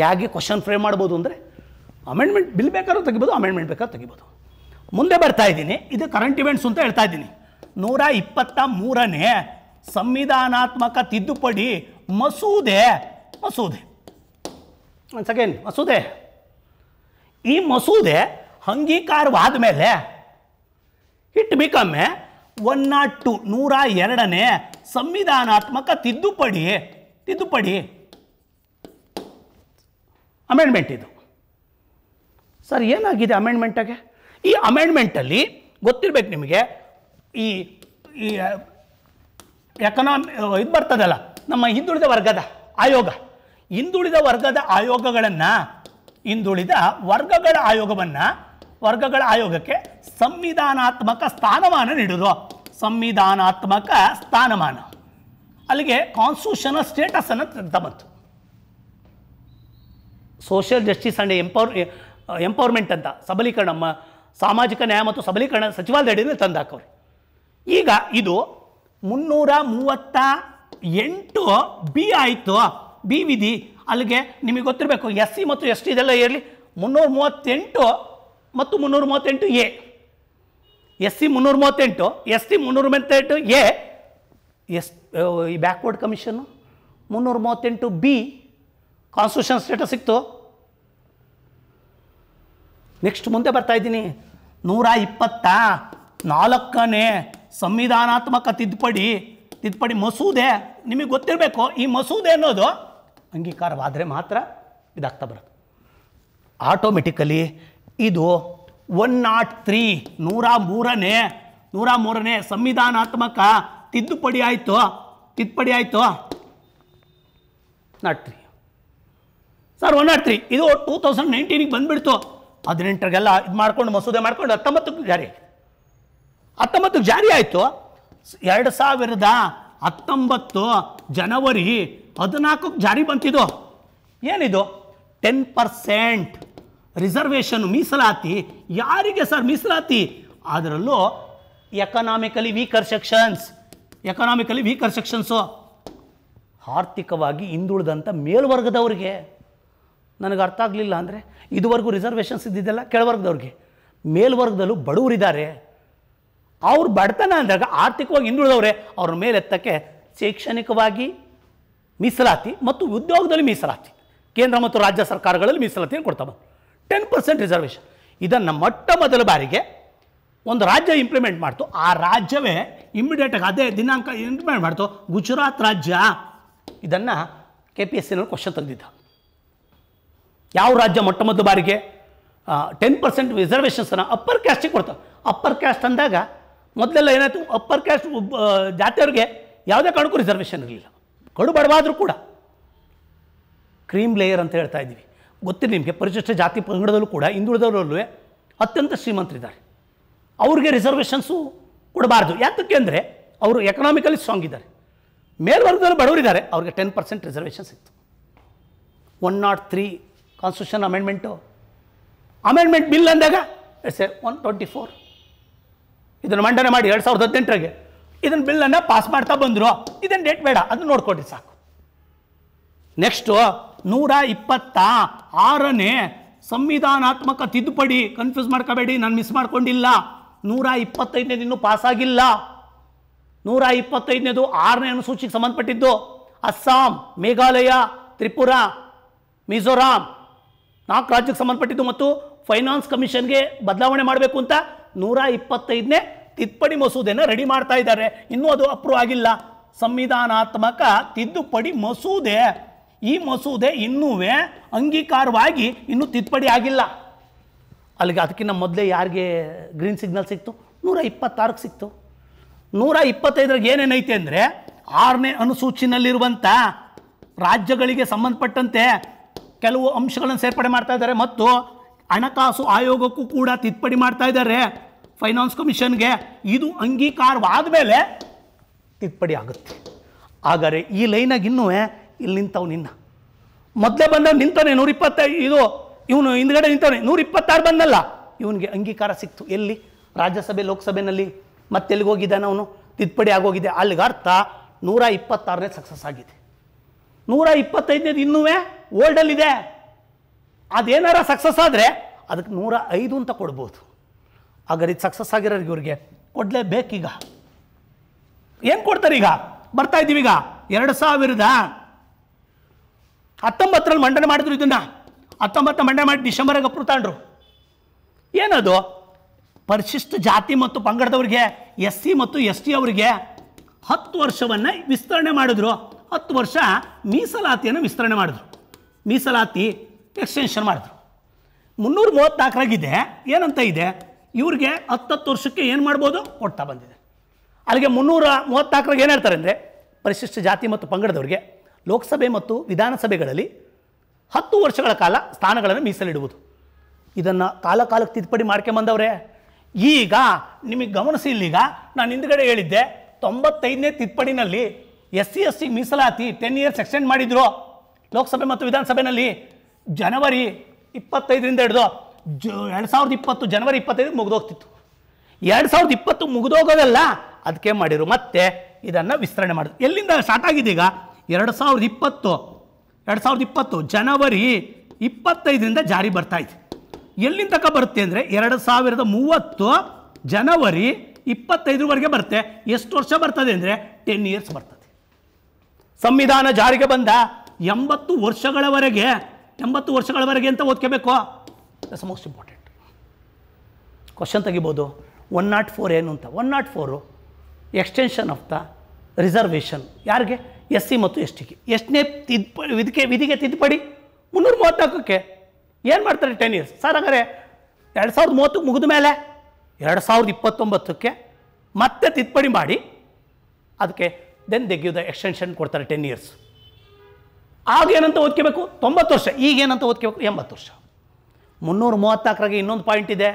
ಹೇಗೆ ಕ್ವಶನ್ ಫ್ರೇಮ್ ಮಾಡ್ಬೋದು ಅಂದರೆ ಅಮೆಂಡ್ಮೆಂಟ್ ಬಿಲ್ ಬೇಕಾದ್ರೂ ತೆಗಿಬೋದು ಅಮೆಂಡ್ಮೆಂಟ್ ಬೇಕಾದ್ರೂ ತೆಗಿಬೋದು ಮುಂದೆ ಬರ್ತಾ ಇದ್ದೀನಿ ಇದು ಕರೆಂಟ್ ಇವೆಂಟ್ಸ್ ಅಂತ ಹೇಳ್ತಾ ಇದ್ದೀನಿ ನೂರ ಇಪ್ಪತ್ತ ಮೂರನೇ ಸಂವಿಧಾನಾತ್ಮಕ ತಿದ್ದುಪಡಿ ಮಸೂದೆ ಮಸೂದೆ ಒಂದು ಸೆಕೆಂಡ್ ಮಸೂದೆ ಈ ಮಸೂದೆ ಅಂಗೀಕಾರವಾದ ಮೇಲೆ it become a one nought two ನೂರ ಎರಡನೇ ಸಂವಿಧಾನಾತ್ಮಕ ತಿದ್ದುಪಡಿ ತಿದ್ದುಪಡಿ ಅಮೆಂಡ್ಮೆಂಟ್ ಇದು ಸರ್ ಏನಾಗಿದೆ ಅಮೆಂಡ್ಮೆಂಟಾಗೆ ಈ ಅಮೆಂಡ್ಮೆಂಟಲ್ಲಿ ಗೊತ್ತಿರಬೇಕು ನಿಮಗೆ ಈ ಈ ಎಕನಾಮಿ ಇದು ಬರ್ತದಲ್ಲ ನಮ್ಮ ಹಿಂದುಳಿದ ವರ್ಗದ ಆಯೋಗ ಹಿಂದುಳಿದ ವರ್ಗದ ಆಯೋಗಗಳನ್ನು ಹಿಂದುಳಿದ ವರ್ಗಗಳ ಆಯೋಗವನ್ನು ವರ್ಗಗಳ ಆಯೋಗಕ್ಕೆ ಸಂವಿಧಾನಾತ್ಮಕ ಸ್ಥಾನಮಾನ ನೀಡೋದು ಸಂವಿಧಾನಾತ್ಮಕ ಸ್ಥಾನಮಾನ ಅಲ್ಲಿಗೆ ಕಾನ್ಸ್ಟಿಟ್ಯೂಷನಲ್ ಸ್ಟೇಟಸ್ ಅನ್ನು ಬಂತು social justice and empower empowerment ಅಂತ ಸಬಲೀಕರಣ ಸಾಮಾಜಿಕ ನ್ಯಾಯ ಮತ್ತು ಸಬಲೀಕರಣ ಸಚಿವಾಲಯದ ಅಡಿಯಲ್ಲಿ ತಂದಾಕವ್ರಿ ಈಗ ಇದು ಮುನ್ನೂರ ಮೂವತ್ತ ಎಂಟು ಬಿ ಆಯಿತು ಬಿ ವಿಧಿ ಅಲ್ಲಿಗೆ ನಿಮಗೆ ಗೊತ್ತಿರಬೇಕು ಎಸ್ ಸಿ ಮತ್ತು ಎಸ್ ಟಿ ಇದೆಲ್ಲ ಇರಲಿ ಮುನ್ನೂರ ಮೂವತ್ತೆಂಟು ಮತ್ತು ಮುನ್ನೂರ ಮೂವತ್ತೆಂಟು ಎ ಎಸ್ ಸಿ ಮುನ್ನೂರ ಮೂವತ್ತೆಂಟು ಎಸ್ ಟಿ ಮುನ್ನೂರ ಮೂವತ್ತೆಂಟು ಎ ಎಸ್ ಈ ಬ್ಯಾಕ್ವರ್ಡ್ ಕಮಿಷನ್ನು ಮುನ್ನೂರ ಮೂವತ್ತೆಂಟು ಬಿ ಕಾನ್ಸ್ಟಿಟ್ಯೂಷನ್ ಸ್ಟೇಟಸ್ ಸಿಕ್ತು ನೆಕ್ಸ್ಟ್ ಮುಂದೆ ಬರ್ತಾ ಇದ್ದೀನಿ ನೂರ ಇಪ್ಪತ್ತ ನಾಲ್ಕನೇ ಸಂವಿಧಾನಾತ್ಮಕ ತಿದ್ದುಪಡಿ ತಿದ್ದುಪಡಿ ಮಸೂದೆ ನಿಮಗೆ ಗೊತ್ತಿರಬೇಕು ಈ ಮಸೂದೆ ಅನ್ನೋದು ಅಂಗೀಕಾರವಾದರೆ ಮಾತ್ರ ಇದಾಗ್ತಾ ಬರುತ್ತೆ ಆಟೋಮೆಟಿಕಲಿ ಇದು ಒನ್ ನಾಟ್ ತ್ರೀ ನೂರ ಮೂರನೇ ನೂರ ಮೂರನೇ ಸಂವಿಧಾನಾತ್ಮಕ ತಿದ್ದುಪಡಿ ಆಯಿತು ತಿದ್ದುಪಡಿ ಆಯಿತು nought three sir one nought three ಇದು ಟೂ ತೌಸಂಡ್ ನೈನ್ಟೀನಿಗೆ ಬಂದುಬಿಡ್ತು ಹದಿನೆಂಟರಿಗೆಲ್ಲ ಇದು ಮಾಡ್ಕೊಂಡು ಮಸೂದೆ ಮಾಡ್ಕೊಂಡು ಹತ್ತೊಂಬತ್ತಕ್ಕೆ ಜಾರಿ ಆಯಿತು ಹತ್ತೊಂಬತ್ತಕ್ಕೆ ಜಾರಿ ಆಯಿತು ಎರಡು ಸಾವಿರದ ಹತ್ತೊಂಬತ್ತು ಜನವರಿ ಹದಿನಾಲ್ಕಕ್ಕೆ ಜಾರಿ ಬಂತಿದ್ದು ಏನಿದು ಟೆನ್ ಪರ್ಸೆಂಟ್ ರಿಸರ್ವೇಷನ್ ಮೀಸಲಾತಿ ಯಾರಿಗೆ ಸರ್ ಮೀಸಲಾತಿ ಅದರಲ್ಲೂ economically weaker sections economically weaker sections ಆರ್ಥಿಕವಾಗಿ ಹಿಂದುಳಿದಂಥ ಮೇಲ್ವರ್ಗದವ್ರಿಗೆ ನನಗೆ ಅರ್ಥ ಆಗಲಿಲ್ಲ ಅಂದರೆ ಇದುವರೆಗೂ ರಿಸರ್ವೇಷನ್ಸ್ ಇದ್ದಿದ್ದೆಲ್ಲ ಕೆಳವರ್ಗದವ್ರಿಗೆ ಮೇಲ್ವರ್ಗದಲ್ಲೂ ಬಡವರಿದ್ದಾರೆ ಅವ್ರು ಬಡತನ ಅಂದಾಗ ಆರ್ಥಿಕವಾಗಿ ಹಿಂದುಳಿದವ್ರೆ ಅವ್ರ ಮೇಲೆತ್ತಕ್ಕೆ ಶೈಕ್ಷಣಿಕವಾಗಿ ಮೀಸಲಾತಿ ಮತ್ತು ಉದ್ಯೋಗದಲ್ಲಿ ಮೀಸಲಾತಿ ಕೇಂದ್ರ ಮತ್ತು ರಾಜ್ಯ ಸರ್ಕಾರಗಳಲ್ಲಿ ಮೀಸಲಾತಿಯನ್ನು ಕೊಡ್ತಾವೆ ಟೆನ್ ಪರ್ಸೆಂಟ್ ರಿಸರ್ವೇಷನ್ ಇದನ್ನು ಮೊಟ್ಟ ಮೊದಲ ಬಾರಿಗೆ ಒಂದು ರಾಜ್ಯ ಇಂಪ್ಲಿಮೆಂಟ್ ಮಾಡ್ತು ಆ ರಾಜ್ಯವೇ ಇಮ್ಮಿಡಿಯೇಟಾಗಿ ಅದೇ ದಿನಾಂಕ ಇಂಪ್ಲಿಮೆಂಟ್ ಮಾಡ್ತು ಗುಜರಾತ್ ರಾಜ್ಯ ಇದನ್ನು ಕೆ ಪಿ ಎಸ್ ಸಿನಲ್ಲಿ ಕ್ವಶನ್ ತಂದಿದ್ದ ಯಾವ ರಾಜ್ಯ ಮೊಟ್ಟ ಮೊದಲ ಬಾರಿಗೆ ಟೆನ್ ಪರ್ಸೆಂಟ್ ರಿಸರ್ವೇಷನ್ಸನ್ನು ಅಪ್ಪರ್ ಕ್ಯಾಸ್ಟಿಗೆ ಕೊಡ್ತಾರೆ ಅಪ್ಪರ್ ಕ್ಯಾಸ್ಟ್ ಅಂದಾಗ ಮೊದಲೆಲ್ಲ ಏನಾಯಿತು ಅಪ್ಪರ್ ಕ್ಯಾಸ್ಟ್ ಜಾತಿಯವ್ರಿಗೆ ಯಾವುದೇ ಕಾರಣಕ್ಕೂ ರಿಸರ್ವೇಷನ್ ಇರಲಿಲ್ಲ ಕಡು ಬಡವಾದರೂ ಕೂಡ ಕ್ರೀಮ್ ಲೇಯರ್ ಅಂತ ಹೇಳ್ತಾ ಇದ್ದೀವಿ ಗೊತ್ತಿಲ್ಲ ನಿಮಗೆ ಪರಿಶಿಷ್ಟ ಜಾತಿ ಪಂಗಡದಲ್ಲೂ ಕೂಡ ಹಿಂದುಳಿದವರಲ್ಲೂ ಅತ್ಯಂತ ಶ್ರೀಮಂತರಿದ್ದಾರೆ ಅವ್ರಿಗೆ ರಿಸರ್ವೇಷನ್ಸು ಕೊಡಬಾರ್ದು ಯಾತಕ್ಕೆ ಅಂದರೆ ಅವರು ಎಕನಾಮಿಕಲಿ ಸ್ಟ್ರಾಂಗ್ ಇದ್ದಾರೆ ಮೇಲ್ವರ್ಗದಲ್ಲಿ ಬಡವರಿದ್ದಾರೆ ಅವ್ರಿಗೆ ಟೆನ್ ಪರ್ಸೆಂಟ್ ರಿಸರ್ವೇಷನ್ಸ್ ಇತ್ತು one nought three constitution amendment amendment bill ಅಂದಾಗ S A one twenty four ಇದನ್ನು ಮಂಡನೆ ಮಾಡಿ ಎರಡು ಸಾವಿರದ ಹದಿನೆಂಟರಾಗೆ ಇದನ್ನು ಬಿಲ್ಲನ್ನು ಪಾಸ್ ಮಾಡ್ತಾ ಬಂದರು ಇದನ್ನು ಡೇಟ್ ಬೇಡ ಅದನ್ನು ನೋಡ್ಕೊಡ್ರಿ ಸಾಕು ನೆಕ್ಸ್ಟು ನೂರ ಇಪ್ಪತ್ತ ಆರನೇ ಸಂವಿಧಾನಾತ್ಮಕ ತಿದ್ದುಪಡಿ ಕನ್ಫ್ಯೂಸ್ ಮಾಡ್ಕೋಬೇಡಿ ನಾನು ಮಿಸ್ ಮಾಡ್ಕೊಂಡಿಲ್ಲ ನೂರ ಇಪ್ಪತ್ತೈದನೇದು ಇನ್ನೂ ಪಾಸ್ ಆಗಿಲ್ಲ ನೂರ ಇಪ್ಪತ್ತೈದನೇದು ಆರನೇ ಅನುಸೂಚಿಗೆ ಸಂಬಂಧಪಟ್ಟಿದ್ದು ಅಸ್ಸಾಂ ಮೇಘಾಲಯ ತ್ರಿಪುರ ಮಿಜೋರಾಂ ನಾಲ್ಕು ರಾಜ್ಯಕ್ಕೆ ಸಂಬಂಧಪಟ್ಟಿದ್ದು ಮತ್ತು ಫೈನಾನ್ಸ್ ಕಮಿಷನ್ಗೆ ಬದಲಾವಣೆ ಮಾಡಬೇಕು ಅಂತ ನೂರ ಇಪ್ಪತ್ತೈದನೇ ತಿದ್ದುಪಡಿ ಮಸೂದೆಯನ್ನು ರೆಡಿ ಮಾಡ್ತಾ ಇದ್ದಾರೆ ಇನ್ನೂ ಅದು ಅಪ್ರೂವ್ ಆಗಿಲ್ಲ ಸಂವಿಧಾನಾತ್ಮಕ ತಿದ್ದುಪಡಿ ಮಸೂದೆ ಈ ಮಸೂದೆ ಇನ್ನೂ ಅಂಗೀಕಾರವಾಗಿ ಇನ್ನೂ ತಿದ್ದುಪಡಿ ಆಗಿಲ್ಲ ಅಲ್ಲಿಗೆ ಅದಕ್ಕಿಂತ ಮೊದಲೇ ಯಾರಿಗೆ ಗ್ರೀನ್ ಸಿಗ್ನಲ್ ಸಿಕ್ತು ನೂರ ಇಪ್ಪತ್ತಾರಕ್ಕೆ ಸಿಕ್ತು ನೂರ ಇಪ್ಪತ್ತೈದರಾಗ ಏನೇನೈತೆ ಅಂದರೆ ಆರನೇ ಅನುಸೂಚಿನಲ್ಲಿರುವಂಥ ರಾಜ್ಯಗಳಿಗೆ ಸಂಬಂಧಪಟ್ಟಂತೆ ಕೆಲವು ಅಂಶಗಳನ್ನು ಸೇರ್ಪಡೆ ಮಾಡ್ತಾ ಇದ್ದಾರೆ ಮತ್ತು ಹಣಕಾಸು ಆಯೋಗಕ್ಕೂ ಕೂಡ ತಿದ್ದುಪಡಿ ಮಾಡ್ತಾ ಇದ್ದಾರೆ ಫೈನಾನ್ಸ್ ಕಮಿಷನ್ಗೆ ಇದು ಅಂಗೀಕಾರವಾದ ಮೇಲೆ ತಿದ್ದುಪಡಿ ಆಗುತ್ತೆ ಆದರೆ ಈ ಲೈನಾಗಿ ಇನ್ನೂ ಇಲ್ಲಿ ನಿಂತವು ನಿನ್ನ ಮೊದಲೇ ಬಂದ ನಿಂತವನೇ ನೂರಿಪ್ಪತ್ತ ಇದು ಇವನು ಹಿಂದ್ಗಡೆ ನಿಂತವನೇ ನೂರಿಪ್ಪತ್ತಾರು ಬಂದಲ್ಲ ಇವನಿಗೆ ಅಂಗೀಕಾರ ಸಿಕ್ತು ಎಲ್ಲಿ ರಾಜ್ಯಸಭೆ ಲೋಕಸಭೆಯಲ್ಲಿ ಮತ್ತೆಲ್ಲಿಗೆ ಹೋಗಿದ್ದಾನೆ ಅವನು ತಿದ್ದುಪಡಿ ಆಗೋಗಿದೆ ಅಲ್ಲಿಗೆ ಅರ್ಥ ನೂರ ಇಪ್ಪತ್ತಾರನೇ ಸಕ್ಸಸ್ ಆಗಿದೆ ನೂರ ಇಪ್ಪತ್ತೈದನೇದು ಇನ್ನೂ ಓಲ್ಡಲ್ಲಿದೆ ಅದೇನಾರ ಸಕ್ಸಸ್ ಆದರೆ ಅದಕ್ಕೆ ನೂರ ಐದು ಅಂತ ಕೊಡ್ಬೋದು ಹಾಗಾದ್ರೆ ಇದು ಸಕ್ಸಸ್ ಆಗಿರೋರಿಗೆ ಇವ್ರಿಗೆ ಕೊಡಲೇಬೇಕೀಗ ಏನು ಕೊಡ್ತಾರೆ ಈಗ ಬರ್ತಾ ಇದ್ದೀವಿ ಈಗ ಎರಡು ಸಾವಿರದ ಹತ್ತೊಂಬತ್ತರಲ್ಲಿ ಮಂಡನೆ ಮಾಡಿದ್ರು ಇದನ್ನು ಹತ್ತೊಂಬತ್ತು ಮಂಡನೆ ಮಾಡಿ ಡಿಸೆಂಬರ್ಗೆ ಅಪ್ರೂವ್ ತಾಂಡ್ರು ಏನದು ಪರಿಶಿಷ್ಟ ಜಾತಿ ಮತ್ತು ಪಂಗಡದವ್ರಿಗೆ ಎಸ್ ಸಿ ಮತ್ತು ಎಸ್ ಟಿ ಅವರಿಗೆ ಹತ್ತು ವರ್ಷವನ್ನು ವಿಸ್ತರಣೆ ಮಾಡಿದ್ರು ಹತ್ತು ವರ್ಷ ಮೀಸಲಾತಿಯನ್ನು ವಿಸ್ತರಣೆ ಮಾಡಿದ್ರು ಮೀಸಲಾತಿ ಎಕ್ಸ್ಟೆನ್ಷನ್ ಮಾಡಿದ್ರು ಮುನ್ನೂರ ಮೂವತ್ತ್ನಾಲ್ಕರಾಗಿದೆ ಏನಂತ ಇದೆ ಇವ್ರಿಗೆ ಹತ್ತತ್ತು ವರ್ಷಕ್ಕೆ ಏನು ಮಾಡ್ಬೋದು ಕೊಡ್ತಾ ಬಂದಿದೆ ಅಲ್ಲಿಗೆ ಮುನ್ನೂರ ಮೂವತ್ತ್ನಾಲ್ಕರಾಗ ಏನು ಹೇಳ್ತಾರೆ ಅಂದರೆ ಪರಿಶಿಷ್ಟ ಜಾತಿ ಮತ್ತು ಪಂಗಡದವರಿಗೆ ಲೋಕಸಭೆ ಮತ್ತು ವಿಧಾನಸಭೆಗಳಲ್ಲಿ ಹತ್ತು ವರ್ಷಗಳ ಕಾಲ ಸ್ಥಾನಗಳನ್ನು ಮೀಸಲಿಡುವುದು ಇದನ್ನು ಕಾಲ ಕಾಲಕ್ಕೆ ತಿದ್ದುಪಡಿ ಮಾಡ್ಕೊಂಬಂದವ್ರೆ ಈಗ ನಿಮಗೆ ಗಮನಿಸಿ ಇಲ್ಲೀಗ ನಾನು ಹಿಂದ್ಗಡೆ ಹೇಳಿದ್ದೆ ತೊಂಬತ್ತೈದನೇ ತಿದ್ದುಪಡಿನಲ್ಲಿ ಎಸ್ ಸಿ ಎಸ್ ಸಿ ಮೀಸಲಾತಿ ಟೆನ್ ಇಯರ್ಸ್ ಎಕ್ಸ್ಟೆಂಡ್ ಮಾಡಿದ್ರು ಲೋಕಸಭೆ ಮತ್ತು ವಿಧಾನಸಭೆಯಲ್ಲಿ ಜನವರಿ ಇಪ್ಪತ್ತೈದರಿಂದ ಹಿಡಿದು ಜ ಎರಡು ಸಾವಿರದ ಇಪ್ಪತ್ತು ಜನವರಿ ಇಪ್ಪತ್ತೈದು ಮುಗಿದೋಗ್ತಿತ್ತು ಎರಡು ಸಾವಿರದ ಇಪ್ಪತ್ತು ಮುಗಿದೋಗೋದಲ್ಲ ಅದಕ್ಕೆ ಮಾಡಿರು ಮತ್ತೆ ಇದನ್ನು ವಿಸ್ತರಣೆ ಮಾಡಿದ್ರು ಎಲ್ಲಿಂದ ಸ್ಟಾರ್ಟ್ ಆಗಿದ್ದೀಗ ಎರಡು ಸಾವಿರದ ಇಪ್ಪತ್ತು ಎರಡು ಸಾವಿರದ ಇಪ್ಪತ್ತು ಜನವರಿ ಇಪ್ಪತ್ತೈದರಿಂದ ಜಾರಿ ಬರ್ತಾ ಇತ್ತು ಎಲ್ಲಿಂದ ತನಕ ಬರುತ್ತೆ ಅಂದರೆ ಎರಡು ಸಾವಿರದ ಮೂವತ್ತು ಜನವರಿ ಇಪ್ಪತ್ತೈದರವರೆಗೆ ಬರುತ್ತೆ ಎಷ್ಟು ವರ್ಷ ಬರ್ತದೆ ಅಂದರೆ ಟೆನ್ ಇಯರ್ಸ್ ಬರ್ತದೆ ಸಂವಿಧಾನ ಜಾರಿಗೆ ಬಂದ ಎಂಬತ್ತು ವರ್ಷಗಳವರೆಗೆ ಎಂಬತ್ತು ವರ್ಷಗಳವರೆಗೆ ಅಂತ ಓದ್ಕೋಬೇಕು ದಟ್ಸ್ ಮೋಸ್ಟ್ ಇಂಪಾರ್ಟೆಂಟ್ ಕ್ವಶನ್ ತೆಗಿಬೋದು ಒನ್ ನಾಟ್ ಫೋರ್ ಏನು ಅಂತ one nought four extension of the reservation ಯಾರಿಗೆ ಎಸ್ ಸಿ ಮತ್ತು ಎಸ್ ಟಿಗೆ ಎಷ್ಟನೇ ತಿದ್ದುಪಡಿ ಇದಕ್ಕೆ ವಿಧಿಗೆ ತಿದ್ದುಪಡಿ ಮುನ್ನೂರ ಮೂವತ್ನಾಲ್ಕಕ್ಕೆ ಏನು ಮಾಡ್ತಾರೆ ಟೆನ್ ಇಯರ್ಸ್ ಸರ್ ಹಾಗಾದ್ರೆ ಎರಡು ಸಾವಿರದ ಮೂವತ್ತಕ್ಕೆ ಮುಗಿದ ಮೇಲೆ ಎರಡು ಸಾವಿರದ ಇಪ್ಪತ್ತೊಂಬತ್ತಕ್ಕೆ ಮತ್ತೆ ತಿದ್ದುಪಡಿ ಮಾಡಿ ಅದಕ್ಕೆ then they give the extension ಕೊಡ್ತಾರೆ ಟೆನ್ ಇಯರ್ಸ್ ಆಗ ಏನಂತ ಓದ್ಕೋಬೇಕು ತೊಂಬತ್ತು ವರ್ಷ ಈಗ ಏನಂತ ಓದ್ಕೋಬೇಕು ಎಂಬತ್ತು ವರ್ಷ ಮುನ್ನೂರ ಮೂವತ್ತ್ನಾಲ್ಕರಾಗೆ ಇನ್ನೊಂದು ಪಾಯಿಂಟ್ ಇದೆ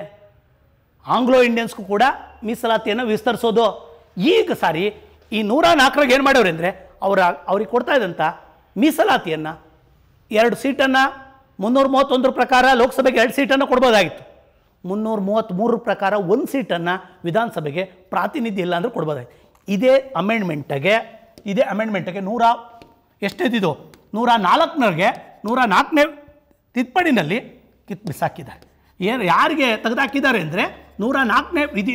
ಆಂಗ್ಲೋ ಇಂಡಿಯನ್ಸ್ಗೂ ಕೂಡ ಮೀಸಲಾತಿಯನ್ನು ವಿಸ್ತರಿಸೋದು ಈಗ ಸಾರಿ ಈ ನೂರ ನಾಲ್ಕರಾಗ ಏನು ಮಾಡೋರು ಅಂದರೆ ಅವರ ಅವ್ರಿಗೆ ಕೊಡ್ತಾ ಇದ್ದಂಥ ಮೀಸಲಾತಿಯನ್ನು ಎರಡು ಸೀಟನ್ನು ಮುನ್ನೂರ ಮೂವತ್ತೊಂದರ ಪ್ರಕಾರ ಲೋಕಸಭೆಗೆ ಎರಡು ಸೀಟನ್ನು ಕೊಡ್ಬೋದಾಗಿತ್ತು ಮುನ್ನೂರ ಮೂವತ್ತ್ಮೂರರ ಪ್ರಕಾರ ಒಂದು ಸೀಟನ್ನು ವಿಧಾನಸಭೆಗೆ ಪ್ರಾತಿನಿಧ್ಯ ಇಲ್ಲ ಅಂದರೆ ಕೊಡ್ಬೋದಾಗಿತ್ತು ಇದೇ ಅಮೆಂಡ್ಮೆಂಟಗೆ ಇದೇ ಅಮೆಂಡ್ಮೆಂಟಗೆ ನೂರ ಎಷ್ಟೇದಿದು ನೂರ ನಾಲ್ಕನರಿಗೆ ನೂರ ನಾಲ್ಕನೇ ತಿದ್ದುಪಡಿನಲ್ಲಿ ಕಿತ್ ಹಾಕಿದ್ದಾರೆ ಏನು ಯಾರಿಗೆ ತೆಗೆದಾಕಿದ್ದಾರೆ ಅಂದರೆ ನೂರ ನಾಲ್ಕನೇ ವಿಧಿ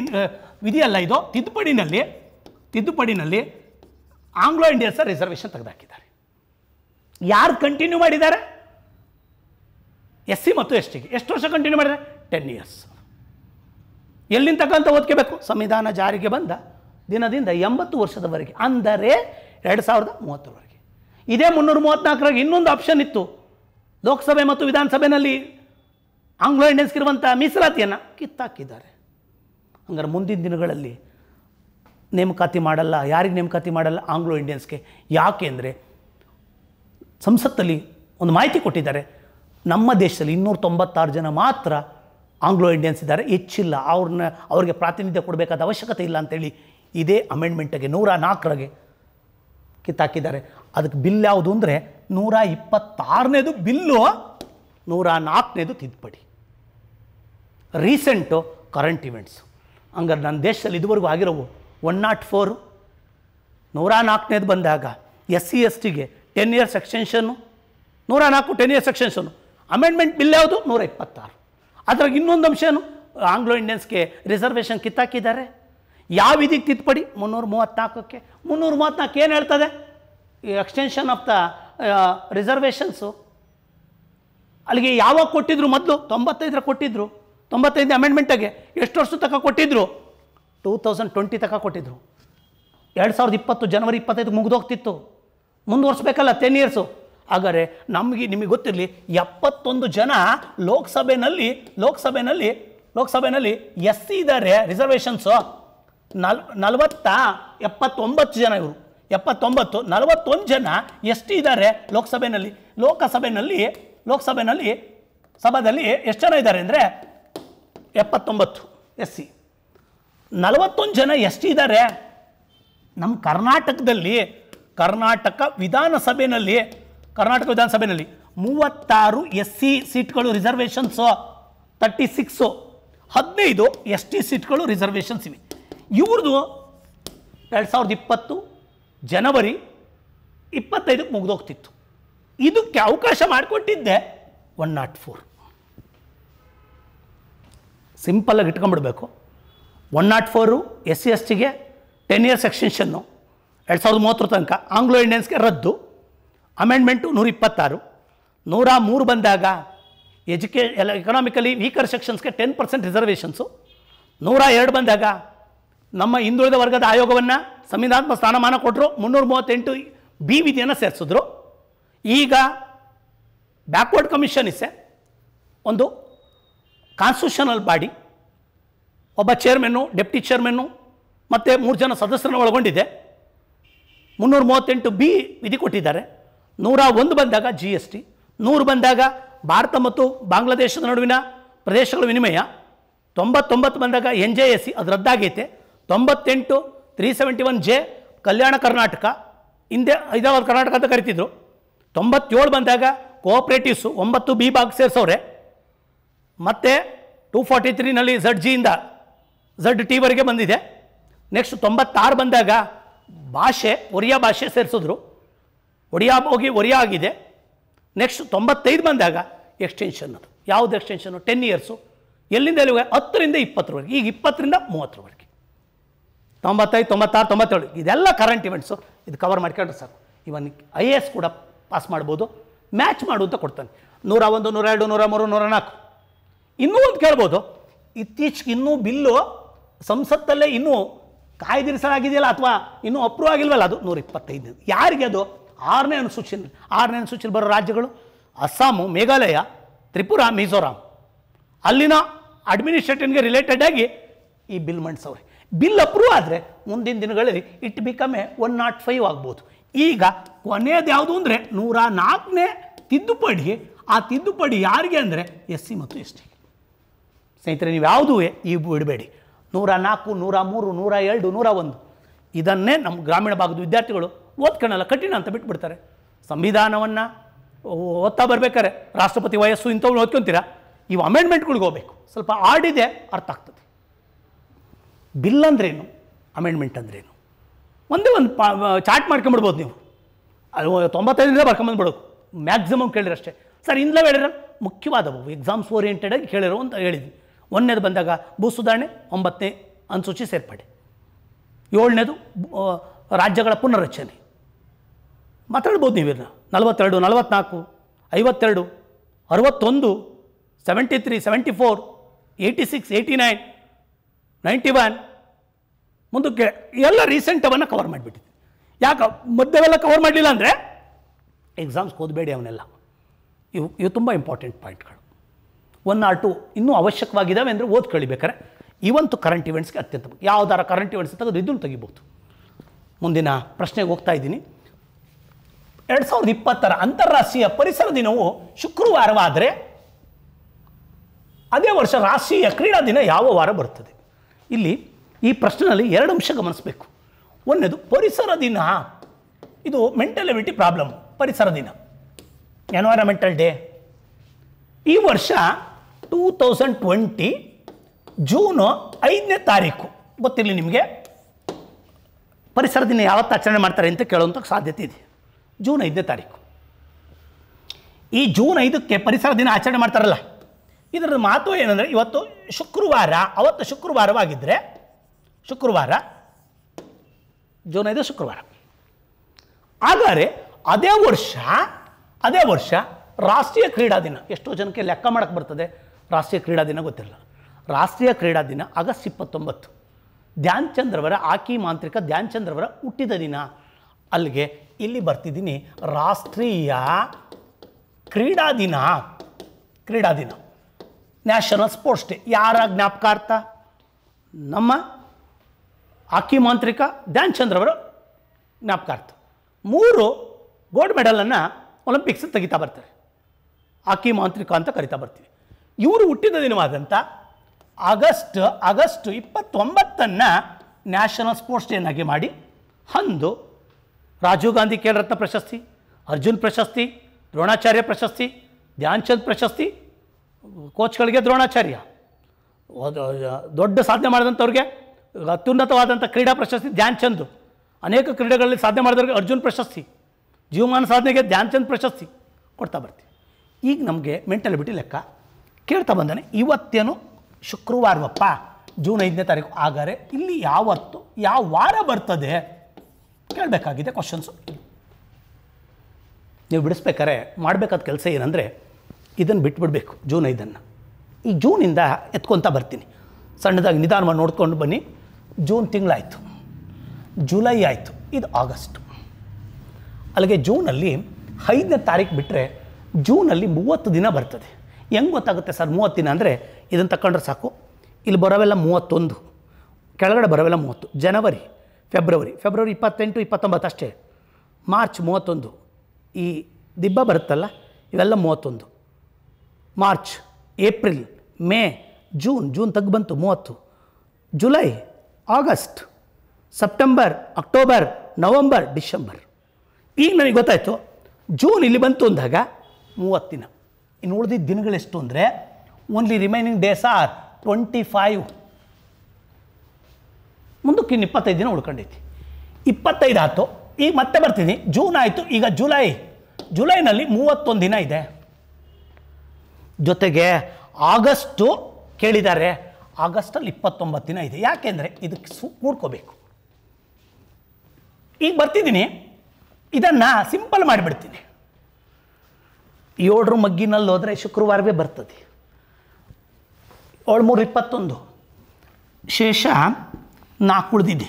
ವಿಧಿಯಲ್ಲ ಇದು ತಿದ್ದುಪಡಿನಲ್ಲಿ ತಿದ್ದುಪಡಿನಲ್ಲಿ ಆಂಗ್ಲೋ ಇಂಡಿಯನ್ಸ ರಿಸರ್ವೇಷನ್ ತೆಗೆದುಹಾಕಿದ್ದಾರೆ ಯಾರು ಕಂಟಿನ್ಯೂ ಮಾಡಿದ್ದಾರೆ ಎಸ್ ಸಿ ಮತ್ತು ಎಸ್ ಟಿಗೆ ಎಷ್ಟು ವರ್ಷ ಕಂಟಿನ್ಯೂ ಮಾಡಿದ್ದಾರೆ ಟೆನ್ ಇಯರ್ಸ್ ಎಲ್ಲಿಂದ ತಕ್ಕಂತ ಓದ್ಕೋಬೇಕು ಸಂವಿಧಾನ ಜಾರಿಗೆ ಬಂದ ದಿನದಿಂದ ಎಂಬತ್ತು ವರ್ಷದವರೆಗೆ ಅಂದರೆ ಎರಡು ಸಾವಿರದ ಮೂವತ್ತರವರೆಗೆ ಇದೇ ಮುನ್ನೂರ ಮೂವತ್ತ್ನಾಲ್ಕರಾಗಿ ಇನ್ನೊಂದು ಆಪ್ಷನ್ ಇತ್ತು ಲೋಕಸಭೆ ಮತ್ತು ವಿಧಾನಸಭೆಯಲ್ಲಿ ಆಂಗ್ಲೋ ಇರುವಂಥ ಮೀಸಲಾತಿಯನ್ನು ಕಿತ್ತಾಕಿದ್ದಾರೆ ಹಂಗಾರೆ ಮುಂದಿನ ದಿನಗಳಲ್ಲಿ ನೇಮಕಾತಿ ಮಾಡಲ್ಲ ಯಾರಿಗೆ ನೇಮಕಾತಿ ಮಾಡಲ್ಲ ಆಂಗ್ಲೋ ಇಂಡಿಯನ್ಸ್ಗೆ ಯಾಕೆ ಅಂದರೆ ಸಂಸತ್ತಲ್ಲಿ ಒಂದು ಮಾಹಿತಿ ಕೊಟ್ಟಿದ್ದಾರೆ ನಮ್ಮ ದೇಶದಲ್ಲಿ ಇನ್ನೂರ ತೊಂಬತ್ತಾರು ಜನ ಮಾತ್ರ ಆಂಗ್ಲೋ ಇಂಡಿಯನ್ಸ್ ಇದ್ದಾರೆ ಹೆಚ್ಚಿಲ್ಲ ಅವ್ರನ್ನ ಅವ್ರಿಗೆ ಪ್ರಾತಿನಿಧ್ಯ ಕೊಡಬೇಕಾದ ಅವಶ್ಯಕತೆ ಇಲ್ಲ ಅಂತೇಳಿ ಇದೇ ಅಮೆಂಡ್ಮೆಂಟಿಗೆ ನೂರ ನಾಲ್ಕರಗೆ ಕಿತ್ತಾಕಿದ್ದಾರೆ ಅದಕ್ಕೆ ಬಿಲ್ ಯಾವುದು ಅಂದರೆ ನೂರ ಇಪ್ಪತ್ತಾರನೇದು ಬಿಲ್ಲು ನೂರ ನಾಲ್ಕನೇದು ತಿದ್ದುಪಡಿ ರೀಸೆಂಟು ಕರೆಂಟ್ ಇವೆಂಟ್ಸು ಹಂಗಾರೆ ನನ್ನ ದೇಶದಲ್ಲಿ ಇದುವರೆಗೂ ಆಗಿರೋವು ಒನ್ ನಾಟ್ ಫೋರು ನೂರ ನಾಲ್ಕನೇದು ಬಂದಾಗ ಎಸ್ ಸಿ ಎಸ್ ಟಿಗೆ ಟೆನ್ ಇಯರ್ಸ್ ಎಕ್ಸ್ಟೆನ್ಷನ್ನು ನೂರ ನಾಲ್ಕು ten years extension amendment bill ಯಾವುದು ನೂರ ಇಪ್ಪತ್ತಾರು ಅದ್ರಾಗ ಇನ್ನೊಂದು ಅಂಶನು ಆಂಗ್ಲೋ ಇಂಡಿಯನ್ಸ್ಗೆ ರಿಸರ್ವೇಷನ್ ಕಿತ್ತಾಕಿದ್ದಾರೆ ಯಾವ ಇದಕ್ಕೆ ತಿದ್ದುಪಡಿ ಮುನ್ನೂರ ಮೂವತ್ತ್ನಾಲ್ಕಕ್ಕೆ ಮುನ್ನೂರ ಮೂವತ್ತ್ನಾಲ್ಕು ಏನು ಹೇಳ್ತದೆ ಈ ಎಕ್ಸ್ಟೆನ್ಷನ್ ಆಫ್ ದ ರಿಸರ್ವೇಷನ್ಸು ಅಲ್ಲಿಗೆ ಯಾವಾಗ ಕೊಟ್ಟಿದ್ರು ಮೊದಲು ತೊಂಬತ್ತೈದರ ಕೊಟ್ಟಿದ್ದರು ತೊಂಬತ್ತೈದು ಅಮೆಂಡ್ಮೆಂಟಾಗೆ ಎಷ್ಟು ವರ್ಷ ತನಕ ಕೊಟ್ಟಿದ್ದರು ಟೂ ತೌಸಂಡ್ ಟ್ವೆಂಟಿ ತನಕ ಕೊಟ್ಟಿದ್ರು ಎರಡು ಸಾವಿರದ ಇಪ್ಪತ್ತು ಜನವರಿ ಇಪ್ಪತ್ತೈದು ಮುಗಿದೋಗ್ತಿತ್ತು ಮುಂದುವರ್ಸ್ಬೇಕಲ್ಲ ಟೆನ್ ಇಯರ್ಸು ಹಾಗಾದರೆ ನಮಗೆ ನಿಮಗೆ ಗೊತ್ತಿರಲಿ ಎಪ್ಪತ್ತೊಂದು ಜನ ಲೋಕಸಭೆಯಲ್ಲಿ ಲೋಕಸಭೆಯಲ್ಲಿ ಲೋಕಸಭೆಯಲ್ಲಿ ಎಸ್ ಸಿ ಇದ್ದಾರೆ ರಿಸರ್ವೇಷನ್ಸು ನಲ್ ನಲವತ್ತ ಎಪ್ಪತ್ತೊಂಬತ್ತು ಜನ ಇವರು ಎಪ್ಪತ್ತೊಂಬತ್ತು ನಲವತ್ತೊಂದು ಜನ ಎಷ್ಟು ಇದ್ದಾರೆ ಲೋಕಸಭೆಯಲ್ಲಿ ಲೋಕಸಭೆಯಲ್ಲಿ ಲೋಕಸಭೆಯಲ್ಲಿ ಸಭೆಯಲ್ಲಿ ಎಷ್ಟು ಜನ ಇದ್ದಾರೆ ಅಂದರೆ ಎಪ್ಪತ್ತೊಂಬತ್ತು ಎಸ್ ಸಿ ನಲವತ್ತೊಂದು ಜನ ಎಷ್ಟು ಇದ್ದಾರೆ ನಮ್ಮ ಕರ್ನಾಟಕದಲ್ಲಿ ಕರ್ನಾಟಕ ವಿಧಾನಸಭೆಯಲ್ಲಿ ಕರ್ನಾಟಕ ವಿಧಾನಸಭೆಯಲ್ಲಿ ಮೂವತ್ತಾರು ಎಸ್ ಸಿ ಸೀಟ್ಗಳು ರಿಸರ್ವೇಷನ್ಸು ತರ್ಟಿ ಸಿಕ್ಸು ಹದಿನೈದು ಎಸ್ ಟಿ ಸೀಟ್ಗಳು ರಿಸರ್ವೇಷನ್ಸ್ ಇವೆ ಇವ್ರದ್ದು ಎರಡು ಸಾವಿರದ ಇಪ್ಪತ್ತು ಜನವರಿ ಇಪ್ಪತ್ತೈದಕ್ಕೆ ಮುಗಿದೋಗ್ತಿತ್ತು ಇದಕ್ಕೆ ಅವಕಾಶ ಮಾಡಿಕೊಟ್ಟಿದ್ದೆ ಒನ್ ನಾಟ್ ಫೋರ್ ಸಿಂಪಲ್ಲಾಗಿ ಇಟ್ಕೊಂಡ್ಬಿಡ್ಬೇಕು one nought four S C S ಟಿಗೆ ಟೆನ್ ಇಯರ್ಸ್ ಎಕ್ಸ್ಟೆನ್ಷನ್ನು ಎರಡು ಸಾವಿರದ ಮೂವತ್ತರ ತನಕ ಆಂಗ್ಲೋ ಇಂಡಿಯನ್ಸ್ಗೆ ರದ್ದು ಅಮೆಂಡ್ಮೆಂಟು ನೂರ ಇಪ್ಪತ್ತಾರು ನೂರ ಮೂರು ಬಂದಾಗ ಎಜುಕೇ ಎಲ್ಲ ಎಕನಾಮಿಕಲಿ ವೀಕರ್ ಸೆಕ್ಷನ್ಸ್ಗೆ ಟೆನ್ ಪರ್ಸೆಂಟ್ ರಿಸರ್ವೇಷನ್ಸು ನೂರ ಎರಡು ಬಂದಾಗ ನಮ್ಮ ಹಿಂದುಳಿದ ವರ್ಗದ ಆಯೋಗವನ್ನು ಸಂವಿಧಾನಾತ್ಮಕ ಸ್ಥಾನಮಾನ ಕೊಟ್ಟರು ಮುನ್ನೂರ ಮೂವತ್ತೆಂಟು ಬಿ ವಿಧಿಯನ್ನು ಸೇರಿಸಿದ್ರು ಈಗ ಬ್ಯಾಕ್ವರ್ಡ್ ಕಮಿಷನ್ ಇಸೆ ಒಂದು ಕಾನ್ಸ್ಟಿಟ್ಯೂಷನಲ್ ಬಾಡಿ ಒಬ್ಬ ಚೇರ್ಮನ್ನು ಡೆಪ್ಟಿ ಚೇರ್ಮನ್ನು ಮತ್ತು ಮೂರು ಜನ ಸದಸ್ಯರನ್ನು ಒಳಗೊಂಡಿದೆ ಮುನ್ನೂರ ಮೂವತ್ತೆಂಟು ಬಿ ವಿಧಿ ಕೊಟ್ಟಿದ್ದಾರೆ ನೂರ ಒಂದು ಬಂದಾಗ ಜಿ ಎಸ್ ಟಿ ನೂರು ಬಂದಾಗ ಭಾರತ ಮತ್ತು ಬಾಂಗ್ಲಾದೇಶದ ನಡುವಿನ ಪ್ರದೇಶಗಳ ವಿನಿಮಯ ತೊಂಬತ್ತೊಂಬತ್ತು ಬಂದಾಗ ಎನ್ ಜೆ ಎಸ್ ಸಿ ಅದು ರದ್ದಾಗೈತೆ ತೊಂಬತ್ತೆಂಟು three seventy one J Kalyana Karnataka ಹಿಂದೆ ಹೈದರಾಬಾದ್ ಕರ್ನಾಟಕ ಅಂತ ಕರಿತಿದ್ರು ತೊಂಬತ್ತೇಳು ಬಂದಾಗ ಕೋಆಪ್ರೇಟಿವ್ಸು ಒಂಬತ್ತು ಬಿ ಭಾಗ ಸೇರಿಸೋರೆ ಮತ್ತು ಟೂ ಫಾರ್ಟಿ ತ್ರೀನಲ್ಲಿ ಝಡ್ ಜಿಯಿಂದ ಝಡ್ ಟಿವರೆಗೆ ಬಂದಿದೆ ನೆಕ್ಸ್ಟ್ ತೊಂಬತ್ತಾರು ಬಂದಾಗ ಭಾಷೆ ಒರಿಯಾ ಭಾಷೆ ಸೇರಿಸಿದ್ರು ಒಡಿಯಾ ಹೋಗಿ ಒರಿಯಾ ಆಗಿದೆ ನೆಕ್ಸ್ಟ್ ತೊಂಬತ್ತೈದು ಬಂದಾಗ ಎಕ್ಸ್ಟೆನ್ಷನ್ ಅದು ಯಾವುದು ಎಕ್ಸ್ಟೆನ್ಷನು ಟೆನ್ ಇಯರ್ಸು ಎಲ್ಲಿಂದ ಎಲ್ಲಿಗೆ ಹತ್ತರಿಂದ ಇಪ್ಪತ್ತರವರೆಗೆ ಈಗ ಇಪ್ಪತ್ತರಿಂದ ಮೂವತ್ತರವರೆಗೆ ತೊಂಬತ್ತೈದು ತೊಂಬತ್ತಾರು ತೊಂಬತ್ತೇಳು ಇದೆಲ್ಲ ಕರೆಂಟ್ ಇವೆಂಟ್ಸು ಇದು ಕವರ್ ಮಾಡ್ಕೊಂಡ್ರೆ ಸಾಕು ಇವನ್ ಐ ಎ ಎಸ್ ಕೂಡ ಪಾಸ್ ಮಾಡ್ಬೋದು ಮ್ಯಾಚ್ ಮಾಡು ಅಂತ ಕೊಡ್ತಾನೆ ನೂರ ಒಂದು ನೂರ ಎರಡು ನೂರ ಮೂರು ನೂರ ನಾಲ್ಕು ಇನ್ನೂ ಒಂದು ಕೇಳ್ಬೋದು ಇತ್ತೀಚೆಗೆ ಇನ್ನೂ ಬಿಲ್ಲು ಸಂಸತ್ತಲ್ಲೇ ಇನ್ನೂ ಕಾಯ್ದಿರಿಸಲಾಗಿದೆಯಲ್ಲ ಅಥವಾ ಇನ್ನೂ ಅಪ್ರೂವ್ ಆಗಿಲ್ವಲ್ಲ ಅದು ನೂರ ಇಪ್ಪತ್ತೈದು ಯಾರಿಗೆ ಅದು ಆರನೇ ಅನುಸೂಚಿ ಆರನೇ ಅನುಸೂಚಿಯಲ್ಲಿ ಬರೋ ರಾಜ್ಯಗಳು ಅಸ್ಸಾಮು ಮೇಘಾಲಯ ತ್ರಿಪುರ ಮಿಜೋರಾಂ ಅಲ್ಲಿನ ಅಡ್ಮಿನಿಸ್ಟ್ರೇಟಿವ್ಗೆ ರಿಲೇಟೆಡ್ ಆಗಿ ಈ ಬಿಲ್ ಮಂಡಿಸೋರಿ ಬಿಲ್ ಅಪ್ರೂವ್ ಆದರೆ ಮುಂದಿನ ದಿನಗಳಲ್ಲಿ it become a one nought five ಆಗ್ಬೋದು ಈಗ ಕೊನೆಯದು ಯಾವುದು ಅಂದರೆ ನೂರ ನಾಲ್ಕನೇ ತಿದ್ದುಪಡಿ ಆ ತಿದ್ದುಪಡಿ ಯಾರಿಗೆ ಅಂದರೆ ಎಸ್ ಸಿ ಮತ್ತು ಎಸ್ ಟಿ ಸ್ನೇಹಿತರೆ ನೀವು ಯಾವುದೂ ಈ ಬಿಡಬೇಡಿ ನೂರ ನಾಲ್ಕು ನೂರ ಮೂರು ನೂರ ಎರಡು ನೂರ ಒಂದು ಇದನ್ನೇ ನಮ್ಮ ಗ್ರಾಮೀಣ ಭಾಗದ ವಿದ್ಯಾರ್ಥಿಗಳು ಓದ್ಕೊಳ್ಳಲ್ಲ ಕಠಿಣ ಅಂತ ಬಿಟ್ಬಿಡ್ತಾರೆ ಸಂವಿಧಾನವನ್ನು ಓದ್ತಾ ಬರಬೇಕಾರೆ ರಾಷ್ಟ್ರಪತಿ ವಯಸ್ಸು ಇಂಥವ್ನು ಓದ್ಕೊತೀರಾ ಇವು ಅಮೆಂಡ್ಮೆಂಟ್ಗಳಿಗೆ ಹೋಗಬೇಕು ಸ್ವಲ್ಪ ಆಡಿದೆ ಅರ್ಥ ಆಗ್ತದೆ ಬಿಲ್ ಅಂದ್ರೇನು ಅಮೆಂಡ್ಮೆಂಟ್ ಅಂದ್ರೇನು ಒಂದೇ ಒಂದು ಪಾ ಚಾರ್ಟ್ ಮಾಡ್ಕೊಂಬಿಡ್ಬೋದು ನೀವು ಅದು ತೊಂಬತ್ತೈದರಿಂದ ಬರ್ಕೊಂಬಂದ್ಬಿಡೋದು ಮ್ಯಾಕ್ಸಿಮಮ್ ಕೇಳಿರಿ ಅಷ್ಟೇ ಸರ್ ಇಂದಲೇ ಹೇಳಿರ ಮುಖ್ಯವಾದವು ಎಕ್ಸಾಮ್ಸ್ ಓರಿಯೆಂಟೆಡ್ ಆಗಿ ಕೇಳಿರೋ ಅಂತ ಹೇಳಿದ್ವಿ ಒಂದನೇದು ಬಂದಾಗ ಭೂ ಸುಧಾರಣೆ ಒಂಬತ್ತನೇ ಅನುಸೂಚಿ ಸೇರ್ಪಡೆ ಏಳನೇದು ರಾಜ್ಯಗಳ ಪುನರ್ರಚನೆ ಮಾತಾಡ್ಬೋದು ನೀವು ನಲವತ್ತೆರಡು ನಲವತ್ತ್ನಾಲ್ಕು ಐವತ್ತೆರಡು ಅರವತ್ತೊಂದು seventy three seventy four eighty six eighty nine ninety one ಮುಂದಕ್ಕೆ ಎಲ್ಲ ರೀಸೆಂಟ್ ಕವರ್ ಮಾಡಿಬಿಟ್ಟಿದೆ ಯಾಕೆ ಮಧ್ಯವೆಲ್ಲ ಕವರ್ ಮಾಡಲಿಲ್ಲ ಅಂದರೆ ಎಕ್ಸಾಮ್ಸ್ ಓದಬೇಡಿ ಅವನ್ನೆಲ್ಲ ಇವು ಇವು ತುಂಬ ಇಂಪಾರ್ಟೆಂಟ್ ಪಾಯಿಂಟ್ಗಳು ಒನ್ ಆರ್ ಟು ಇನ್ನೂ ಅವಶ್ಯಕವಾಗಿದ್ದಾವೆ ಅಂದರೆ ಓದ್ಕೊಳ್ಬೇಕಾರೆ ಇವಂತೂ ಕರೆಂಟ್ ಇವೆಂಟ್ಸ್ಗೆ ಅತ್ಯಂತ ಯಾವ್ದಾರ ಕರೆಂಟ್ ಇವೆಂಟ್ಸ್ ತೆಗೆದು ಇದನ್ನು ತೆಗಿಬೋದು ಮುಂದಿನ ಪ್ರಶ್ನೆಗೆ ಹೋಗ್ತಾ ಇದ್ದೀನಿ ಎರಡು ಸಾವಿರದ ಇಪ್ಪತ್ತರ ಅಂತಾರಾಷ್ಟ್ರೀಯ ಪರಿಸರ ದಿನವು ಶುಕ್ರವಾರವಾದರೆ ಅದೇ ವರ್ಷ ರಾಷ್ಟ್ರೀಯ ಕ್ರೀಡಾ ದಿನ ಯಾವ ವಾರ ಬರ್ತದೆ ಇಲ್ಲಿ ಈ ಪ್ರಶ್ನೆಯಲ್ಲಿ ಎರಡು ಅಂಶ ಗಮನಿಸಬೇಕು ಒಂದನೇದು ಪರಿಸರ ದಿನ ಇದು ಮೆಂಟಲಿಟಿ ಪ್ರಾಬ್ಲಮ್ ಪರಿಸರ ದಿನ ಎನ್ವೈರಮೆಂಟಲ್ ಡೇ ಈ ವರ್ಷ ಟೂ ತೌಸಂಡ್ ಟ್ವೆಂಟಿ ಜೂನ್ ಐದನೇ ತಾರೀಕು ಗೊತ್ತಿರಲಿ ನಿಮಗೆ ಪರಿಸರ ದಿನ ಯಾವತ್ತು ಆಚರಣೆ ಮಾಡ್ತಾರೆ ಅಂತ ಕೇಳುವಂಥ ಸಾಧ್ಯತೆ ಇದೆ ಜೂನ್ ಐದನೇ ತಾರೀಕು ಈ ಜೂನ್ ಐದಕ್ಕೆ ಪರಿಸರ ದಿನ ಆಚರಣೆ ಮಾಡ್ತಾರಲ್ಲ ಇದರ ಮಾತು ಏನಂದರೆ ಇವತ್ತು ಶುಕ್ರವಾರ ಅವತ್ತು ಶುಕ್ರವಾರವಾಗಿದ್ದರೆ ಶುಕ್ರವಾರ ಜೂನ್ ಐದು ಶುಕ್ರವಾರ ಆದರೆ ಅದೇ ವರ್ಷ ಅದೇ ವರ್ಷ ರಾಷ್ಟ್ರೀಯ ಕ್ರೀಡಾ ದಿನ ಎಷ್ಟೋ ಜನಕ್ಕೆ ಲೆಕ್ಕ ಮಾಡೋಕ್ಕೆ ಬರ್ತದೆ ರಾಷ್ಟ್ರೀಯ ಕ್ರೀಡಾ ದಿನ ಗೊತ್ತಿರಲ್ಲ ರಾಷ್ಟ್ರೀಯ ಕ್ರೀಡಾ ದಿನ ಆಗಸ್ಟ್ ಇಪ್ಪತ್ತೊಂಬತ್ತು ಧ್ಯಾನ್ ಚಂದ್ರವರ ಆಕಿ ಮಾಂತ್ರಿಕ ಧ್ಯಾನ್ ಚಂದ್ರವರ ಹುಟ್ಟಿದ ದಿನ ಅಲ್ಲಿಗೆ ಇಲ್ಲಿ ಬರ್ತಿದ್ದೀನಿ ರಾಷ್ಟ್ರೀಯ ಕ್ರೀಡಾ ದಿನ ಕ್ರೀಡಾ ದಿನ ನ್ಯಾಷನಲ್ ಸ್ಪೋರ್ಟ್ಸ್ ಡೇ ಯಾರ ಜ್ಞಾಪಕಾರ್ಥ ನಮ್ಮ ಹಾಕಿ ಮಾಂತ್ರಿಕ ಧ್ಯಾನ್ ಅವರು ಜ್ಞಾಪಕಾರ್ಥ ಮೂರು ಗೋಲ್ಡ್ ಮೆಡಲನ್ನು ಒಲಿಂಪಿಕ್ಸ್ ತೆಗಿತಾ ಬರ್ತಾರೆ ಹಾಕಿ ಮಾಂತ್ರಿಕ ಅಂತ ಕರಿತಾ ಬರ್ತೀವಿ ಇವರು ಹುಟ್ಟಿದ ದಿನವಾದಂಥ ಆಗಸ್ಟ್ ಆಗಸ್ಟ್ ಇಪ್ಪತ್ತೊಂಬತ್ತನ್ನು ನ್ಯಾಷನಲ್ ಸ್ಪೋರ್ಟ್ಸ್ ಡೇನಾಗಿ ಮಾಡಿ ಅಂದು ರಾಜೀವ್ ಗಾಂಧಿ ಕೇಳರತ್ನ ಪ್ರಶಸ್ತಿ ಅರ್ಜುನ್ ಪ್ರಶಸ್ತಿ ದ್ರೋಣಾಚಾರ್ಯ ಪ್ರಶಸ್ತಿ ಚಂದ್ ಪ್ರಶಸ್ತಿ ಕೋಚ್ಗಳಿಗೆ ದ್ರೋಣಾಚಾರ್ಯ ದೊಡ್ಡ ಸಾಧನೆ ಮಾಡಿದಂಥವ್ರಿಗೆ ಅತ್ಯುನ್ನತವಾದಂಥ ಕ್ರೀಡಾ ಪ್ರಶಸ್ತಿ ಧ್ಯಾನ್ ಚಂದ್ ಅನೇಕ ಕ್ರೀಡೆಗಳಲ್ಲಿ ಸಾಧನೆ ಮಾಡಿದವ್ರಿಗೆ ಅರ್ಜುನ್ ಪ್ರಶಸ್ತಿ ಜೀವಮಾನ ಸಾಧನೆಗೆ ಧ್ಯಾನ್ ಚಂದ್ ಪ್ರಶಸ್ತಿ ಕೊಡ್ತಾ ಬರ್ತೀವಿ ಈಗ ನಮಗೆ ಮೆಂಟಲಿಬಿಟಿ ಲೆಕ್ಕ ಕೇಳ್ತಾ ಬಂದಾನೆ ಇವತ್ತೇನು ಶುಕ್ರವಾರವಪ್ಪ ಜೂನ್ ಐದನೇ ತಾರೀಕು ಆಗಾರೆ ಇಲ್ಲಿ ಯಾವತ್ತು ಯಾವ ವಾರ ಬರ್ತದೆ ಕೇಳಬೇಕಾಗಿದೆ ಕ್ವಶನ್ಸು ನೀವು ಬಿಡಿಸ್ಬೇಕಾರೆ ಮಾಡಬೇಕಾದ ಕೆಲಸ ಏನಂದರೆ ಇದನ್ನು ಬಿಟ್ಬಿಡಬೇಕು ಜೂನ್ ಐದನ್ನು ಈ ಜೂನಿಂದ ಎತ್ಕೊತಾ ಬರ್ತೀನಿ ಸಣ್ಣದಾಗಿ ನಿಧಾನವಾಗಿ ನೋಡ್ಕೊಂಡು ಬನ್ನಿ ಜೂನ್ ತಿಂಗಳಾಯಿತು ಜುಲೈ ಆಯಿತು ಇದು ಆಗಸ್ಟ್ ಅಲ್ಲಿಗೆ ಜೂನಲ್ಲಿ ಐದನೇ ತಾರೀಕು ಬಿಟ್ಟರೆ ಜೂನಲ್ಲಿ ಮೂವತ್ತು ದಿನ ಬರ್ತದೆ ಹೆಂಗೆ ಗೊತ್ತಾಗುತ್ತೆ ಸರ್ ಮೂವತ್ತು ದಿನ ಅಂದರೆ ಇದನ್ನು ತಗೊಂಡ್ರೆ ಸಾಕು ಇಲ್ಲಿ ಬರೋವೆಲ್ಲ ಮೂವತ್ತೊಂದು ಕೆಳಗಡೆ ಬರೋವೆಲ್ಲ ಮೂವತ್ತು ಜನವರಿ ಫೆಬ್ರವರಿ ಫೆಬ್ರವರಿ ಇಪ್ಪತ್ತೆಂಟು ಇಪ್ಪತ್ತೊಂಬತ್ತು ಅಷ್ಟೇ ಮಾರ್ಚ್ ಮೂವತ್ತೊಂದು ಈ ದಿಬ್ಬ ಬರುತ್ತಲ್ಲ ಇವೆಲ್ಲ ಮೂವತ್ತೊಂದು March April May June June ತಗ್ಗು ಬಂತು ಮೂವತ್ತು July August September October November December ಈಗ ನನಗೆ ಗೊತ್ತಾಯಿತು ಜೂನ್ ಇಲ್ಲಿ ಬಂತು ಅಂದಾಗ ಮೂವತ್ತು ದಿನ ಇನ್ನು ಉಳಿದಿದ್ದ ದಿನಗಳೆಷ್ಟು ಅಂದರೆ only remaining days are twenty five ಮುಂದಕ್ಕೆ ಇನ್ನು ಇಪ್ಪತ್ತೈದು ದಿನ ಉಳ್ಕೊಂಡೈತಿ ಇಪ್ಪತ್ತೈದು ಆಯಿತು ಈಗ ಮತ್ತೆ ಬರ್ತೀನಿ ಜೂನ್ ಆಯಿತು ಈಗ ಜುಲೈ ಜುಲೈನಲ್ಲಿ ಮೂವತ್ತೊಂದು ದಿನ ಇದೆ ಜೊತೆಗೆ ಆಗಸ್ಟು ಕೇಳಿದ್ದಾರೆ ಆಗಸ್ಟಲ್ಲಿ ಇಪ್ಪತ್ತೊಂಬತ್ತು ದಿನ ಇದೆ ಯಾಕೆಂದರೆ ಇದಕ್ಕೆ ಸು ಕೂಡ್ಕೋಬೇಕು ಈಗ ಬರ್ತಿದ್ದೀನಿ ಇದನ್ನು ಸಿಂಪಲ್ ಮಾಡಿಬಿಡ್ತೀನಿ ಏಳರ ಮಗ್ಗಿನಲ್ಲಿ ಹೋದರೆ ಶುಕ್ರವಾರವೇ ಬರ್ತದೆ ಏಳ್ಮೂರು ಇಪ್ಪತ್ತೊಂದು ಶೇಷ ನಾಲ್ಕು ಉಳಿದಿದೆ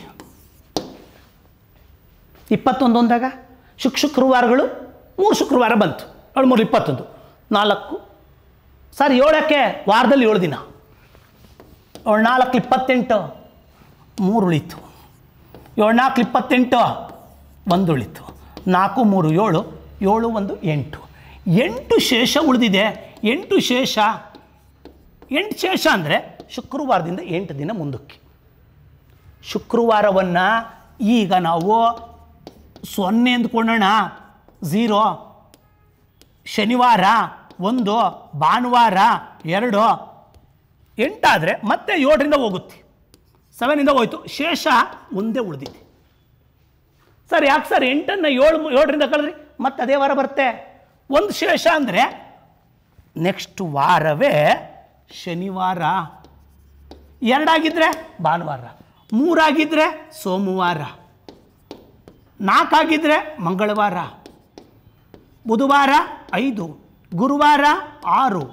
ಇಪ್ಪತ್ತೊಂದು ಅಂದಾಗ ಶುಕ್ ಶುಕ್ರವಾರಗಳು ಮೂರು ಶುಕ್ರವಾರ ಬಂತು ಏಳ್ಮೂರು ಇಪ್ಪತ್ತೊಂದು ನಾಲ್ಕು ಸರ್ ಏಳಕ್ಕೆ ವಾರದಲ್ಲಿ ಏಳು ದಿನ ಏಳು ನಾಲ್ಕು ಇಪ್ಪತ್ತೆಂಟು ಮೂರು ಉಳಿತು ಏಳು ನಾಲ್ಕು ಇಪ್ಪತ್ತೆಂಟು ಒಂದು ಉಳಿತು ನಾಲ್ಕು ಮೂರು ಏಳು ಏಳು ಒಂದು ಎಂಟು ಎಂಟು ಶೇಷ ಉಳಿದಿದೆ ಎಂಟು ಶೇಷ ಎಂಟು ಶೇಷ ಅಂದರೆ ಶುಕ್ರವಾರದಿಂದ ಎಂಟು ದಿನ ಮುಂದಕ್ಕೆ ಶುಕ್ರವಾರವನ್ನು ಈಗ ನಾವು ಸೊನ್ನೆ ಅಂದ್ಕೊಳ್ಳೋಣ ಝೀರೋ ಶನಿವಾರ ಒಂದು ಭಾನುವಾರ ಎರಡು ಎಂಟಾದರೆ ಮತ್ತೆ ಏಳರಿಂದ ಹೋಗುತ್ತೆ ಸೆವೆನಿಂದ ಹೋಯ್ತು ಶೇಷ ಒಂದೇ ಉಳಿದಿದೆ ಸರ್ ಯಾಕೆ ಸರ್ ಎಂಟನ್ನು ಏಳು ಏಳರಿಂದ ಕಳೆದ್ರಿ ಮತ್ತೆ ಅದೇ ವಾರ ಬರುತ್ತೆ ಒಂದು ಶೇಷ ಅಂದರೆ ನೆಕ್ಸ್ಟ್ ವಾರವೇ ಶನಿವಾರ ಎರಡಾಗಿದ್ದರೆ ಭಾನುವಾರ ಮೂರಾಗಿದ್ದರೆ ಸೋಮವಾರ ನಾಲ್ಕಾಗಿದ್ದರೆ ಮಂಗಳವಾರ ಬುಧವಾರ ಐದು ಗುರುವಾರ ಆರು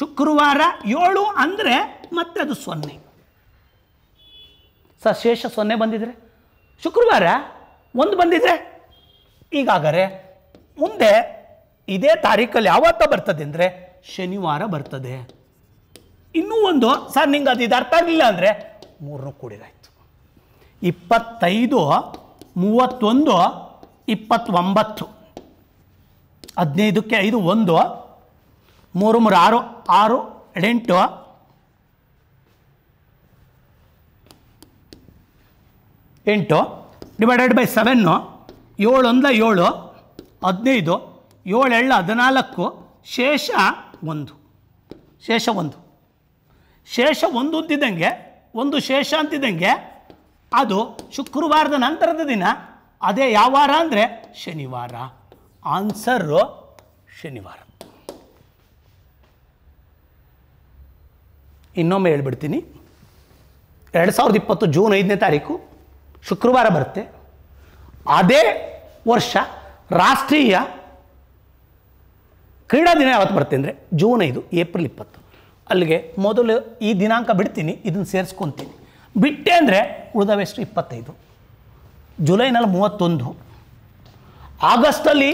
ಶುಕ್ರವಾರ ಏಳು ಅಂದರೆ ಮತ್ತೆ ಅದು ಸೊನ್ನೆ ಸರ್ ಶೇಷ ಸೊನ್ನೆ ಬಂದಿದ್ರೆ ಶುಕ್ರವಾರ ಒಂದು ಬಂದಿದ್ರೆ ಈಗಾಗರೆ ಮುಂದೆ ಇದೇ ತಾರೀಕಲ್ಲಿ ಯಾವತ್ತ ಬರ್ತದೆ ಅಂದರೆ ಶನಿವಾರ ಬರ್ತದೆ ಇನ್ನೂ ಒಂದು ಸರ್ ನಿಂಗೆ ಅದು ಇದು ಅರ್ಥ ಆಗಲಿಲ್ಲ ಅಂದರೆ ಮೂರನ್ನು ಕೂಡಿದಾಯಿತು ಇಪ್ಪತ್ತೈದು ಮೂವತ್ತೊಂದು ಇಪ್ಪತ್ತೊಂಬತ್ತು ಹದಿನೈದಕ್ಕೆ ಐದು ಒಂದು ಮೂರು ಮೂರು ಆರು ಆರು ಎಂಟು ಎಂಟು ಡಿವೈಡೆಡ್ ಬೈ ಸೆವೆನ್ನು ಏಳು ಅಂದ ಏಳು ಹದಿನೈದು ಏಳು ಎಳ್ಳ ಹದಿನಾಲ್ಕು ಶೇಷ ಒಂದು ಶೇಷ ಒಂದು ಶೇಷ ಒಂದು ಅಂತಿದ್ದಂಗೆ ಒಂದು ಶೇಷ ಅಂತಿದ್ದಂಗೆ ಅದು ಶುಕ್ರವಾರದ ನಂತರದ ದಿನ ಅದೇ ಯಾವ ವಾರ ಅಂದರೆ ಶನಿವಾರ ಆನ್ಸರು ಶನಿವಾರ ಇನ್ನೊಮ್ಮೆ ಹೇಳ್ಬಿಡ್ತೀನಿ ಎರಡು ಸಾವಿರದ ಇಪ್ಪತ್ತು ಜೂನ್ ಐದನೇ ತಾರೀಕು ಶುಕ್ರವಾರ ಬರುತ್ತೆ ಅದೇ ವರ್ಷ ರಾಷ್ಟ್ರೀಯ ಕ್ರೀಡಾ ದಿನ ಯಾವತ್ತು ಬರುತ್ತೆ ಅಂದರೆ ಜೂನ್ ಐದು ಏಪ್ರಿಲ್ ಇಪ್ಪತ್ತು ಅಲ್ಲಿಗೆ ಮೊದಲು ಈ ದಿನಾಂಕ ಬಿಡ್ತೀನಿ ಇದನ್ನು ಸೇರಿಸ್ಕೊತೀನಿ ಬಿಟ್ಟೆ ಅಂದರೆ ಉಳಿದವೆಷ್ಟು ಇಪ್ಪತ್ತೈದು ಜುಲೈನಲ್ಲಿ ಮೂವತ್ತೊಂದು ಆಗಸ್ಟಲ್ಲಿ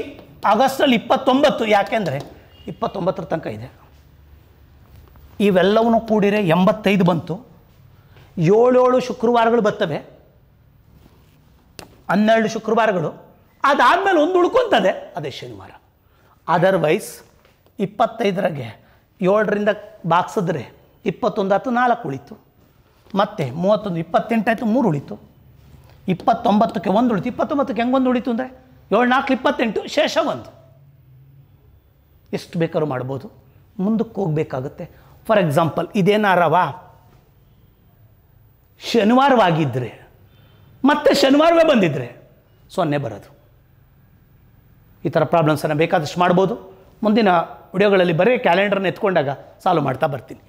ಆಗಸ್ಟಲ್ಲಿ ಇಪ್ಪತ್ತೊಂಬತ್ತು ಯಾಕೆಂದರೆ ಇಪ್ಪತ್ತೊಂಬತ್ತರ ತನಕ ಇದೆ ಇವೆಲ್ಲವನ್ನು ಕೂಡಿರೆ ಎಂಬತ್ತೈದು ಬಂತು ಏಳೇಳು ಶುಕ್ರವಾರಗಳು ಬರ್ತವೆ ಹನ್ನೆರಡು ಶುಕ್ರವಾರಗಳು ಅದಾದಮೇಲೆ ಒಂದು ಉಳ್ಕೊತದೆ ಅದೇ ಶನಿವಾರ ಅದರ್ವೈಸ್ ಇಪ್ಪತ್ತೈದರಾಗೆ ಏಳರಿಂದ ಬಾಕ್ಸಿದ್ರೆ ಇಪ್ಪತ್ತೊಂದು ಹತ್ತು ನಾಲ್ಕು ಉಳಿತು ಮತ್ತೆ ಮೂವತ್ತೊಂದು ಇಪ್ಪತ್ತೆಂಟಾಯಿತು ಮೂರು ಉಳಿತು ಇಪ್ಪತ್ತೊಂಬತ್ತಕ್ಕೆ ಒಂದು ಉಳಿತು ಇಪ್ಪತ್ತೊಂಬತ್ತಕ್ಕೆ ಹೆಂಗೊಂದು ಉಳಿತು ಅಂದರೆ ಏಳು ನಾಲ್ಕು ಇಪ್ಪತ್ತೆಂಟು ಶೇಷ ಒಂದು ಎಷ್ಟು ಬೇಕಾದ್ರೂ ಮಾಡ್ಬೋದು ಮುಂದಕ್ಕೆ ಹೋಗಬೇಕಾಗುತ್ತೆ ಫಾರ್ ಎಕ್ಸಾಂಪಲ್ ಇದೇನಾರವ ಶನಿವಾರವಾಗಿದ್ದರೆ ಮತ್ತೆ ಶನಿವಾರವೇ ಬಂದಿದ್ದರೆ ಸೊನ್ನೆ ಬರೋದು ಈ ಥರ ಪ್ರಾಬ್ಲಮ್ಸನ್ನು ಬೇಕಾದಷ್ಟು ಮಾಡ್ಬೋದು ಮುಂದಿನ ವಿಡಿಯೋಗಳಲ್ಲಿ ಬರೀ ಕ್ಯಾಲೆಂಡರ್ನ ಎತ್ಕೊಂಡಾಗ ಸಾಲ್ವ್ ಮಾಡ್ತಾ ಬರ್ತೀನಿ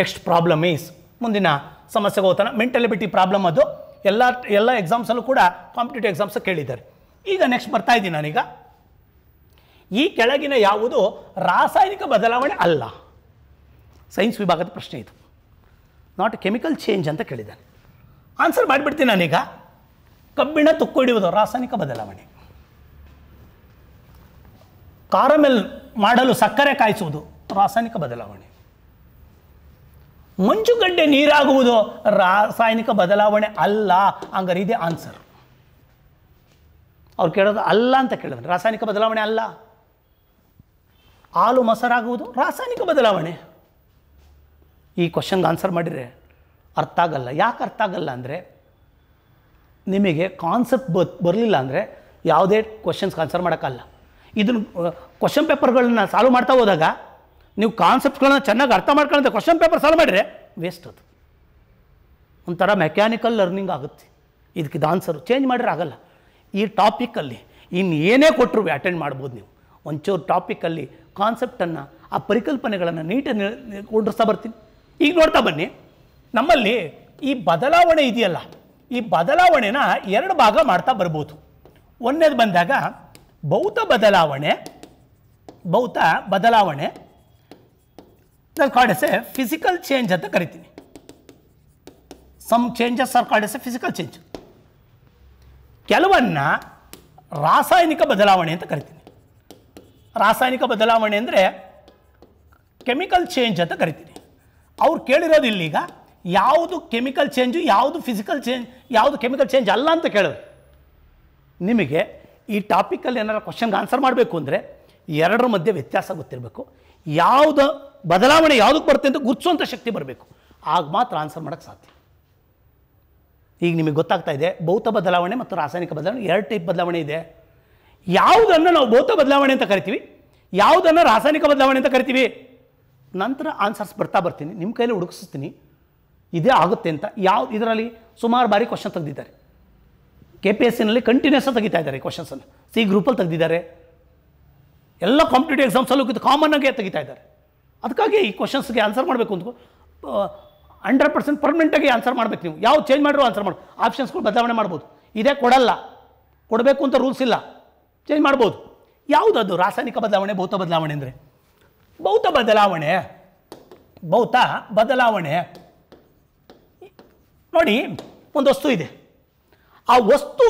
ನೆಕ್ಸ್ಟ್ ಪ್ರಾಬ್ಲಮ್ ಈಸ್ ಮುಂದಿನ ಸಮಸ್ಯೆಗೆ ಹೋಗ್ತಾನೆ ಮೆಂಟಲಿಬಿಟಿ ಪ್ರಾಬ್ಲಮ್ ಅದು ಎಲ್ಲ ಎಲ್ಲ ಎಕ್ಸಾಮ್ಸಲ್ಲೂ ಕೂಡ ಕಾಂಪಿಟೇಟಿವ್ ಎಕ್ಸಾಮ್ಸ್ ಕೇಳಿದ್ದಾರೆ ಈಗ ನೆಕ್ಸ್ಟ್ ಬರ್ತಾ ಇದ್ದೀನಿ ನಾನೀಗ ಈ ಕೆಳಗಿನ ಯಾವುದು ರಾಸಾಯನಿಕ ಬದಲಾವಣೆ ಅಲ್ಲ ಸೈನ್ಸ್ ವಿಭಾಗದ ಪ್ರಶ್ನೆ ಇದು ನಾಟ್ ಕೆಮಿಕಲ್ ಚೇಂಜ್ ಅಂತ ಕೇಳಿದ್ದಾನೆ ಆನ್ಸರ್ ಮಾಡಿಬಿಡ್ತೀನಿ ನಾನೀಗ ಕಬ್ಬಿಣ ತುಕ್ಕು ಹಿಡಿಯುವುದು ರಾಸಾಯನಿಕ ಬದಲಾವಣೆ ಕಾರಮೆಲ್ ಮಾಡಲು ಸಕ್ಕರೆ ಕಾಯಿಸುವುದು ರಾಸಾಯನಿಕ ಬದಲಾವಣೆ ಮಂಜುಗಡ್ಡೆ ನೀರಾಗುವುದು ರಾಸಾಯನಿಕ ಬದಲಾವಣೆ ಅಲ್ಲ ಹಂಗಾರೆ ಇದೆ ಆನ್ಸರ್ ಅವ್ರು ಕೇಳೋದು ಅಲ್ಲ ಅಂತ ಕೇಳಿದ್ರೆ ರಾಸಾಯನಿಕ ಬದಲಾವಣೆ ಅಲ್ಲ ಹಾಲು ಮೊಸರಾಗುವುದು ರಾಸಾಯನಿಕ ಬದಲಾವಣೆ ಈ ಕ್ವಶನ್ಗೆ ಆನ್ಸರ್ ಮಾಡಿದರೆ ಅರ್ಥ ಆಗಲ್ಲ ಯಾಕೆ ಅರ್ಥ ಆಗಲ್ಲ ಅಂದರೆ ನಿಮಗೆ ಕಾನ್ಸೆಪ್ಟ್ ಬ ಬರಲಿಲ್ಲ ಅಂದರೆ ಯಾವುದೇ ಕ್ವಶನ್ಸ್ಗೆ ಆನ್ಸರ್ ಮಾಡೋಕ್ಕಲ್ಲ ಇದನ್ನು ಕ್ವಶನ್ ಪೇಪರ್ಗಳನ್ನ ಸಾಲ್ವ್ ಮಾಡ್ತಾ ಹೋದಾಗ ನೀವು ಕಾನ್ಸೆಪ್ಟ್ಗಳನ್ನ ಚೆನ್ನಾಗಿ ಅರ್ಥ ಮಾಡ್ಕೊಳ್ಳೋಂಥ ಕ್ವಶನ್ ಪೇಪರ್ ಸಾಲ್ವ್ ಮಾಡಿದ್ರೆ ವೇಸ್ಟ್ ಅದು ಒಂಥರ ಮೆಕ್ಯಾನಿಕಲ್ ಲರ್ನಿಂಗ್ ಆಗುತ್ತೆ ಇದಕ್ಕೆ ಆನ್ಸರು ಚೇಂಜ್ ಮಾಡಿದ್ರೆ ಆಗಲ್ಲ ಈ ಟಾಪಿಕಲ್ಲಿ ಇನ್ನು ಏನೇ ಕೊಟ್ಟರು ಅಟೆಂಡ್ ಮಾಡ್ಬೋದು ನೀವು ಒಂಚೂರು ಟಾಪಿಕಲ್ಲಿ ಕಾನ್ಸೆಪ್ಟನ್ನು ಆ ಪರಿಕಲ್ಪನೆಗಳನ್ನು ನೀಟಾಗಿ ಓಡಿಸ್ತಾ ಬರ್ತೀನಿ ಈಗ ನೋಡ್ತಾ ಬನ್ನಿ ನಮ್ಮಲ್ಲಿ ಈ ಬದಲಾವಣೆ ಇದೆಯಲ್ಲ ಈ ಬದಲಾವಣೆನ ಎರಡು ಭಾಗ ಮಾಡ್ತಾ ಬರ್ಬೋದು ಒಂದನೇದು ಬಂದಾಗ ಭೌತ ಬದಲಾವಣೆ ಭೌತ ಬದಲಾವಣೆ ಇದನ್ನು ಫಿಸಿಕಲ್ ಚೇಂಜ್ ಅಂತ ಕರಿತೀನಿ some changes are called physical change ಕೆಲವನ್ನ ರಾಸಾಯನಿಕ ಬದಲಾವಣೆ ಅಂತ ಕರಿತೀನಿ ರಾಸಾಯನಿಕ ಬದಲಾವಣೆ ಅಂದರೆ ಕೆಮಿಕಲ್ ಚೇಂಜ್ ಅಂತ ಕರಿತೀನಿ ಅವ್ರು ಕೇಳಿರೋದು ಇಲ್ಲೀಗ ಯಾವುದು ಕೆಮಿಕಲ್ ಚೇಂಜು ಯಾವುದು ಫಿಸಿಕಲ್ ಚೇಂಜ್ ಯಾವುದು ಕೆಮಿಕಲ್ ಚೇಂಜ್ ಅಲ್ಲ ಅಂತ ಕೇಳೋದು ನಿಮಗೆ ಈ ಟಾಪಿಕಲ್ಲಿ ಏನಾರ ಕ್ವಶನ್ಗೆ ಆನ್ಸರ್ ಮಾಡಬೇಕು ಅಂದರೆ ಎರಡರ ಮಧ್ಯೆ ವ್ಯತ್ಯಾಸ ಗೊತ್ತಿರಬೇಕು ಯಾವುದು ಬದಲಾವಣೆ ಯಾವುದಕ್ಕೆ ಬರುತ್ತೆ ಅಂತ ಗುರುತಿಸುವಂಥ ಶಕ್ತಿ ಬರಬೇಕು ಆಗ ಮಾತ್ರ ಆನ್ಸರ್ ಮಾಡೋಕ್ಕೆ ಸಾಧ್ಯ ಈಗ ನಿಮಗೆ ಗೊತ್ತಾಗ್ತಾ ಇದೆ ಭೌತ ಬದಲಾವಣೆ ಮತ್ತು ರಾಸಾಯನಿಕ ಬದಲಾವಣೆ ಎರಡು ಟೈಪ್ ಬದಲಾವಣೆ ಇದೆ ಯಾವುದನ್ನು ನಾವು ಭೌತ ಬದಲಾವಣೆ ಅಂತ ಕರಿತೀವಿ ಯಾವುದನ್ನು ರಾಸಾಯನಿಕ ಬದಲಾವಣೆ ಅಂತ ಕರಿತೀವಿ ನಂತರ ಆನ್ಸರ್ಸ್ ಬರ್ತಾ ಬರ್ತೀನಿ ನಿಮ್ಮ ಕೈಯಲ್ಲಿ ಹುಡುಕಿಸ್ತೀನಿ ಇದೇ ಆಗುತ್ತೆ ಅಂತ ಯಾವ್ದು ಇದರಲ್ಲಿ ಸುಮಾರು ಬಾರಿ ಕ್ವಶನ್ ತೆಗೆದಿದ್ದಾರೆ ಕೆ ಪಿ ಎಸ್ ಸಿನಲ್ಲಿ ಕಂಟಿನ್ಯೂಸ್ ತೆಗಿತಾ ಇದ್ದಾರೆ ಕ್ವಶನ್ಸನ್ನು ಸಿ ಗ್ರೂಪಲ್ಲಿ ತೆಗೆದಿದ್ದಾರೆ ಎಲ್ಲ ಕಾಂಪಿಟೇಟಿವ್ ಎಕ್ಸಾಮ್ಸಲ್ಲೂ ಕಾಮನ್ ಆಗಿ ತೆಗಿತಾ ಇದ್ದಾರೆ ಅದಕ್ಕಾಗಿ ಈ ಕ್ವಶನ್ಸ್ಗೆ ಆನ್ಸರ್ ಮಾಡಬೇಕು ಅಂತ ಹಂಡ್ರೆಡ್ ಪರ್ಸೆಂಟ್ ಪರ್ಮನೆಂಟಾಗಿ ಆನ್ಸರ್ ಮಾಡಬೇಕು ನೀವು ಯಾವ ಚೇಂಜ್ ಮಾಡಿರೋ ಆನ್ಸರ್ ಮಾಡಿ ಆಪ್ಷನ್ಸ್ಗಳು ಬದಲಾವಣೆ ಮಾಡ್ಬೋದು ಇದೇ ಕೊಡಲ್ಲ ಕೊಡಬೇಕು ಅಂತ ರೂಲ್ಸ್ ಇಲ್ಲ ಚೇಂಜ್ ಮಾಡ್ಬೋದು ಯಾವುದದು ರಾಸಾಯನಿಕ ಬದಲಾವಣೆ ಭೌತ ಬದಲಾವಣೆ ಅಂದರೆ ಭೌತ ಬದಲಾವಣೆ ಭೌತ ಬದಲಾವಣೆ ನೋಡಿ ಒಂದು ವಸ್ತು ಇದೆ ಆ ವಸ್ತು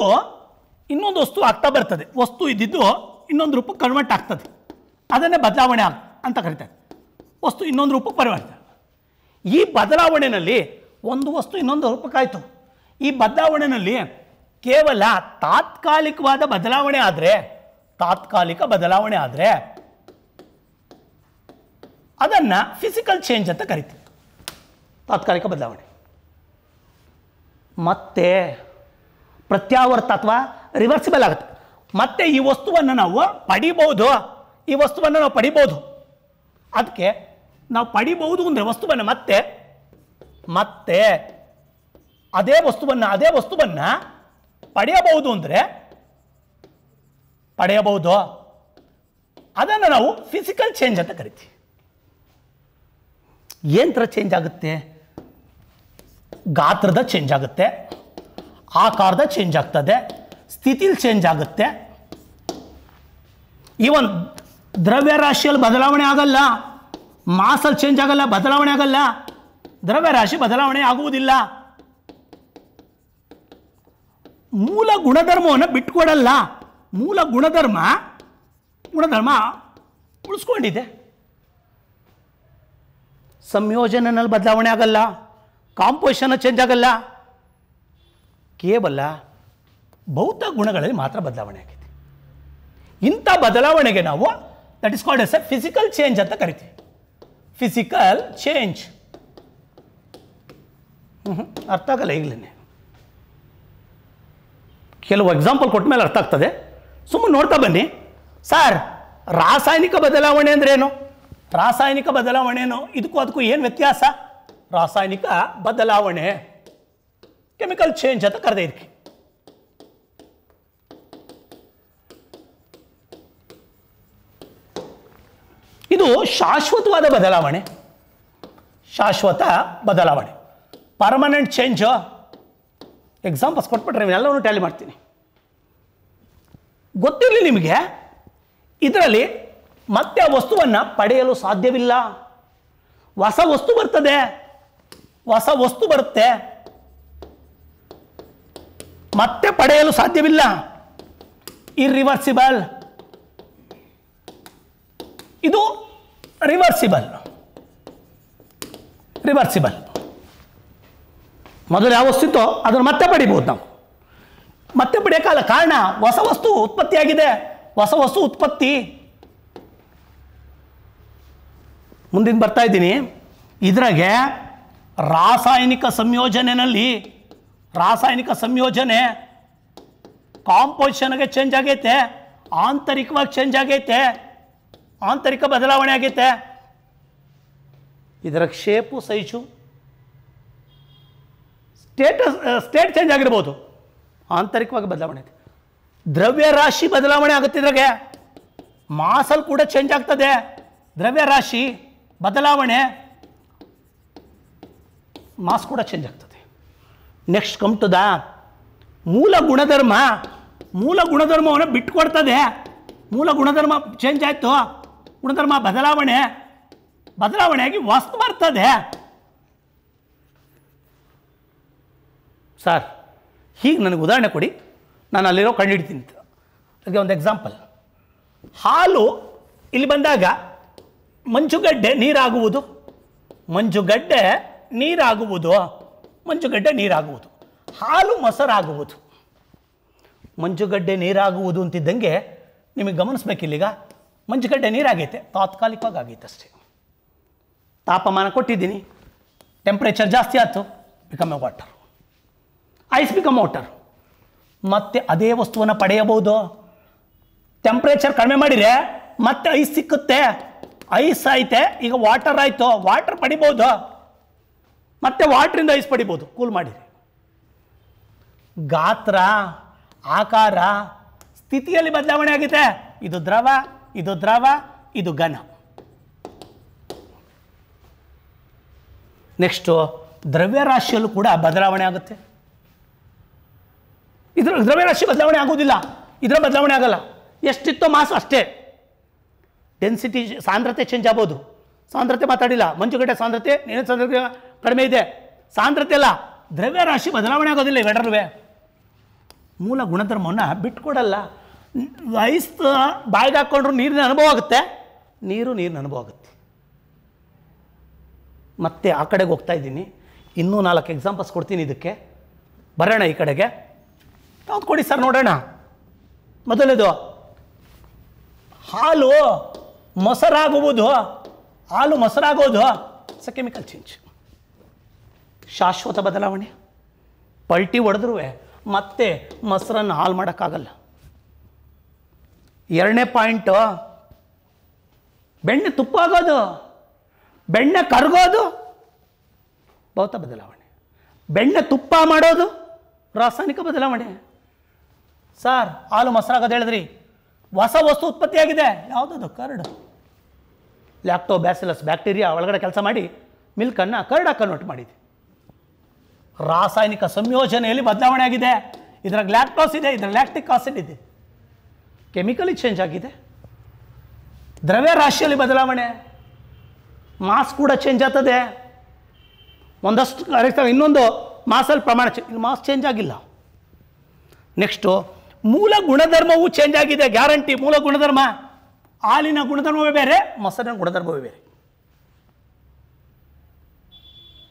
ಇನ್ನೊಂದು ವಸ್ತು ಆಗ್ತಾ ಬರ್ತದೆ ವಸ್ತು ಇದ್ದಿದ್ದು ಇನ್ನೊಂದು ರೂಪಕ್ಕೆ ಕನ್ವರ್ಟ್ ಆಗ್ತದೆ ಅದನ್ನೇ ಬದಲಾವಣೆ ಅಂತ ಕರಿತಾರೆ ವಸ್ತು ಇನ್ನೊಂದು ರೂಪಕ್ಕೆ ಪರಿವರ್ತನೆ ಈ ಬದಲಾವಣೆಯಲ್ಲಿ ಒಂದು ವಸ್ತು ಇನ್ನೊಂದು ರೂಪಕ್ಕಾಯಿತು ಈ ಬದಲಾವಣೆಯಲ್ಲಿ ಕೇವಲ ತಾತ್ಕಾಲಿಕವಾದ ಬದಲಾವಣೆ ಆದರೆ ತಾತ್ಕಾಲಿಕ ಬದಲಾವಣೆ ಆದರೆ ಅದನ್ನು ಫಿಸಿಕಲ್ ಚೇಂಜ್ ಅಂತ ಕರಿತೀವಿ ತಾತ್ಕಾಲಿಕ ಬದಲಾವಣೆ ಮತ್ತೆ ಪ್ರತ್ಯಾವರ್ತ ಅಥವಾ ರಿವರ್ಸಿಬಲ್ ಆಗುತ್ತೆ ಮತ್ತೆ ಈ ವಸ್ತುವನ್ನು ನಾವು ಪಡಿಬೋದು ಈ ವಸ್ತುವನ್ನು ನಾವು ಪಡಿಬೋದು ಅದಕ್ಕೆ ನಾವು ಪಡಿಬಹುದು ಅಂದರೆ ವಸ್ತುವನ್ನು ಮತ್ತೆ ಮತ್ತೆ ಅದೇ ವಸ್ತುವನ್ನು ಅದೇ ವಸ್ತುವನ್ನು ಪಡೆಯಬಹುದು ಅಂದರೆ ಪಡೆಯಬಹುದು ಅದನ್ನು ನಾವು ಫಿಸಿಕಲ್ ಚೇಂಜ್ ಅಂತ ಕರಿತೀವಿ ಏನು ಥರ ಚೇಂಜ್ ಆಗುತ್ತೆ ಗಾತ್ರದ ಚೇಂಜ್ ಆಗುತ್ತೆ ಆಕಾರದ ಚೇಂಜ್ ಆಗ್ತದೆ ಸ್ಥಿತಿಲಿ ಚೇಂಜ್ ಆಗುತ್ತೆ ಈವನ್ ದ್ರವ್ಯರಾಶಿಯಲ್ಲಿ ಬದಲಾವಣೆ ಆಗಲ್ಲ ಮಾಸಲ್ಲಿ ಚೇಂಜ್ ಆಗಲ್ಲ ಬದಲಾವಣೆ ಆಗಲ್ಲ ರಾಶಿ ಬದಲಾವಣೆ ಆಗುವುದಿಲ್ಲ ಮೂಲ ಗುಣಧರ್ಮವನ್ನು ಬಿಟ್ಕೊಡಲ್ಲ ಮೂಲ ಗುಣಧರ್ಮ ಗುಣಧರ್ಮ ಉಳಿಸ್ಕೊಂಡಿದೆ ಸಂಯೋಜನೆಯಲ್ಲಿ ಬದಲಾವಣೆ ಆಗಲ್ಲ ಕಾಂಪೋಸಿಷನ್ ಚೇಂಜ್ ಆಗಲ್ಲ ಕೇವಲ ಭೌತ ಗುಣಗಳಲ್ಲಿ ಮಾತ್ರ ಬದಲಾವಣೆ ಆಗಿದೆ ಇಂಥ ಬದಲಾವಣೆಗೆ ನಾವು that is called as a physical change ಅಂತ ಕರಿತೀವಿ ಫಿಸಿಕಲ್ ಚೇಂಜ್ ಅರ್ಥ ಆಗಲ್ಲ ಈಗಲೇ ಕೆಲವು ಎಕ್ಸಾಂಪಲ್ ಕೊಟ್ಟ ಮೇಲೆ ಅರ್ಥ ಆಗ್ತದೆ ಸುಮ್ಮನೆ ನೋಡ್ತಾ ಬನ್ನಿ ಸರ್ ರಾಸಾಯನಿಕ ಬದಲಾವಣೆ ಅಂದ್ರೇನು ರಾಸಾಯನಿಕ ಬದಲಾವಣೆನು ಇದಕ್ಕೂ ಅದಕ್ಕೂ ಏನು ವ್ಯತ್ಯಾಸ ರಾಸಾಯನಿಕ ಬದಲಾವಣೆ ಕೆಮಿಕಲ್ ಚೇಂಜ್ ಅಂತ ಕರೆದೇ ಇದು ಶಾಶ್ವತವಾದ ಬದಲಾವಣೆ ಶಾಶ್ವತ ಬದಲಾವಣೆ ಪರ್ಮನೆಂಟ್ ಚೇಂಜ್ ಎಕ್ಸಾಂಪಲ್ಸ್ ಕೊಟ್ಬಿಟ್ರೆ ಎಲ್ಲವನ್ನು ಟ್ಯಾಲಿ ಮಾಡ್ತೀನಿ ಗೊತ್ತಿರಲಿ ನಿಮಗೆ ಇದರಲ್ಲಿ ಮತ್ತೆ ಆ ವಸ್ತುವನ್ನು ಪಡೆಯಲು ಸಾಧ್ಯವಿಲ್ಲ ಹೊಸ ವಸ್ತು ಬರ್ತದೆ ಹೊಸ ವಸ್ತು ಬರುತ್ತೆ ಮತ್ತೆ ಪಡೆಯಲು ಸಾಧ್ಯವಿಲ್ಲ ಇರಿವರ್ಸಿಬಲ್ ಇದು ರಿವರ್ಸಿಬಲ್ ರಿವರ್ಸಿಬಲ್ ಮೊದಲು ಯಾವ ವಸ್ತು ಇತ್ತೋ ಅದನ್ನು ಮತ್ತೆ ಪಡಿಬೋದು ನಾವು ಮತ್ತೆ ಪಡೆಯೋಕ್ಕಲ್ಲ ಕಾರಣ ಹೊಸ ವಸ್ತು ಉತ್ಪತ್ತಿಯಾಗಿದೆ ಹೊಸ ವಸ್ತು ಉತ್ಪತ್ತಿ ಮುಂದಿನ ಬರ್ತಾ ಇದ್ದೀನಿ ಇದ್ರಾಗೆ ರಾಸಾಯನಿಕ ಸಂಯೋಜನೆಯಲ್ಲಿ ರಾಸಾಯನಿಕ ಸಂಯೋಜನೆ ಕಾಂಪೋಸಿಷನ್ಗೆ ಚೇಂಜ್ ಆಗೈತೆ ಆಂತರಿಕವಾಗಿ ಚೇಂಜ್ ಆಗೈತೆ ಆಂತರಿಕ ಬದಲಾವಣೆ ಆಗೈತೆ ಇದರ shape size status state change ಆಗಿರ್ಬೋದು ಆಂತರಿಕವಾಗಿ ಬದಲಾವಣೆ ಆಗುತ್ತೆ ದ್ರವ್ಯ ರಾಶಿ ಬದಲಾವಣೆ ಆಗುತ್ತಿದ್ರಾಗೆ ಮಾಸಲ್ಲಿ ಕೂಡ ಚೇಂಜ್ ಆಗ್ತದೆ ದ್ರವ್ಯ ರಾಶಿ ಬದಲಾವಣೆ ಮಾಸ್ ಕೂಡ ಚೇಂಜ್ ಆಗ್ತದೆ ನೆಕ್ಸ್ಟ್ ಕಮ್ತದ ಮೂಲ ಗುಣಧರ್ಮ ಮೂಲ ಗುಣಧರ್ಮವನ್ನು ಬಿಟ್ಟುಕೊಡ್ತದೆ ಮೂಲ ಗುಣಧರ್ಮ ಚೇಂಜ್ ಆಯಿತು ಗುಣಧರ್ಮ ಬದಲಾವಣೆ ಬದಲಾವಣೆಯಾಗಿ ವಸ್ತು ಬರ್ತದೆ ಸರ್ ಹೀಗೆ ನನಗೆ ಉದಾಹರಣೆ ಕೊಡಿ ನಾನು ಅಲ್ಲಿರೋ ಹಿಡ್ತೀನಿ ಅದಕ್ಕೆ ಒಂದು ಎಕ್ಸಾಂಪಲ್ ಹಾಲು ಇಲ್ಲಿ ಬಂದಾಗ ಮಂಜುಗಡ್ಡೆ ನೀರಾಗುವುದು ಮಂಜುಗಡ್ಡೆ ನೀರಾಗುವುದು ಮಂಜುಗಡ್ಡೆ ನೀರಾಗುವುದು ಹಾಲು ಮೊಸರಾಗುವುದು ಮಂಜುಗಡ್ಡೆ ನೀರಾಗುವುದು ಅಂತಿದ್ದಂಗೆ ನಿಮಗೆ ಗಮನಿಸ್ಬೇಕಿಲ್ಲೀಗ ಮಂಜುಗಡ್ಡೆ ನೀರಾಗೈತೆ ತಾತ್ಕಾಲಿಕವಾಗಿ ಆಗೈತೆ ಅಷ್ಟೇ ತಾಪಮಾನ ಕೊಟ್ಟಿದ್ದೀನಿ ಟೆಂಪ್ರೇಚರ್ ಜಾಸ್ತಿ ಆಯಿತು become a water ice become water ಮತ್ತೆ ಅದೇ ವಸ್ತುವನ್ನು ಪಡೆಯಬಹುದು ಟೆಂಪ್ರೇಚರ್ ಕಡಿಮೆ ಮಾಡಿದರೆ ಮತ್ತೆ ಐಸ್ ಸಿಕ್ಕುತ್ತೆ ಐಸ್ ಆಯಿತೆ ಈಗ ವಾಟರ್ ಆಯಿತು ವಾಟರ್ ಪಡಿಬೋದು ಮತ್ತೆ ವಾಟ್ರಿಂದ ಐಸ್ ಪಡಿಬೋದು ಕೂಲ್ ಮಾಡಿರಿ ಗಾತ್ರ ಆಕಾರ ಸ್ಥಿತಿಯಲ್ಲಿ ಬದಲಾವಣೆ ಆಗಿದೆ ಇದು ದ್ರವ ಇದು ದ್ರವ ಇದು ಘನ ನೆಕ್ಸ್ಟು ದ್ರವ್ಯರಾಶಿಯಲ್ಲೂ ಕೂಡ ಬದಲಾವಣೆ ಆಗುತ್ತೆ ಇದ್ರ ದ್ರವ್ಯರಾಶಿ ಬದಲಾವಣೆ ಆಗೋದಿಲ್ಲ ಇದರ ಬದಲಾವಣೆ ಆಗಲ್ಲ ಎಷ್ಟಿತ್ತೋ ಮಾಸ್ ಅಷ್ಟೇ ಡೆನ್ಸಿಟಿ ಸಾಂದ್ರತೆ ಚೇಂಜ್ ಆಗ್ಬೋದು ಸಾಂದ್ರತೆ ಮಾತಾಡಿಲ್ಲ ಮಂಜುಗಡ್ಡೆ ಸಾಂದ್ರತೆ ನೀನ ಸಾಂದ್ರತೆ ಕಡಿಮೆ ಇದೆ ಸಾಂದ್ರತೆ ಅಲ್ಲ ದ್ರವ್ಯರಾಶಿ ಬದಲಾವಣೆ ಆಗೋದಿಲ್ಲ ಇವೆರಡುವೆ ಮೂಲ ಗುಣಧರ್ಮವನ್ನು ಬಿಟ್ಕೊಡಲ್ಲ ಐಸ್ನ ಬಾಯಿಗೆ ಹಾಕ್ಕೊಂಡ್ರೂ ನೀರಿನ ಅನುಭವ ಆಗುತ್ತೆ ನೀರು ನೀರಿನ ಅನುಭವ ಆಗುತ್ತೆ ಮತ್ತೆ ಆ ಕಡೆಗೆ ಹೋಗ್ತಾ ಇದ್ದೀನಿ ಇನ್ನೂ ನಾಲ್ಕು ಎಕ್ಸಾಂಪಲ್ಸ್ ಕೊಡ್ತೀನಿ ಇದಕ್ಕೆ ಬರೋಣ ಈ ಕಡೆಗೆ ಯಾವ್ದು ಕೊಡಿ ಸರ್ ನೋಡೋಣ ಮೊದಲದು ಹಾಲು ಮೊಸರಾಗುವುದು ಹಾಲು ಮೊಸರಾಗೋದು ಸ ಕೆಮಿಕಲ್ ಚೇಂಜ್ ಶಾಶ್ವತ ಬದಲಾವಣೆ ಪಲ್ಟಿ ಹೊಡೆದ್ರೂ ಮತ್ತೆ ಮೊಸರನ್ನು ಹಾಲು ಮಾಡೋಕ್ಕಾಗಲ್ಲ ಎರಡನೇ ಪಾಯಿಂಟು ಬೆಣ್ಣೆ ತುಪ್ಪ ಆಗೋದು ಬೆಣ್ಣೆ ಕರಗೋದು ಭೌತ ಬದಲಾವಣೆ ಬೆಣ್ಣೆ ತುಪ್ಪ ಮಾಡೋದು ರಾಸಾಯನಿಕ ಬದಲಾವಣೆ ಸರ್ ಹಾಲು ಮೊಸರಾಗೋದು ಹೇಳಿದ್ರಿ ಹೊಸ ವಸ್ತು ಉತ್ಪತ್ತಿಯಾಗಿದೆ ಯಾವುದದು ಲ್ಯಾಕ್ಟೋ ಬ್ಯಾಸಿಲಸ್ ಬ್ಯಾಕ್ಟೀರಿಯಾ ಒಳಗಡೆ ಕೆಲಸ ಮಾಡಿ ಮಿಲ್ಕನ್ನು ಕರಡ ಕನ್ವರ್ಟ್ ಮಾಡಿದೆ ರಾಸಾಯನಿಕ ಸಂಯೋಜನೆಯಲ್ಲಿ ಬದಲಾವಣೆ ಆಗಿದೆ ಇದರ ಲ್ಯಾಕ್ಟೋಸ್ ಇದೆ ಇದರ ಲ್ಯಾಕ್ಟಿಕ್ ಆಸಿಡ್ ಇದೆ ಕೆಮಿಕಲಿ ಚೇಂಜ್ ಆಗಿದೆ ದ್ರವ್ಯ ರಾಶಿಯಲ್ಲಿ ಬದಲಾವಣೆ ಮಾಸ್ ಕೂಡ ಚೇಂಜ್ ಆಗ್ತದೆ ಒಂದಷ್ಟು ಕಾರ್ಯಕ್ರಮ ಇನ್ನೊಂದು ಮಾಸಲ್ಲಿ ಪ್ರಮಾಣ ಚೇಂಜ್ ಮಾಸ್ ಚೇಂಜ್ ಆಗಿಲ್ಲ ನೆಕ್ಸ್ಟು ಮೂಲ ಗುಣಧರ್ಮವೂ ಚೇಂಜ್ ಆಗಿದೆ ಗ್ಯಾರಂಟಿ ಮೂಲ ಗುಣಧರ್ಮ ಹಾಲಿನ ಗುಣಧರ್ಮವೇ ಬೇರೆ ಮೊಸರಿನ ಗುಣಧರ್ಮವೇ ಬೇರೆ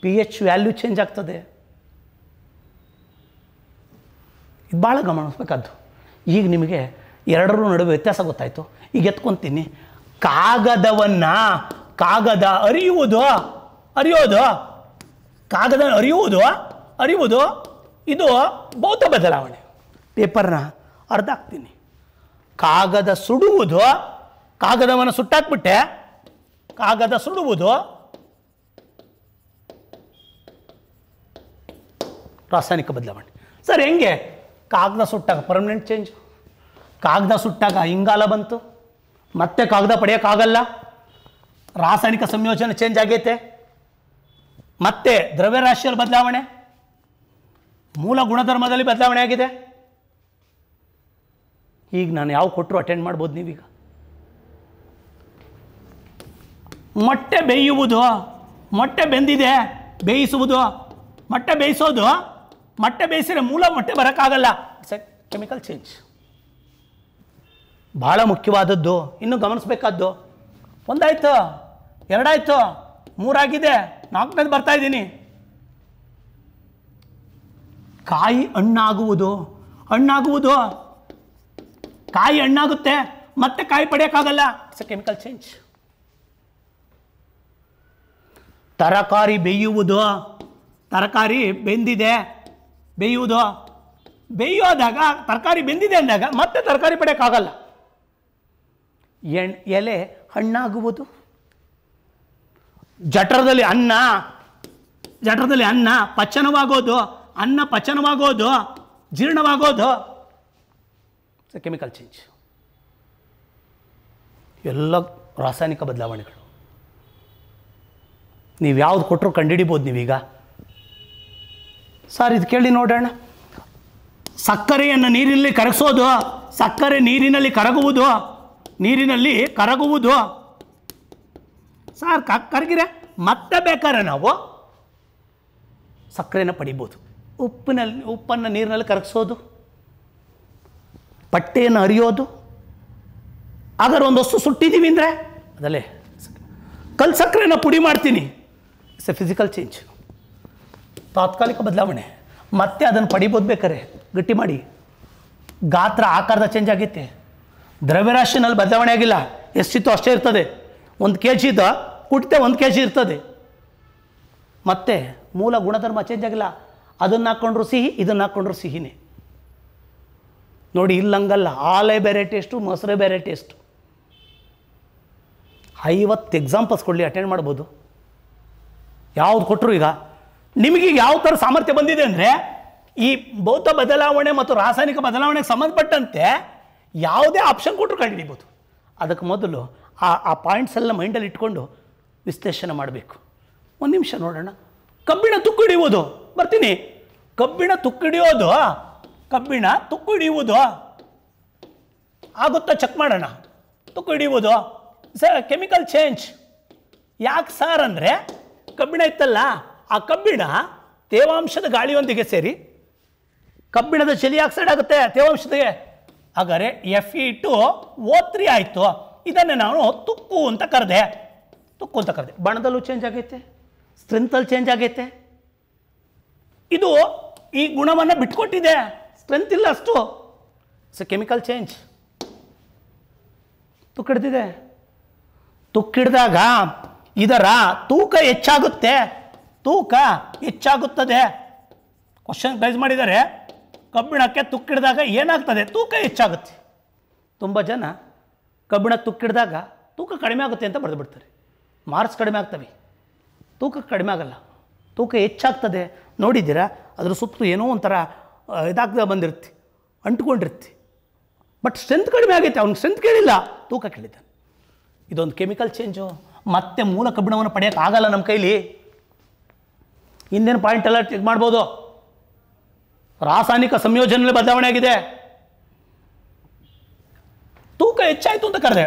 ಪಿ ಎಚ್ ವ್ಯಾಲ್ಯೂ ಚೇಂಜ್ ಆಗ್ತದೆ ಇದು ಭಾಳ ಗಮನಿಸ್ಬೇಕಾದ್ದು ಈಗ ನಿಮಗೆ ಎರಡರ ನಡುವೆ ವ್ಯತ್ಯಾಸ ಗೊತ್ತಾಯಿತು ಈಗ ಎತ್ಕೊಂತೀನಿ ಕಾಗದವನ್ನು ಕಾಗದ ಅರಿಯುವುದು ಅರಿಯೋದು ಕಾಗದ ಅರಿಯುವುದು ಅರಿಯುವುದು ಇದು ಬೌದ್ಧ ಬದಲಾವಣೆ ಪೇಪರ್ನ ಅರ್ಧ ಹಾಕ್ತೀನಿ ಕಾಗದ ಸುಡುವುದು ಕಾಗದವನ್ನು ಸುಟ್ಟಾಕ್ಬಿಟ್ಟೆ ಕಾಗದ ಸುಡುವುದು ರಾಸಾಯನಿಕ ಬದಲಾವಣೆ ಸರ್ ಹೆಂಗೆ ಕಾಗದ ಸುಟ್ಟಾಗ ಪರ್ಮನೆಂಟ್ ಚೇಂಜ್ ಕಾಗದ ಸುಟ್ಟಾಗ ಇಂಗಾಲ ಬಂತು ಮತ್ತೆ ಕಾಗದ ಪಡೆಯೋಕ್ಕಾಗಲ್ಲ ರಾಸಾಯನಿಕ ಸಂಯೋಜನೆ ಚೇಂಜ್ ಆಗೈತೆ ಮತ್ತೆ ದ್ರವ್ಯರಾಶಿಯಲ್ಲಿ ಬದಲಾವಣೆ ಮೂಲ ಗುಣಧರ್ಮದಲ್ಲಿ ಬದಲಾವಣೆ ಆಗಿದೆ ಈಗ ನಾನು ಯಾವ ಕೊಟ್ಟರು ಅಟೆಂಡ್ ಮಾಡ್ಬೋದು ನೀವೀಗ ಮೊಟ್ಟೆ ಬೇಯುವುದು ಮೊಟ್ಟೆ ಬೆಂದಿದೆ ಬೇಯಿಸುವುದು ಮೊಟ್ಟೆ ಬೇಯಿಸೋದು ಮೊಟ್ಟೆ ಬೇಯಿಸಿದ್ರೆ ಮೂಲ ಮೊಟ್ಟೆ ಬರೋಕ್ಕಾಗಲ್ಲ ಇಟ್ಸ್ ಎ ಕೆಮಿಕಲ್ ಚೇಂಜ್ ಭಾಳ ಮುಖ್ಯವಾದದ್ದು ಇನ್ನೂ ಗಮನಿಸ್ಬೇಕಾದ್ದು ಒಂದಾಯ್ತು ಎರಡಾಯ್ತು ಮೂರಾಗಿದೆ ನಾಲ್ಕನೇದು ಬರ್ತಾ ಇದ್ದೀನಿ ಕಾಯಿ ಹಣ್ಣಾಗುವುದು ಹಣ್ಣಾಗುವುದು ಕಾಯಿ ಹಣ್ಣಾಗುತ್ತೆ ಮತ್ತೆ ಕಾಯಿ ಪಡೆಯೋಕ್ಕಾಗಲ್ಲ ಇಟ್ಸ್ ಅ ಕೆಮಿಕಲ್ ಚೇಂಜ್ ತರಕಾರಿ ಬೇಯುವುದು ತರಕಾರಿ ಬೆಂದಿದೆ ಬೇಯುವುದು ಬೇಯೋದಾಗ ತರಕಾರಿ ಬೆಂದಿದೆ ಅಂದಾಗ ಮತ್ತೆ ತರಕಾರಿ ಪಡೆಯೋಕ್ಕಾಗಲ್ಲ ಎಣ್ ಎಲೆ ಹಣ್ಣಾಗುವುದು ಜಠರದಲ್ಲಿ ಅನ್ನ ಜಠರದಲ್ಲಿ ಅನ್ನ ಪಚನವಾಗೋದು ಅನ್ನ ಪಚನವಾಗೋದು ಜೀರ್ಣವಾಗೋದು ಇಟ್ಸ್ ಕೆಮಿಕಲ್ ಚೇಂಜ್ ಎಲ್ಲ ರಾಸಾಯನಿಕ ಬದಲಾವಣೆಗಳು ನೀವು ಯಾವ್ದು ಕೊಟ್ಟರು ಕಂಡುಹಿಡಿಬೋದು ನೀವೀಗ ಸರ್ ಇದು ಕೇಳಿ ನೋಡೋಣ ಸಕ್ಕರೆಯನ್ನು ನೀರಿನಲ್ಲಿ ಕರಗಿಸೋದು ಸಕ್ಕರೆ ನೀರಿನಲ್ಲಿ ಕರಗುವುದು ನೀರಿನಲ್ಲಿ ಕರಗುವುದು ಸಾರ್ ಕರಗಿರೆ ಮತ್ತೆ ಬೇಕಾದ್ರೆ ನಾವು ಸಕ್ಕರೆನ ಪಡಿಬೋದು ಉಪ್ಪಿನಲ್ಲಿ ಉಪ್ಪನ್ನು ನೀರಿನಲ್ಲಿ ಕರಗಿಸೋದು ಬಟ್ಟೆಯನ್ನು ಅರಿಯೋದು ಹಾಗಾದ್ರೆ ಒಂದು ವಸ್ತು ಸುಟ್ಟಿದ್ದೀವಿ ಅಂದರೆ ಅದಲ್ಲೇ ಕಲ್ ಸಕ್ಕರೆನ ಪುಡಿ ಮಾಡ್ತೀನಿ ಇಟ್ಸ್ ಎ ಫಿಸಿಕಲ್ ಚೇಂಜ್ ತಾತ್ಕಾಲಿಕ ಬದಲಾವಣೆ ಮತ್ತೆ ಅದನ್ನು ಪಡಿಬೋದು ಬೇಕಾರೆ ಗಟ್ಟಿ ಮಾಡಿ ಗಾತ್ರ ಆಕಾರದ ಚೇಂಜ್ ಆಗೈತೆ ದ್ರವ್ಯರಾಶಿನಲ್ಲಿ ಬದಲಾವಣೆ ಆಗಿಲ್ಲ ಎಷ್ಟಿತ್ತು ಅಷ್ಟೇ ಇರ್ತದೆ ಒಂದು ಕೆ ಜಿ ಇದ್ದ ಹುಟ್ಟಿದೆ ಒಂದು ಕೆ ಜಿ ಇರ್ತದೆ ಮತ್ತೆ ಮೂಲ ಗುಣಧರ್ಮ ಚೇಂಜ್ ಆಗಿಲ್ಲ ಅದನ್ನು ಹಾಕ್ಕೊಂಡ್ರು ಸಿಹಿ ಇದನ್ನು ಹಾಕ್ಕೊಂಡ್ರು ಸಿಹಿನೇ ನೋಡಿ ಇಲ್ಲಂಗಲ್ಲ ಆಲೆ ಬೇರೆ ಟೇಸ್ಟು ಮೊಸರೆ ಬೇರೆ ಟೇಸ್ಟು ಐವತ್ತು ಎಕ್ಸಾಂಪಲ್ಸ್ ಕೊಡಲಿ ಅಟೆಂಡ್ ಮಾಡ್ಬೋದು ಯಾವ್ದು ಕೊಟ್ಟರು ಈಗ ನಿಮಗೆ ಯಾವ ಥರ ಸಾಮರ್ಥ್ಯ ಬಂದಿದೆ ಅಂದರೆ ಈ ಭೌತ ಬದಲಾವಣೆ ಮತ್ತು ರಾಸಾಯನಿಕ ಬದಲಾವಣೆಗೆ ಸಂಬಂಧಪಟ್ಟಂತೆ ಯಾವುದೇ ಆಪ್ಷನ್ ಕೊಟ್ಟರು ಕಂಡುಹಿಡಿಬೋದು ಅದಕ್ಕೆ ಮೊದಲು ಆ ಆ ಪಾಯಿಂಟ್ಸ್ ಎಲ್ಲ ಮೈಂಡಲ್ಲಿ ಇಟ್ಕೊಂಡು ವಿಶ್ಲೇಷಣೆ ಮಾಡಬೇಕು ಒಂದು ನಿಮಿಷ ನೋಡೋಣ ಕಬ್ಬಿಣ ತುಕ್ಕು ಹಿಡಿಯುವುದು ಬರ್ತೀನಿ ಕಬ್ಬಿಣ ತುಕ್ಕು ಹಿಡಿಯೋದು ಕಬ್ಬಿಣ ತುಕ್ಕು ಹಿಡಿಯುವುದು ಆಗುತ್ತಾ ಚೆಕ್ ಮಾಡೋಣ ತುಕ್ಕು ಹಿಡಿಯುವುದು ಸರ್ ಕೆಮಿಕಲ್ ಚೇಂಜ್ ಯಾಕೆ ಸಾರ್ ಅಂದರೆ ಕಬ್ಬಿಣ ಇತ್ತಲ್ಲ ಆ ಕಬ್ಬಿಣ ತೇವಾಂಶದ ಗಾಳಿಯೊಂದಿಗೆ ಸೇರಿ ಕಬ್ಬಿಣದ ಚಲಿ ಆಕ್ಸೈಡ್ ಆಗುತ್ತೆ ತೇವಾಂಶದಗೆ ಹಾಗಾದರೆ F E two O three ಆಯಿತು ಇದನ್ನು ನಾನು ತುಕ್ಕು ಅಂತ ಕರೆದೆ ತುಕ್ಕು ಅಂತ ಕರೆದೆ ಬಣ್ಣದಲ್ಲೂ ಚೇಂಜ್ ಆಗೈತೆ ಸ್ಟ್ರೆಂತಲ್ಲಿ ಚೇಂಜ್ ಆಗೈತೆ ಇದು ಈ ಗುಣವನ್ನು ಬಿಟ್ಕೊಟ್ಟಿದೆ ಸ್ಟ್ರೆಂತ್ ಇಲ್ಲ ಅಷ್ಟು ಸೆ ಕೆಮಿಕಲ್ ಚೇಂಜ್ ತುಕ್ಕಿಡ್ದಿದೆ ತುಕ್ಕಿಡ್ದಾಗ ಇದರ ತೂಕ ಹೆಚ್ಚಾಗುತ್ತೆ ತೂಕ ಹೆಚ್ಚಾಗುತ್ತದೆ ಕ್ವಶನ್ ಗೈಸ್ ಮಾಡಿದ್ದಾರೆ ಕಬ್ಬಿಣಕ್ಕೆ ತುಕ್ಕಿಡಿದಾಗ ಏನಾಗ್ತದೆ ತೂಕ ಹೆಚ್ಚಾಗುತ್ತೆ ತುಂಬ ಜನ ಕಬ್ಬಿಣ ತುಕ್ಕಿಡಿದಾಗ ತೂಕ ಕಡಿಮೆ ಆಗುತ್ತೆ ಅಂತ ಬರೆದು ಬಿಡ್ತಾರೆ ಮಾರ್ಕ್ಸ್ ಕಡಿಮೆ ಆಗ್ತವೆ ತೂಕ ಕಡಿಮೆ ಆಗಲ್ಲ ತೂಕ ಹೆಚ್ಚಾಗ್ತದೆ ನೋಡಿದ್ದೀರಾ ಅದರ ಸುತ್ತಲೂ ಏನೋ ಒಂಥರ ಇದಾಗ್ತಾ ಬಂದಿರುತ್ತೆ ಅಂಟ್ಕೊಂಡಿರುತ್ತೆ ಬಟ್ ಸ್ಟ್ರೆಂತ್ ಕಡಿಮೆ ಆಗೈತೆ ಅವ್ನಿಗೆ ಸ್ಟ್ರೆಂತ್ ಕೇಳಿಲ್ಲ ತೂಕ ಕೇಳಿದ್ದಾನೆ ಇದೊಂದು ಕೆಮಿಕಲ್ ಚೇಂಜು ಮತ್ತೆ ಮೂಲ ಕಬ್ಬಿಣವನ್ನು ಪಡೆಯೋಕ್ಕಾಗಲ್ಲ ನಮ್ಮ ಕೈಲಿ ಇನ್ನೇನು ಪಾಯಿಂಟ್ ಎಲ್ಲ ಚೆಕ್ ಮಾಡ್ಬೋದು ರಾಸಾಯನಿಕ ಸಂಯೋಜನೆಯಲ್ಲಿ ಬದಲಾವಣೆ ಆಗಿದೆ ತೂಕ ಹೆಚ್ಚಾಯಿತು ಅಂತ ಕರೆದೆ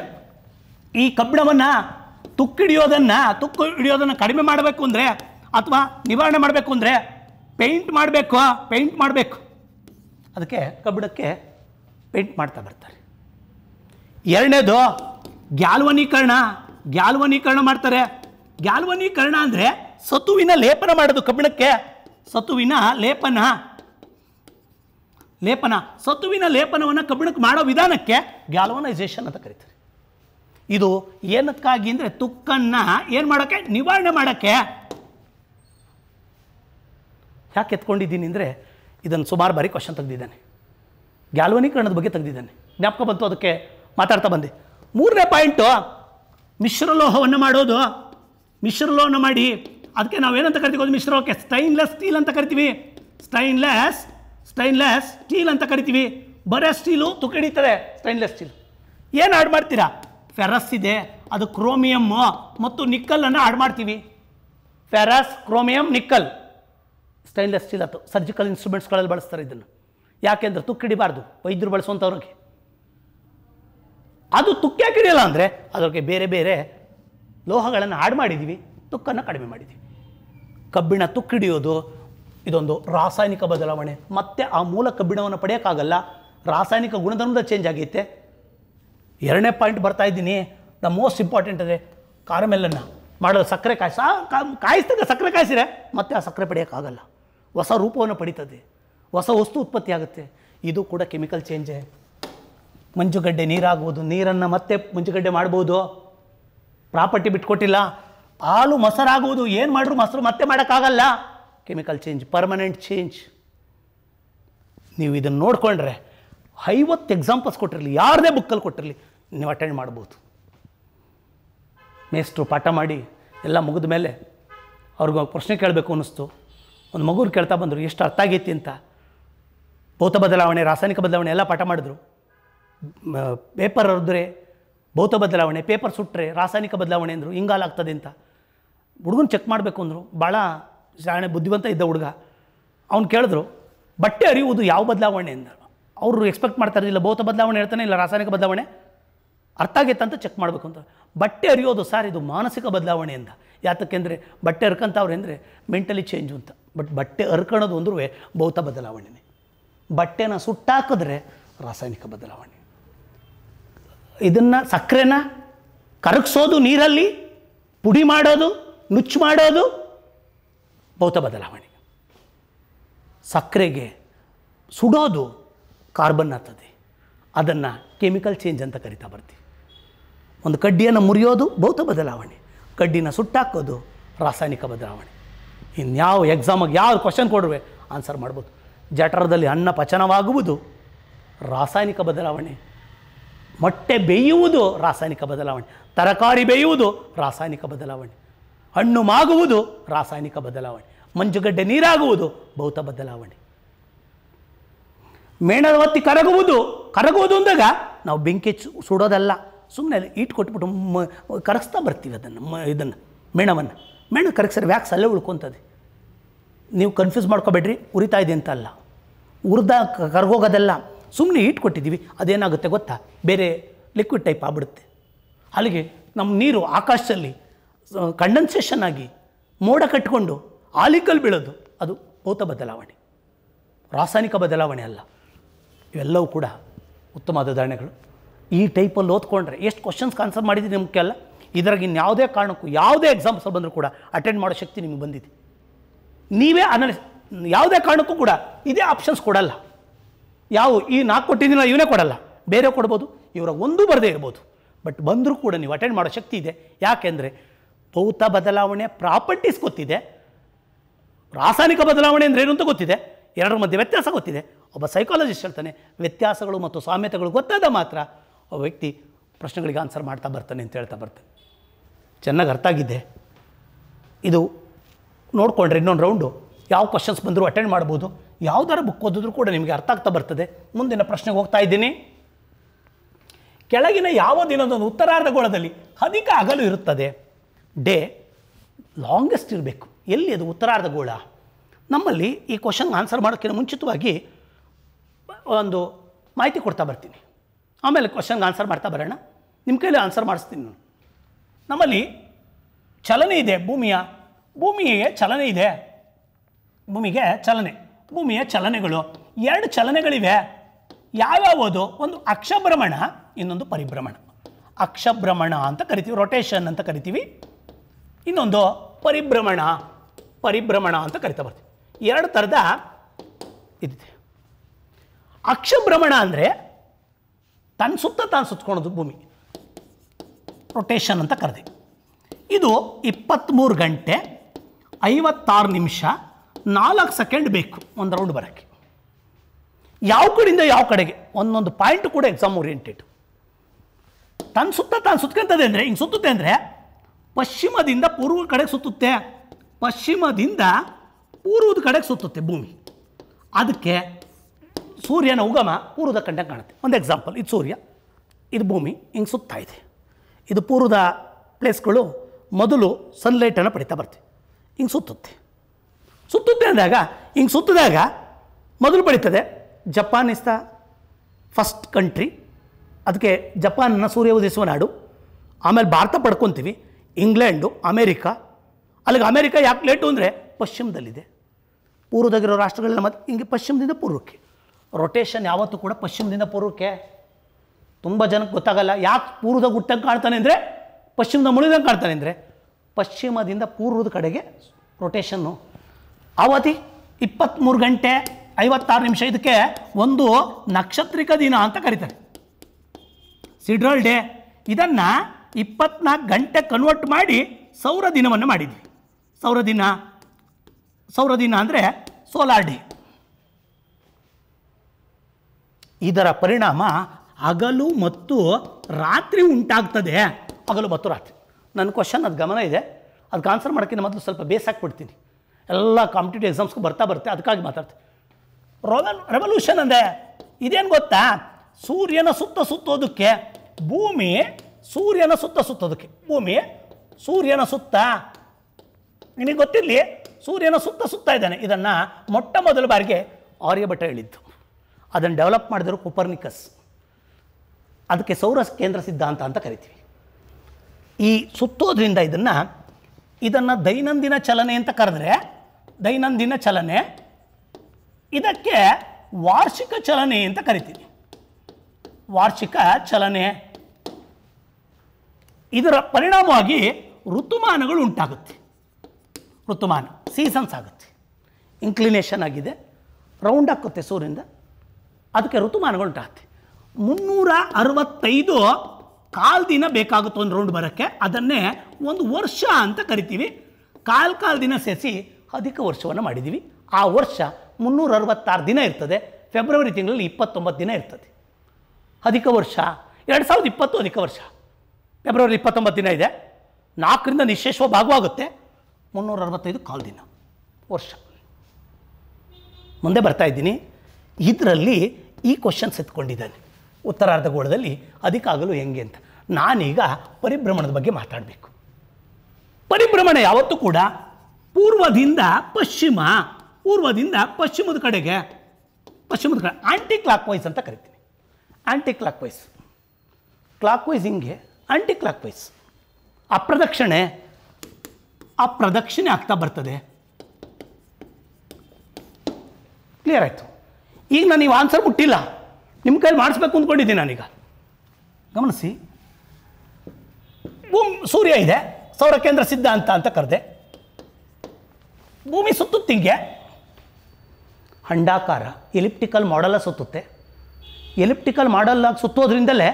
ಈ ಕಬ್ಬಿಣವನ್ನು ತುಕ್ಕಿಡಿಯೋದನ್ನು ತುಕ್ಕು ಹಿಡಿಯೋದನ್ನು ಕಡಿಮೆ ಮಾಡಬೇಕು ಅಂದರೆ ಅಥವಾ ನಿವಾರಣೆ ಮಾಡಬೇಕು ಅಂದರೆ ಪೇಂಟ್ ಮಾಡಬೇಕು ಪೇಂಟ್ ಮಾಡಬೇಕು ಅದಕ್ಕೆ ಕಬ್ಬಿಣಕ್ಕೆ ಪೇಂಟ್ ಮಾಡ್ತಾ ಬರ್ತಾರೆ ಎರಡನೇದು ಗ್ಯಾಲ್ವನೀಕರಣ ಗ್ಯಾಲ್ವನೀಕರಣ ಮಾಡ್ತಾರೆ ಗ್ಯಾಲ್ವನೀಕರಣ ಅಂದರೆ ಸತುವಿನ ಲೇಪನ ಮಾಡೋದು ಕಬ್ಬಿಣಕ್ಕೆ ಸತುವಿನ ಲೇಪನ ಲೇಪನ ಸತುವಿನ ಲೇಪನವನ್ನು ಕಬ್ಬಿಣಕ್ಕೆ ಮಾಡೋ ವಿಧಾನಕ್ಕೆ ಗ್ಯಾಲ್ವನೈಸೇಷನ್ ಅಂತ ಕರೀತಾರೆ ಇದು ಏನಕ್ಕಾಗಿ ಅಂದರೆ ತುಕ್ಕನ್ನು ಏನು ಮಾಡೋಕ್ಕೆ ನಿವಾರಣೆ ಮಾಡೋಕ್ಕೆ ಯಾಕೆ ಎತ್ಕೊಂಡಿದ್ದೀನಿ ಅಂದರೆ ಇದನ್ನು ಸುಮಾರು ಬಾರಿ ಕ್ವಶನ್ ತೆಗೆದಿದ್ದಾನೆ ಗ್ಯಾಲ್ವನೀಕರಣದ ಬಗ್ಗೆ ತೆಗೆದಿದ್ದಾನೆ ಜ್ಞಾಪಕ ಬಂತು ಅದಕ್ಕೆ ಮಾತಾಡ್ತಾ ಬಂದೆ ಮೂರನೇ ಪಾಯಿಂಟು ಮಿಶ್ರಲೋಹವನ್ನು ಮಾಡೋದು ಮಿಶ್ರಲೋಹನ ಮಾಡಿ ಅದಕ್ಕೆ ನಾವೇನಂತ ಕರಿತೀವಿ ಮಿಶ್ರಲೋಹಕ್ಕೆ ಸ್ಟೈನ್ಲೆಸ್ ಸ್ಟೀಲ್ ಅಂತ ಕರಿತೀವಿ ಸ್ಟೈನ್ಲೆಸ್ ಸ್ಟೈನ್ಲೆಸ್ ಸ್ಟೀಲ್ ಅಂತ ಕರಿತೀವಿ ಬರೋ ಸ್ಟೀಲು ಹಿಡಿತಾರೆ ಸ್ಟೈನ್ಲೆಸ್ ಸ್ಟೀಲ್ ಏನು ಆಡ್ ಮಾಡ್ತೀರಾ ಫೆರಸ್ ಇದೆ ಅದು ಕ್ರೋಮಿಯಮ್ಮು ಮತ್ತು ನಿಕ್ಕಲನ್ನು ಆಡ್ ಮಾಡ್ತೀವಿ ferrous chromium nickel stainless steel ಅದು ಸರ್ಜಿಕಲ್ ಇನ್ಸ್ಟ್ರೂಮೆಂಟ್ಸ್ಗಳಲ್ಲಿ ಬಳಸ್ತಾರೆ ಇದನ್ನು ಯಾಕೆಂದರೆ ತುಕ್ಕಿಡಿಬಾರ್ದು ವೈದ್ಯರು ಬಳಸುವಂಥವ್ರಿಗೆ ಅದು ತುಕ್ಕ ಹಿಡಿಯಲ್ಲ ಅಂದರೆ ಅದಕ್ಕೆ ಬೇರೆ ಬೇರೆ ಲೋಹಗಳನ್ನು ಆಡ್ ಮಾಡಿದ್ದೀವಿ ತುಕ್ಕನ್ನು ಕಡಿಮೆ ಮಾಡಿದ್ದೀವಿ ಕಬ್ಬಿಣ ತುಕ್ಕಿಡಿಯೋದು ಇದೊಂದು ರಾಸಾಯನಿಕ ಬದಲಾವಣೆ ಮತ್ತೆ ಆ ಮೂಲ ಕಬ್ಬಿಣವನ್ನು ಪಡೆಯೋಕ್ಕಾಗಲ್ಲ ರಾಸಾಯನಿಕ ಗುಣಧರ್ಮದ ಚೇಂಜ್ ಆಗೈತೆ ಎರಡನೇ ಪಾಯಿಂಟ್ ಬರ್ತಾ ಇದ್ದೀನಿ ದ ಮೋಸ್ಟ್ ಇಂಪಾರ್ಟೆಂಟ್ ಅದೇ ಕಾರಮೆಲ್ಲನ್ನು ಮಾಡೋದು ಸಕ್ಕರೆ ಕಾಯಿಸ ಕಾಯಿಸಿದಾಗ ಸಕ್ಕರೆ ಕಾಯಿಸಿದ್ರೆ ಮತ್ತೆ ಆ ಸಕ್ಕರೆ ಪಡೆಯೋಕ್ಕಾಗಲ್ಲ ಹೊಸ ರೂಪವನ್ನು ಪಡೀತದೆ ಹೊಸ ವಸ್ತು ಉತ್ಪತ್ತಿ ಆಗುತ್ತೆ ಇದು ಕೂಡ ಕೆಮಿಕಲ್ ಚೇಂಜೇ ಮಂಜುಗಡ್ಡೆ ನೀರಾಗ್ಬೋದು ನೀರನ್ನು ಮತ್ತೆ ಮಂಜುಗಡ್ಡೆ ಮಾಡ್ಬೋದು ಪ್ರಾಪರ್ಟಿ ಬಿಟ್ಕೊಟ್ಟಿಲ್ಲ ಹಾಲು ಮೊಸರಾಗುವುದು ಏನು ಮಾಡಿದ್ರು ಮೊಸರು ಮತ್ತೆ ಮಾಡೋಕ್ಕಾಗಲ್ಲ ಕೆಮಿಕಲ್ ಚೇಂಜ್ ಪರ್ಮನೆಂಟ್ ಚೇಂಜ್ ನೀವು ಇದನ್ನು ನೋಡಿಕೊಂಡ್ರೆ ಐವತ್ತು ಎಕ್ಸಾಂಪಲ್ಸ್ ಕೊಟ್ಟಿರಲಿ ಯಾರದೇ ಬುಕ್ಕಲ್ಲಿ ಕೊಟ್ಟಿರಲಿ ನೀವು ಅಟೆಂಡ್ ಮಾಡ್ಬೋದು ಮೇಸ್ಟ್ರು ಪಾಠ ಮಾಡಿ ಎಲ್ಲ ಮುಗಿದ ಮೇಲೆ ಅವ್ರಿಗೆ ಪ್ರಶ್ನೆ ಕೇಳಬೇಕು ಅನ್ನಿಸ್ತು ಒಂದು ಮಗುರು ಕೇಳ್ತಾ ಬಂದರು ಎಷ್ಟು ಅರ್ಥ ಆಗೈತಿ ಅಂತ ಭೌತ ಬದಲಾವಣೆ ರಾಸಾಯನಿಕ ಬದಲಾವಣೆ ಎಲ್ಲ ಪಾಠ ಮಾಡಿದ್ರು ಪೇಪರ್ ಹರಿದ್ರೆ ಭೌತ ಬದಲಾವಣೆ ಪೇಪರ್ ಸುಟ್ಟರೆ ರಾಸಾಯನಿಕ ಬದಲಾವಣೆ ಅಂದರು ಹಿಂಗಾಲಾಗ್ತದೆ ಅಂತ ಹುಡುಗನ ಚೆಕ್ ಮಾಡಬೇಕು ಅಂದರು ಭಾಳ ಶಾಣೆ ಬುದ್ಧಿವಂತ ಇದ್ದ ಹುಡುಗ ಅವ್ನು ಕೇಳಿದ್ರು ಬಟ್ಟೆ ಅರಿಯುವುದು ಯಾವ ಬದಲಾವಣೆ ಅಂದ ಅವರು ಎಕ್ಸ್ಪೆಕ್ಟ್ ಮಾಡ್ತಾ ಇರಲಿಲ್ಲ ಭೌತ ಬದಲಾವಣೆ ಹೇಳ್ತಾನೆ ಇಲ್ಲ ರಾಸಾಯನಿಕ ಬದಲಾವಣೆ ಅರ್ಥ ಆಗೈತೆ ಅಂತ ಚೆಕ್ ಮಾಡಬೇಕು ಅಂತ ಬಟ್ಟೆ ಅರಿಯೋದು ಸರ್ ಇದು ಮಾನಸಿಕ ಬದಲಾವಣೆ ಯಾತಕ್ಕೆ ಯಾತಕ್ಕೆಂದರೆ ಬಟ್ಟೆ ಅರ್ಕಂತವ್ರು ಅಂದರೆ ಮೆಂಟಲಿ ಚೇಂಜು ಅಂತ ಬಟ್ ಬಟ್ಟೆ ಹರ್ಕೊಳ್ಳೋದು ಅಂದ್ರೂ ಭೌತ ಬದಲಾವಣೆನೇ ಬಟ್ಟೆನ ಸುಟ್ಟಾಕಿದ್ರೆ ರಾಸಾಯನಿಕ ಬದಲಾವಣೆ ಇದನ್ನು ಸಕ್ಕರೆನ ಕರಗಿಸೋದು ನೀರಲ್ಲಿ ಪುಡಿ ಮಾಡೋದು ನುಚ್ಚು ಮಾಡೋದು ಭೌತ ಬದಲಾವಣೆ ಸಕ್ಕರೆಗೆ ಸುಡೋದು ಕಾರ್ಬನ್ ಆಗ್ತದೆ ಅದನ್ನು ಕೆಮಿಕಲ್ ಚೇಂಜ್ ಅಂತ ಕರಿತಾ ಬರ್ತೀವಿ ಒಂದು ಕಡ್ಡಿಯನ್ನು ಮುರಿಯೋದು ಭೌತ ಬದಲಾವಣೆ ಕಡ್ಡಿನ ಸುಟ್ಟಾಕೋದು ರಾಸಾಯನಿಕ ಬದಲಾವಣೆ ಇನ್ಯಾವ ಎಕ್ಸಾಮಿಗೆ ಯಾವ ಕ್ವಶನ್ ಕೊಡುವೆ ಆನ್ಸರ್ ಮಾಡ್ಬೋದು ಜಠರದಲ್ಲಿ ಅನ್ನ ಪಚನವಾಗುವುದು ರಾಸಾಯನಿಕ ಬದಲಾವಣೆ ಮೊಟ್ಟೆ ಬೇಯುವುದು ರಾಸಾಯನಿಕ ಬದಲಾವಣೆ ತರಕಾರಿ ಬೇಯುವುದು ರಾಸಾಯನಿಕ ಬದಲಾವಣೆ ಹಣ್ಣು ಮಾಗುವುದು ರಾಸಾಯನಿಕ ಬದಲಾವಣೆ ಮಂಜುಗಡ್ಡೆ ನೀರಾಗುವುದು ಭೌತ ಬದಲಾವಣೆ ಮೇಣದ ಒತ್ತಿ ಕರಗುವುದು ಕರಗುವುದು ಅಂದಾಗ ನಾವು ಬೆಂಕಿ ಸುಡೋದಲ್ಲ ಸುಮ್ಮನೆ ಈಟ್ ಕೊಟ್ಬಿಟ್ಟು ಮ ಕರಗಿಸ್ತಾ ಬರ್ತೀವಿ ಅದನ್ನು ಮ ಇದನ್ನು ಮೇಣವನ್ನು ಮೇಣ ಕರಗಿಸಿದ್ರೆ ವ್ಯಾಕ್ಸ್ ಅಲ್ಲೇ ಉಳ್ಕೊತದೆ ನೀವು ಕನ್ಫ್ಯೂಸ್ ಮಾಡ್ಕೋಬೇಡ್ರಿ ಉರಿತಾ ಇದೆ ಅಂತ ಅಲ್ಲ ಉರಿದ ಕರಗೋಗೋದಲ್ಲ ಸುಮ್ಮನೆ ಈಟ್ ಕೊಟ್ಟಿದ್ದೀವಿ ಅದೇನಾಗುತ್ತೆ ಗೊತ್ತಾ ಬೇರೆ ಲಿಕ್ವಿಡ್ ಟೈಪ್ ಆಗ್ಬಿಡುತ್ತೆ ಅಲ್ಲಿಗೆ ನಮ್ಮ ನೀರು ಆಕಾಶದಲ್ಲಿ ಕಂಡನ್ಸೇಷನ್ ಆಗಿ ಮೋಡ ಕಟ್ಕೊಂಡು ಆಲಿಕಲ್ ಬೀಳೋದು ಅದು ಭೌತ ಬದಲಾವಣೆ ರಾಸಾಯನಿಕ ಬದಲಾವಣೆ ಅಲ್ಲ ಇವೆಲ್ಲವೂ ಕೂಡ ಉತ್ತಮವಾದ ಉದಾಹರಣೆಗಳು ಈ ಟೈಪಲ್ಲಿ ಓದ್ಕೊಂಡ್ರೆ ಎಷ್ಟು ಕ್ವಶನ್ಸ್ ಆನ್ಸರ್ ಮಾಡಿದ್ದೀನಿ ನಿಮ್ಗೆ ಮುಖ್ಯ ಅಲ್ಲ ಇದ್ರಾಗ ಇನ್ಯಾವುದೇ ಕಾರಣಕ್ಕೂ ಯಾವುದೇ ಎಕ್ಸಾಮ್ಸ್ ಬಂದರೂ ಕೂಡ ಅಟೆಂಡ್ ಮಾಡೋ ಶಕ್ತಿ ನಿಮಗೆ ಬಂದಿದೆ ನೀವೇ ಅನಲಿಸ್ ಯಾವುದೇ ಕಾರಣಕ್ಕೂ ಕೂಡ ಇದೇ ಆಪ್ಷನ್ಸ್ ಕೊಡಲ್ಲ ಯಾವ ಈ ನಾಲ್ಕು ಕೊಟ್ಟಿದ್ದೀನೋ ಇವನೇ ಕೊಡಲ್ಲ ಬೇರೆ ಕೊಡ್ಬೋದು ಇವರ ಒಂದು ಬರದೇ ಇರ್ಬೋದು ಬಟ್ ಬಂದರೂ ಕೂಡ ನೀವು ಅಟೆಂಡ್ ಮಾಡೋ ಶಕ್ತಿ ಇದೆ ಯಾಕೆಂದರೆ ಭೌತ ಬದಲಾವಣೆ ಪ್ರಾಪರ್ಟೀಸ್ ಗೊತ್ತಿದೆ ರಾಸಾಯನಿಕ ಬದಲಾವಣೆ ಅಂದರೆ ಏನು ಅಂತ ಗೊತ್ತಿದೆ ಎರಡರ ಮಧ್ಯೆ ವ್ಯತ್ಯಾಸ ಗೊತ್ತಿದೆ ಒಬ್ಬ ಸೈಕಾಲಜಿಸ್ಟ್ ಹೇಳ್ತಾನೆ ವ್ಯತ್ಯಾಸಗಳು ಮತ್ತು ಸಾಮ್ಯತೆಗಳು ಗೊತ್ತಾದ ಮಾತ್ರ ಆ ವ್ಯಕ್ತಿ ಪ್ರಶ್ನೆಗಳಿಗೆ ಆನ್ಸರ್ ಮಾಡ್ತಾ ಬರ್ತಾನೆ ಅಂತ ಹೇಳ್ತಾ ಬರ್ತಾನೆ ಚೆನ್ನಾಗಿ ಅರ್ಥ ಆಗಿದೆ ಇದು ನೋಡಿಕೊಂಡ್ರೆ ಇನ್ನೊಂದು ರೌಂಡು ಯಾವ ಕ್ವಶನ್ಸ್ ಬಂದರೂ ಅಟೆಂಡ್ ಮಾಡ್ಬೋದು ಯಾವ್ದಾರ ಬುಕ್ ಓದಿದ್ರು ಕೂಡ ನಿಮಗೆ ಅರ್ಥ ಆಗ್ತಾ ಬರ್ತದೆ ಮುಂದಿನ ಪ್ರಶ್ನೆಗೆ ಹೋಗ್ತಾ ಇದ್ದೀನಿ ಕೆಳಗಿನ ಯಾವ ದಿನದೊಂದು ಉತ್ತರಾರ್ಧಗೋಳದಲ್ಲಿ ಅಧಿಕ ಅಗಲು ಇರುತ್ತದೆ ಡೇ ಲಾಂಗೆಸ್ಟ್ ಇರಬೇಕು ಎಲ್ಲಿ ಅದು ಉತ್ತರಾರ್ಧ ಗೋಳ ನಮ್ಮಲ್ಲಿ ಈ ಕ್ವಶನ್ಗೆ ಆನ್ಸರ್ ಮಾಡೋಕ್ಕಿಂತ ಮುಂಚಿತವಾಗಿ ಒಂದು ಮಾಹಿತಿ ಕೊಡ್ತಾ ಬರ್ತೀನಿ ಆಮೇಲೆ ಕ್ವಶನ್ಗೆ ಆನ್ಸರ್ ಮಾಡ್ತಾ ಬರೋಣ ನಿಮ್ಮ ಕೈಯಲ್ಲಿ ಆನ್ಸರ್ ಮಾಡಿಸ್ತೀನಿ ನಾನು ನಮ್ಮಲ್ಲಿ ಚಲನೆ ಇದೆ ಭೂಮಿಯ ಭೂಮಿಗೆ ಚಲನೆ ಇದೆ ಭೂಮಿಗೆ ಚಲನೆ ಭೂಮಿಯ ಚಲನೆಗಳು ಎರಡು ಚಲನೆಗಳಿವೆ ಯಾವ್ಯಾವುದು ಒಂದು ಅಕ್ಷಭ್ರಮಣ ಇನ್ನೊಂದು ಪರಿಭ್ರಮಣ ಅಕ್ಷಭ್ರಮಣ ಅಂತ ಕರಿತೀವಿ ರೊಟೇಷನ್ ಅಂತ ಕರಿತೀವಿ ಇನ್ನೊಂದು ಪರಿಭ್ರಮಣ ಪರಿಭ್ರಮಣ ಅಂತ ಕರಿತಾ ಬರ್ತೀವಿ ಎರಡು ಥರದ ಇದಿದೆ ಅಕ್ಷಭ್ರಮಣ ಅಂದರೆ ತನ್ನ ಸುತ್ತ ತಾನು ಸುತ್ತಕೊಳ್ಳೋದು ಭೂಮಿ ರೊಟೇಷನ್ ಅಂತ ಕರೆದೆ ಇದು ಇಪ್ಪತ್ತ್ಮೂರು ಗಂಟೆ ಐವತ್ತಾರು ನಿಮಿಷ ನಾಲ್ಕು ಸೆಕೆಂಡ್ ಬೇಕು ಒಂದು ರೌಂಡ್ ಬರೋಕ್ಕೆ ಯಾವ ಕಡೆಯಿಂದ ಯಾವ ಕಡೆಗೆ ಒಂದೊಂದು ಪಾಯಿಂಟ್ ಕೂಡ ಎಕ್ಸಾಮ್ ಓರಿಯೆಂಟೆಡ್ ತನ್ನ ಸುತ್ತ ತಾನು ಸುತ್ಕೊಂತದೆ ಅಂದರೆ ಹಿಂಗೆ ಸುತ್ತುತ್ತೆ ಅಂದರೆ ಪಶ್ಚಿಮದಿಂದ ಪೂರ್ವ ಕಡೆಗೆ ಸುತ್ತುತ್ತೆ ಪಶ್ಚಿಮದಿಂದ ಪೂರ್ವದ ಕಡೆಗೆ ಸುತ್ತುತ್ತೆ ಭೂಮಿ ಅದಕ್ಕೆ ಸೂರ್ಯನ ಉಗಮ ಪೂರ್ವದ ಕಂಡ ಕಾಣುತ್ತೆ ಒಂದು ಎಕ್ಸಾಂಪಲ್ ಇದು ಸೂರ್ಯ ಇದು ಭೂಮಿ ಹಿಂಗೆ ಸುತ್ತಾ ಇದೆ ಇದು ಪೂರ್ವದ ಪ್ಲೇಸ್ಗಳು ಮೊದಲು ಸನ್ಲೈಟನ್ನು ಪಡಿತಾ ಬರ್ತೀವಿ ಹಿಂಗೆ ಸುತ್ತುತ್ತೆ ಸುತ್ತುತ್ತೆ ಅಂದಾಗ ಹಿಂಗೆ ಸುತ್ತಿದಾಗ ಮೊದಲು ಪಡಿತದೆ Japan is the first country ಅದಕ್ಕೆ ಜಪಾನ್ನ ಸೂರ್ಯ ಉದಯಿಸುವ ನಾಡು ಆಮೇಲೆ ಭಾರತ ಪಡ್ಕೊತೀವಿ ಇಂಗ್ಲೆಂಡು ಅಮೇರಿಕಾ ಅಲ್ಲಿಗೆ ಅಮೇರಿಕಾ ಯಾಕೆ ಲೇಟು ಅಂದರೆ ಪಶ್ಚಿಮದಲ್ಲಿದೆ ಪೂರ್ವದಾಗಿರೋ ರಾಷ್ಟ್ರಗಳೆಲ್ಲ ಮತ್ತು ಹಿಂಗೆ ಪಶ್ಚಿಮದಿಂದ ಪೂರ್ವಕ್ಕೆ ರೊಟೇಷನ್ ಯಾವತ್ತೂ ಕೂಡ ಪಶ್ಚಿಮದಿಂದ ಪೂರ್ವಕ್ಕೆ ತುಂಬ ಜನಕ್ಕೆ ಗೊತ್ತಾಗಲ್ಲ ಯಾಕೆ ಪೂರ್ವದಾಗ ಹುಟ್ಟಂಗೆ ಕಾಣ್ತಾನೆ ಅಂದರೆ ಪಶ್ಚಿಮದ ಮುಳಿದಂಗೆ ಕಾಣ್ತಾನೆ ಅಂದರೆ ಪಶ್ಚಿಮದಿಂದ ಪೂರ್ವದ ಕಡೆಗೆ ರೊಟೇಷನ್ನು ಅವಧಿ ಇಪ್ಪತ್ತ್ಮೂರು ಗಂಟೆ ಐವತ್ತಾರು ನಿಮಿಷ ಇದಕ್ಕೆ ಒಂದು ನಕ್ಷತ್ರಿಕ ದಿನ ಅಂತ ಕರೀತಾರೆ ಸಿಡ್ರಲ್ ಡೇ ಇದನ್ನು ಇಪ್ಪತ್ನಾಲ್ಕು ಗಂಟೆ ಕನ್ವರ್ಟ್ ಮಾಡಿ ಸೌರ ದಿನವನ್ನು ಮಾಡಿದ್ವಿ ಸೌರ ದಿನ ಸೌರ ದಿನ ಅಂದರೆ ಸೋಲಾರ್ ಡೇ ಇದರ ಪರಿಣಾಮ ಹಗಲು ಮತ್ತು ರಾತ್ರಿ ಉಂಟಾಗ್ತದೆ ಹಗಲು ಮತ್ತು ರಾತ್ರಿ ನನ್ನ ಕ್ವಶನ್ ಅದು ಗಮನ ಇದೆ ಅದಕ್ಕೆ ಆನ್ಸರ್ ಮಾಡೋಕ್ಕಿಂತ ಮೊದಲು ಸ್ವಲ್ಪ ಬೇಸಾಕ್ಬಿಡ್ತೀನಿ ಎಲ್ಲ ಕಾಂಪಿಟೇಟಿವ್ ಎಕ್ಸಾಮ್ಸ್ಗೂ ಬರ್ತಾ ಬರುತ್ತೆ ಅದಕ್ಕಾಗಿ ಮಾತಾಡ್ತೀನಿ ರೋಮನ್ ರೆವಲ್ಯೂಷನ್ ಅಂದೆ ಇದೇನು ಗೊತ್ತಾ ಸೂರ್ಯನ ಸುತ್ತ ಸುತ್ತೋದಕ್ಕೆ ಭೂಮಿ ಸೂರ್ಯನ ಸುತ್ತ ಸುತ್ತೋದಕ್ಕೆ ಭೂಮಿ ಸೂರ್ಯನ ಸುತ್ತ ನಿಮಗೆ ಗೊತ್ತಿರಲಿ ಸೂರ್ಯನ ಸುತ್ತ ಸುತ್ತ ಇದ್ದಾನೆ ಇದನ್ನು ಮೊಟ್ಟ ಮೊದಲ ಬಾರಿಗೆ ಆರ್ಯಭಟ ಹೇಳಿದ್ದು ಅದನ್ನು ಡೆವಲಪ್ ಮಾಡಿದ್ರು ಕುಪರ್ನಿಕಸ್ ಅದಕ್ಕೆ ಸೌರ ಕೇಂದ್ರ ಸಿದ್ಧಾಂತ ಅಂತ ಕರಿತೀವಿ ಈ ಸುತ್ತೋದ್ರಿಂದ ಇದನ್ನು ಇದನ್ನು ದೈನಂದಿನ ಚಲನೆ ಅಂತ ಕರೆದ್ರೆ ದೈನಂದಿನ ಚಲನೆ ಇದಕ್ಕೆ ವಾರ್ಷಿಕ ಚಲನೆ ಅಂತ ಕರಿತೀವಿ ವಾರ್ಷಿಕ ಚಲನೆ ಇದರ ಪರಿಣಾಮವಾಗಿ ಋತುಮಾನಗಳು ಉಂಟಾಗುತ್ತೆ ಋತುಮಾನ ಸೀಸನ್ಸ್ ಆಗುತ್ತೆ ಇನ್ಕ್ಲಿನೇಷನ್ ಆಗಿದೆ ರೌಂಡ್ ಹಾಕುತ್ತೆ ಸೂರ್ಯನಿಂದ ಅದಕ್ಕೆ ಋತುಮಾನಗಳು ಉಂಟಾಗುತ್ತೆ ಮುನ್ನೂರ ಅರವತ್ತೈದು ಕಾಲ್ ದಿನ ಬೇಕಾಗುತ್ತೆ ಒಂದು ರೌಂಡ್ ಬರೋಕ್ಕೆ ಅದನ್ನೇ ಒಂದು ವರ್ಷ ಅಂತ ಕರಿತೀವಿ ಕಾಲ್ ಕಾಲ್ ದಿನ ಸೇರಿಸಿ ಅಧಿಕ ವರ್ಷವನ್ನು ಮಾಡಿದ್ದೀವಿ ಆ ವರ್ಷ ಮುನ್ನೂರ ಅರವತ್ತಾರು ದಿನ ಇರ್ತದೆ ಫೆಬ್ರವರಿ ತಿಂಗಳಲ್ಲಿ ಇಪ್ಪತ್ತೊಂಬತ್ತು ದಿನ ಇರ್ತದೆ ಅಧಿಕ ವರ್ಷ ಎರಡು ಸಾವಿರದ ಇಪ್ಪತ್ತು ಅಧಿಕ ವರ್ಷ ಫೆಬ್ರವರಿ ಇಪ್ಪತ್ತೊಂಬತ್ತು ದಿನ ಇದೆ ನಾಲ್ಕರಿಂದ ನಿಶೇಷವ ಭಾಗವಾಗುತ್ತೆ ಮುನ್ನೂರ ಅರವತ್ತೈದು ಕಾಲು ದಿನ ವರ್ಷ ಮುಂದೆ ಬರ್ತಾ ಇದ್ದೀನಿ ಇದರಲ್ಲಿ ಈ ಕ್ವಶನ್ಸ್ ಎತ್ಕೊಂಡಿದ್ದಾನೆ ಗೋಳದಲ್ಲಿ ಅದಕ್ಕಾಗಲು ಹೆಂಗೆ ಅಂತ ನಾನೀಗ ಪರಿಭ್ರಮಣದ ಬಗ್ಗೆ ಮಾತಾಡಬೇಕು ಪರಿಭ್ರಮಣ ಯಾವತ್ತೂ ಕೂಡ ಪೂರ್ವದಿಂದ ಪಶ್ಚಿಮ ಪೂರ್ವದಿಂದ ಪಶ್ಚಿಮದ ಕಡೆಗೆ ಪಶ್ಚಿಮದ ಕಡೆ ಆ್ಯಂಟಿ ಕ್ಲಾಕ್ ವೈಸ್ ಅಂತ ಕರಿತೀನಿ anticlockwise clockwise ಹಿಂಗೆ ಆ್ಯಂಟಿ ಕ್ಲಾಕ್ ವೈಸ್ ಅಪ್ರದಕ್ಷಿಣೆ ಪ್ರದಕ್ಷಿಣೆ ಆಗ್ತಾ ಬರ್ತದೆ ಕ್ಲಿಯರ್ ಆಯಿತು ಈಗ ನಾನು ನೀವು ಆನ್ಸರ್ ಮುಟ್ಟಿಲ್ಲ ನಿಮ್ಮ ಕೈಲಿ ಮಾಡಿಸ್ಬೇಕು ಅಂದ್ಕೊಂಡಿದ್ದೀನಿ ನಾನೀಗ ಗಮನಿಸಿ ಭೂಮಿ ಸೂರ್ಯ ಇದೆ ಸೌರ ಕೇಂದ್ರ ಸಿದ್ಧಾಂತ ಅಂತ ಕರೆದೆ ಭೂಮಿ ಸುತ್ತುತ್ತಿಂಗೆ ಹಂಡಾಕಾರ ಎಲಿಪ್ಟಿಕಲ್ ಮಾಡಲ್ಲ ಸುತ್ತುತ್ತೆ ಎಲಿಪ್ಟಿಕಲ್ ಮಾಡಲ್ಲ ಸುತ್ತೋದ್ರಿಂದಲೇ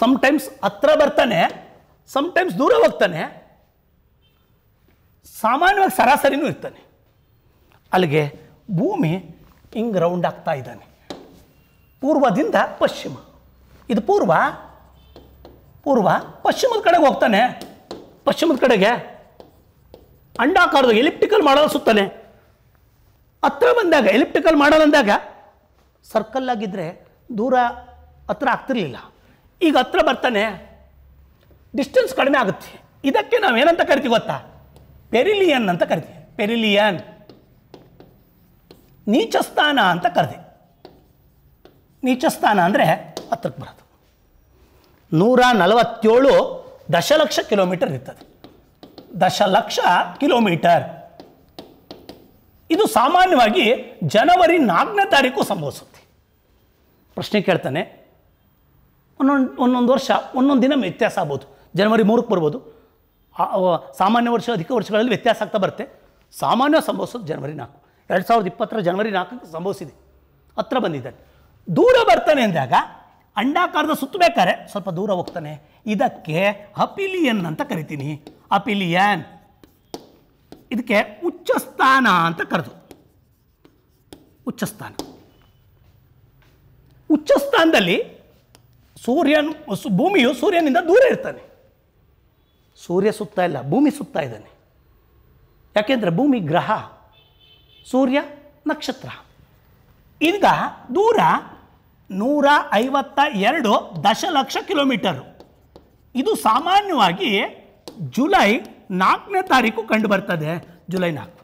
ಸಮ್ಟೈಮ್ಸ್ ಹತ್ರ ಬರ್ತಾನೆ ಸಮ್ಟೈಮ್ಸ್ ದೂರ ಹೋಗ್ತಾನೆ ಸಾಮಾನ್ಯವಾಗಿ ಸರಾಸರಿನೂ ಇರ್ತಾನೆ ಅಲ್ಲಿಗೆ ಭೂಮಿ ಹಿಂಗೆ ರೌಂಡ್ ಆಗ್ತಾ ಇದ್ದಾನೆ ಪೂರ್ವದಿಂದ ಪಶ್ಚಿಮ ಇದು ಪೂರ್ವ ಪೂರ್ವ ಪಶ್ಚಿಮದ ಕಡೆಗೆ ಹೋಗ್ತಾನೆ ಪಶ್ಚಿಮದ ಕಡೆಗೆ ಅಂಡಾಕಾರದ ಎಲಿಪ್ಟಿಕಲ್ ಮಾಡಲು ಸುತ್ತಾನೆ ಹತ್ರ ಬಂದಾಗ ಎಲಿಪ್ಟಿಕಲ್ ಮಾಡಲ್ ಅಂದಾಗ ಸರ್ಕಲ್ ಆಗಿದ್ದರೆ ದೂರ ಹತ್ರ ಆಗ್ತಿರ್ಲಿಲ್ಲ ಈಗ ಹತ್ರ ಬರ್ತಾನೆ ಡಿಸ್ಟೆನ್ಸ್ ಕಡಿಮೆ ಆಗುತ್ತೆ ಇದಕ್ಕೆ ನಾವು ಏನಂತ ಕರಿತೀವಿ ಗೊತ್ತಾ ಪೆರಿಲಿಯನ್ ಅಂತ ಕರಿತೀವಿ ಪೆರಿಲಿಯನ್ ನೀಚಸ್ಥಾನ ಅಂತ ಕರೆದೆ ನೀಚಸ್ಥಾನ ಅಂದರೆ ಹತ್ರಕ್ಕೆ ಬರೋದು ನೂರ ನಲವತ್ತೇಳು ದಶಲಕ್ಷ ಕಿಲೋಮೀಟರ್ ಇರ್ತದೆ ದಶಲಕ್ಷ ಕಿಲೋಮೀಟರ್ ಇದು ಸಾಮಾನ್ಯವಾಗಿ ಜನವರಿ ನಾಲ್ಕನೇ ತಾರೀಕು ಸಂಭವಿಸುತ್ತೆ ಪ್ರಶ್ನೆ ಕೇಳ್ತಾನೆ ಒಂದೊಂದು ಒಂದೊಂದು ವರ್ಷ ಒಂದೊಂದು ದಿನ ವ್ಯತ್ಯಾಸ ಆಗ್ಬೋದು ಜನವರಿ ಮೂರಕ್ಕೆ ಬರ್ಬೋದು ಸಾಮಾನ್ಯ ವರ್ಷ ಅಧಿಕ ವರ್ಷಗಳಲ್ಲಿ ವ್ಯತ್ಯಾಸ ಆಗ್ತಾ ಬರುತ್ತೆ ಸಾಮಾನ್ಯ ಸಂಭವಿಸೋದು ಜನವರಿ ನಾಲ್ಕು ಎರಡು ಸಾವಿರದ ಇಪ್ಪತ್ತರ ಜನವರಿ ನಾಲ್ಕಕ್ಕೆ ಸಂಭವಿಸಿದೆ ಹತ್ರ ಬಂದಿದ್ದಾನೆ ದೂರ ಬರ್ತಾನೆ ಅಂದಾಗ ಅಂಡಾಕಾರದ ಸುತ್ತಬೇಕಾರೆ ಸ್ವಲ್ಪ ದೂರ ಹೋಗ್ತಾನೆ ಇದಕ್ಕೆ ಅಪಿಲಿಯನ್ ಅಂತ ಕರಿತೀನಿ ಅಪಿಲಿಯನ್ ಇದಕ್ಕೆ ಉಚ್ಚಸ್ಥಾನ ಅಂತ ಕರೆದು ಉಚ್ಚಸ್ಥಾನ ಉಚ್ಚಸ್ಥಾನದಲ್ಲಿ ಸೂರ್ಯನ್ ಭೂಮಿಯು ಸೂರ್ಯನಿಂದ ದೂರ ಇರ್ತಾನೆ ಸೂರ್ಯ ಸುತ್ತ ಇಲ್ಲ ಭೂಮಿ ಸುತ್ತ ಇದ್ದಾನೆ ಯಾಕೆಂದರೆ ಭೂಮಿ ಗ್ರಹ ಸೂರ್ಯ ನಕ್ಷತ್ರ ಈಗ ದೂರ ನೂರ ಐವತ್ತ ಎರಡು ದಶಲಕ್ಷ ಕಿಲೋಮೀಟರು ಇದು ಸಾಮಾನ್ಯವಾಗಿ ಜುಲೈ ನಾಲ್ಕನೇ ತಾರೀಕು ಕಂಡು ಬರ್ತದೆ ಜುಲೈ ನಾಲ್ಕು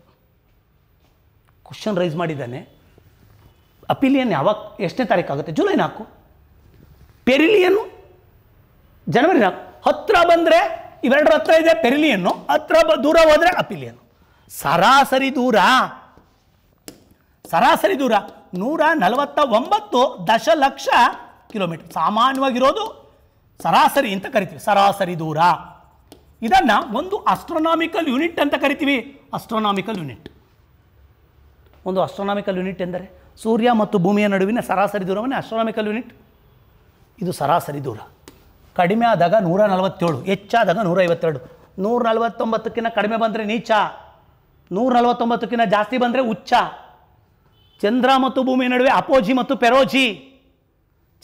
ಕ್ವಶನ್ ರೈಸ್ ಮಾಡಿದ್ದಾನೆ ಅಪೀಲಿಯನ್ ಯಾವಾಗ ಎಷ್ಟನೇ ತಾರೀಕು ಆಗುತ್ತೆ ಜುಲೈ ನಾಲ್ಕು ಪೆರಿಲಿಯನ್ನು ಜನವರಿ ನಾಲ್ಕು ಹತ್ರ ಬಂದರೆ ಇವೆರಡರ ಹತ್ರ ಇದೆ ಪೆರಿಲಿಯನ್ನು ಹತ್ರ ಬ ದೂರ ಹೋದರೆ ಅಪಿಲಿಯನ್ನು ಸರಾಸರಿ ದೂರ ಸರಾಸರಿ ದೂರ ನೂರ ನಲವತ್ತ ಒಂಬತ್ತು ದಶಲಕ್ಷ ಕಿಲೋಮೀಟರ್ ಸಾಮಾನ್ಯವಾಗಿರೋದು ಸರಾಸರಿ ಅಂತ ಕರಿತೀವಿ ಸರಾಸರಿ ದೂರ ಇದನ್ನು ಒಂದು ಅಸ್ಟ್ರೋನಾಮಿಕಲ್ ಯೂನಿಟ್ ಅಂತ ಕರಿತೀವಿ ಅಸ್ಟ್ರೋನಾಮಿಕಲ್ ಯೂನಿಟ್ ಒಂದು ಅಸ್ಟ್ರೋನಾಮಿಕಲ್ ಯೂನಿಟ್ ಎಂದರೆ ಸೂರ್ಯ ಮತ್ತು ಭೂಮಿಯ ನಡುವಿನ ಸರಾಸರಿ ದೂರವನ್ನು ಅಸ್ಟ್ರೋನಾಮಿಕಲ್ ಯೂನಿಟ್ ಇದು ಸರಾಸರಿ ದೂರ ಕಡಿಮೆ ಆದಾಗ ನೂರ ನಲವತ್ತೇಳು ಹೆಚ್ಚಾದಾಗ ನೂರ ಐವತ್ತೆರಡು ನೂರ ನಲವತ್ತೊಂಬತ್ತಕ್ಕಿಂತ ಕಡಿಮೆ ಬಂದರೆ ನೀಚ ನೂರ ನಲವತ್ತೊಂಬತ್ತಕ್ಕಿಂತ ಜಾಸ್ತಿ ಬಂದರೆ ಉಚ್ಚ ಚಂದ್ರ ಮತ್ತು ಭೂಮಿಯ ನಡುವೆ ಅಪೋಜಿ ಮತ್ತು ಪೆರೋಜಿ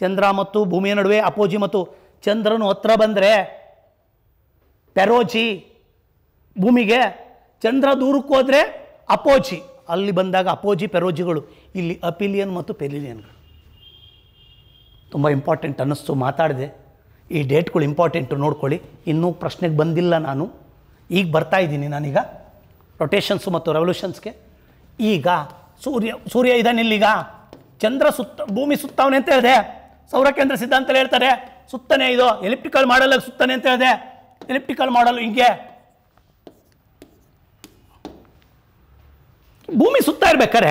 ಚಂದ್ರ ಮತ್ತು ಭೂಮಿಯ ನಡುವೆ ಅಪೋಜಿ ಮತ್ತು ಚಂದ್ರನು ಹತ್ರ ಬಂದರೆ ಪೆರೋಜಿ ಭೂಮಿಗೆ ಚಂದ್ರ ದೂರಕ್ಕೆ ಹೋದರೆ ಅಪೋಜಿ ಅಲ್ಲಿ ಬಂದಾಗ ಅಪೋಜಿ ಪೆರೋಜಿಗಳು ಇಲ್ಲಿ ಅಪಿಲಿಯನ್ ಮತ್ತು ಪೆರಿಲಿಯನ್ಗಳು ತುಂಬ ಇಂಪಾರ್ಟೆಂಟ್ ಅನ್ನಿಸ್ತು ಮಾತಾಡಿದೆ ಈ ಡೇಟ್ಗಳು ಇಂಪಾರ್ಟೆಂಟು ನೋಡ್ಕೊಳ್ಳಿ ಇನ್ನೂ ಪ್ರಶ್ನೆಗೆ ಬಂದಿಲ್ಲ ನಾನು ಈಗ ಬರ್ತಾ ಇದ್ದೀನಿ ನಾನೀಗ ರೊಟೇಷನ್ಸು ಮತ್ತು ರೆವಲ್ಯೂಷನ್ಸ್ಗೆ ಈಗ ಸೂರ್ಯ ಸೂರ್ಯ ಇಲ್ಲಿಗ ಚಂದ್ರ ಸುತ್ತ ಭೂಮಿ ಸುತ್ತವನೆ ಅಂತ ಹೇಳಿದೆ ಸೌರಕೇಂದ್ರ ಸಿದ್ಧಾಂತ ಹೇಳ್ತಾರೆ ಸುತ್ತನೇ ಇದು ಎಲಿಪ್ಟಿಕಲ್ ಮಾಡಲ್ ಸುತ್ತಾನೆ ಅಂತ ಹೇಳಿದೆ ಎಲಿಪ್ಟಿಕಲ್ ಮಾಡಲು ಹಿಂಗೆ ಭೂಮಿ ಸುತ್ತ ಇರ್ಬೇಕಾರೆ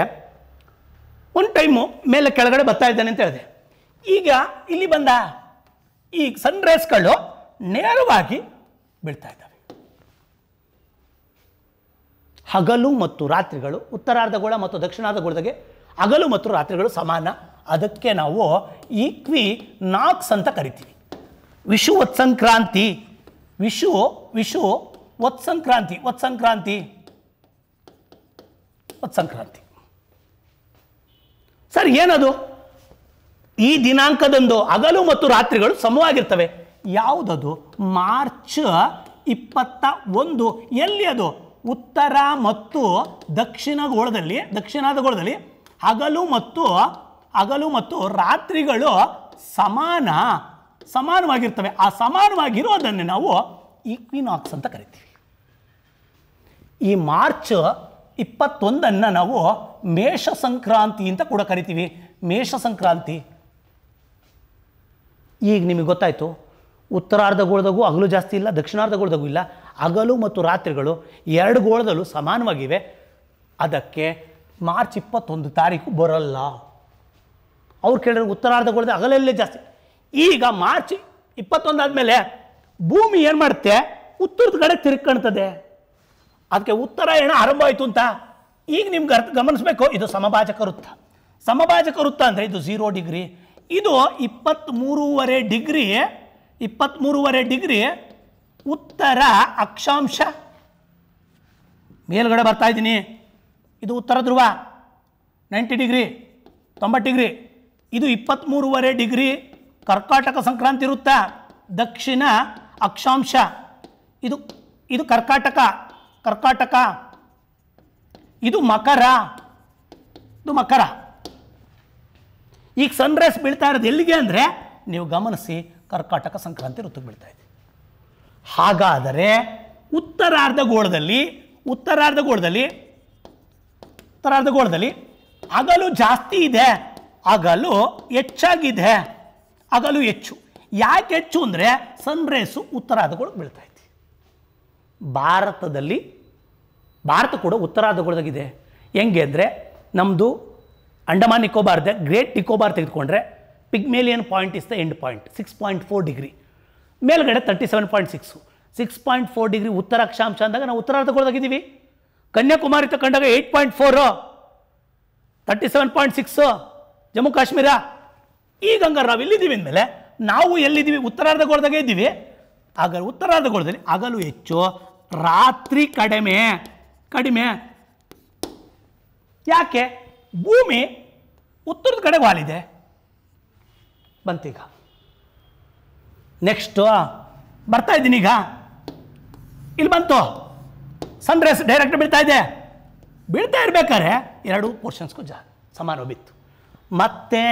ಒಂದು ಟೈಮು ಮೇಲೆ ಕೆಳಗಡೆ ಬರ್ತಾ ಇದ್ದಾನೆ ಅಂತ ಹೇಳಿದೆ ಈಗ ಇಲ್ಲಿ ಬಂದ ಈ ಸನ್ ರೇಸ್ಗಳು ನೇರವಾಗಿ ಬೀಳ್ತಾ ಇದ್ದಾವೆ ಹಗಲು ಮತ್ತು ರಾತ್ರಿಗಳು ಉತ್ತರಾರ್ಧಗೋಳ ಮತ್ತು ಗೋಳದಾಗೆ ಹಗಲು ಮತ್ತು ರಾತ್ರಿಗಳು ಸಮಾನ ಅದಕ್ಕೆ ನಾವು ಈಕ್ವಿ ನಾಕ್ಸ್ ಅಂತ ಕರಿತೀವಿ ವಿಷು ಸಂಕ್ರಾಂತಿ ವಿಷು ವಿಷು ಸಂಕ್ರಾಂತಿ ಒತ್ ಸಂಕ್ರಾಂತಿ ಸರ್ ಏನದು ಈ ದಿನಾಂಕದಂದು ಹಗಲು ಮತ್ತು ರಾತ್ರಿಗಳು ಸಮವಾಗಿರ್ತವೆ ಯಾವುದದು ಮಾರ್ಚ್ ಇಪ್ಪತ್ತ ಒಂದು ಎಲ್ಲಿ ಅದು ಉತ್ತರ ಮತ್ತು ದಕ್ಷಿಣ ಗೋಳದಲ್ಲಿ ದಕ್ಷಿಣದ ಗೋಳದಲ್ಲಿ ಹಗಲು ಮತ್ತು ಹಗಲು ಮತ್ತು ರಾತ್ರಿಗಳು ಸಮಾನ ಸಮಾನವಾಗಿರ್ತವೆ ಆ ಸಮಾನವಾಗಿರೋದನ್ನು ನಾವು ಈಕ್ವಿನಾಕ್ಸ್ ಅಂತ ಕರಿತೀವಿ ಈ ಮಾರ್ಚ್ ಇಪ್ಪತ್ತೊಂದನ್ನು ನಾವು ಮೇಷ ಸಂಕ್ರಾಂತಿ ಅಂತ ಕೂಡ ಕರಿತೀವಿ ಮೇಷ ಸಂಕ್ರಾಂತಿ ಈಗ ನಿಮಗೆ ಗೊತ್ತಾಯಿತು ಉತ್ತರಾರ್ಧ ಗೋಳದಾಗೂ ಹಗಲು ಜಾಸ್ತಿ ಇಲ್ಲ ದಕ್ಷಿಣಾರ್ಧ ಗೋಳದಾಗೂ ಇಲ್ಲ ಹಗಲು ಮತ್ತು ರಾತ್ರಿಗಳು ಎರಡು ಗೋಳದಲ್ಲೂ ಸಮಾನವಾಗಿವೆ ಅದಕ್ಕೆ ಮಾರ್ಚ್ ಇಪ್ಪತ್ತೊಂದು ತಾರೀಕು ಬರಲ್ಲ ಅವ್ರು ಕೇಳಿದ್ರೆ ಗೋಳದ ಹಗಲಲ್ಲೇ ಜಾಸ್ತಿ ಈಗ ಮಾರ್ಚ್ ಇಪ್ಪತ್ತೊಂದು ಆದಮೇಲೆ ಭೂಮಿ ಏನು ಮಾಡುತ್ತೆ ಉತ್ತರದ ಕಡೆ ತಿರ್ಕಣ್ತದೆ ಅದಕ್ಕೆ ಉತ್ತರಾಯಣ ಆರಂಭ ಆಯಿತು ಅಂತ ಈಗ ನಿಮ್ಗೆ ಅರ್ಥ ಗಮನಿಸಬೇಕು ಇದು ಸಮಭಾಜಕ ವೃತ್ತ ಸಮಭಾಜಕ ವೃತ್ತ ಅಂದರೆ ಇದು ಝೀರೋ ಡಿಗ್ರಿ ಇದು ಇಪ್ಪತ್ತ್ಮೂರುವರೆ ಡಿಗ್ರಿ ಇಪ್ಪತ್ತ್ಮೂರುವರೆ ಡಿಗ್ರಿ ಉತ್ತರ ಅಕ್ಷಾಂಶ ಮೇಲ್ಗಡೆ ಬರ್ತಾ ಇದ್ದೀನಿ ಇದು ಉತ್ತರ ಧ್ರುವ ನೈಂಟಿ ಡಿಗ್ರಿ ತೊಂಬತ್ತು ಡಿಗ್ರಿ ಇದು ಇಪ್ಪತ್ತ್ಮೂರುವರೆ ಡಿಗ್ರಿ ಕರ್ಕಾಟಕ ಸಂಕ್ರಾಂತಿ ಇರುತ್ತಾ ದಕ್ಷಿಣ ಅಕ್ಷಾಂಶ ಇದು ಇದು ಕರ್ಕಾಟಕ ಕರ್ಕಾಟಕ ಇದು ಮಕರ ಇದು ಮಕರ ಈಗ ಸನ್ ರೈಸ್ ಬೀಳ್ತಾ ಇರೋದು ಎಲ್ಲಿಗೆ ಅಂದರೆ ನೀವು ಗಮನಿಸಿ ಕರ್ಕಾಟಕ ಸಂಕ್ರಾಂತಿ ಋತು ಬೀಳ್ತಾ ಇದೆ ಹಾಗಾದರೆ ಉತ್ತರಾರ್ಧ ಉತ್ತರಾರ್ಧ ಗೋಳದಲ್ಲಿ ಗೋಳದಲ್ಲಿ ಉತ್ತರಾರ್ಧ ಗೋಳದಲ್ಲಿ ಅಗಲು ಜಾಸ್ತಿ ಇದೆ ಅಗಲು ಹೆಚ್ಚಾಗಿದೆ ಅಗಲು ಹೆಚ್ಚು ಯಾಕೆ ಹೆಚ್ಚು ಅಂದರೆ ಸನ್ರೈಸು ಉತ್ತರಾರ್ಧಗಳು ಬೀಳ್ತಾ ಇದೆ ಭಾರತದಲ್ಲಿ ಭಾರತ ಕೂಡ ಉತ್ತರಾರ್ಧಗೋಳದಾಗಿದೆ ಹೆಂಗೆ ಅಂದರೆ ನಮ್ಮದು ಅಂಡಮಾನ್ ನಿಕೋಬಾರ್ದೆ ಗ್ರೇಟ್ ನಿಕೋಬಾರ್ ತೆಗೆದುಕೊಂಡ್ರೆ Pygmalion point is the end point six point four degree ಮೇಲ್ಗಡೆ thirty seven point six six point four degree ಉತ್ತರ ಅಕ್ಷಾಂಶ ಅಂದಾಗ ನಾವು ಉತ್ತರ ಇದ್ದೀವಿ ಕನ್ಯಾಕುಮಾರಿ ತಗೊಂಡಾಗ eight point four thirty seven point six Jammu Kashmir ಈಗ ಹಂಗಾರೆ ನಾವು ಎಲ್ಲಿದ್ದೀವಿ ಅಂದಮೇಲೆ ನಾವು ಎಲ್ಲಿದ್ದೀವಿ ಉತ್ತರಾರ್ಧಗೋಳದಾಗೆ ಇದ್ದೀವಿ ಆಗ ಉತ್ತರಾರ್ಧ ಉತ್ತರಾರ್ಧಗೋಳದಲ್ಲಿ ಆಗಲೂ ಹೆಚ್ಚು ರಾತ್ರಿ ಕಡಿಮೆ ಕಡಿಮೆ ಯಾಕೆ ಭೂಮಿ ಉತ್ತರದ ಕಡೆ ವಾಲಿದೆ ಬಂತೀಗ ನೆಕ್ಸ್ಟು ಬರ್ತಾ ಇದ್ದೀನಿ ಈಗ ಇಲ್ಲಿ ಬಂತು ರೈಸ್ ಡೈರೆಕ್ಟ್ ಬೀಳ್ತಾ ಇದೆ ಬೀಳ್ತಾ ಇರ್ಬೇಕಾದ್ರೆ ಎರಡು ಪೋರ್ಷನ್ಸ್ಗೂ ಜಾ ಸಮಾರೋಬಿತ್ತು ಮತ್ತೆ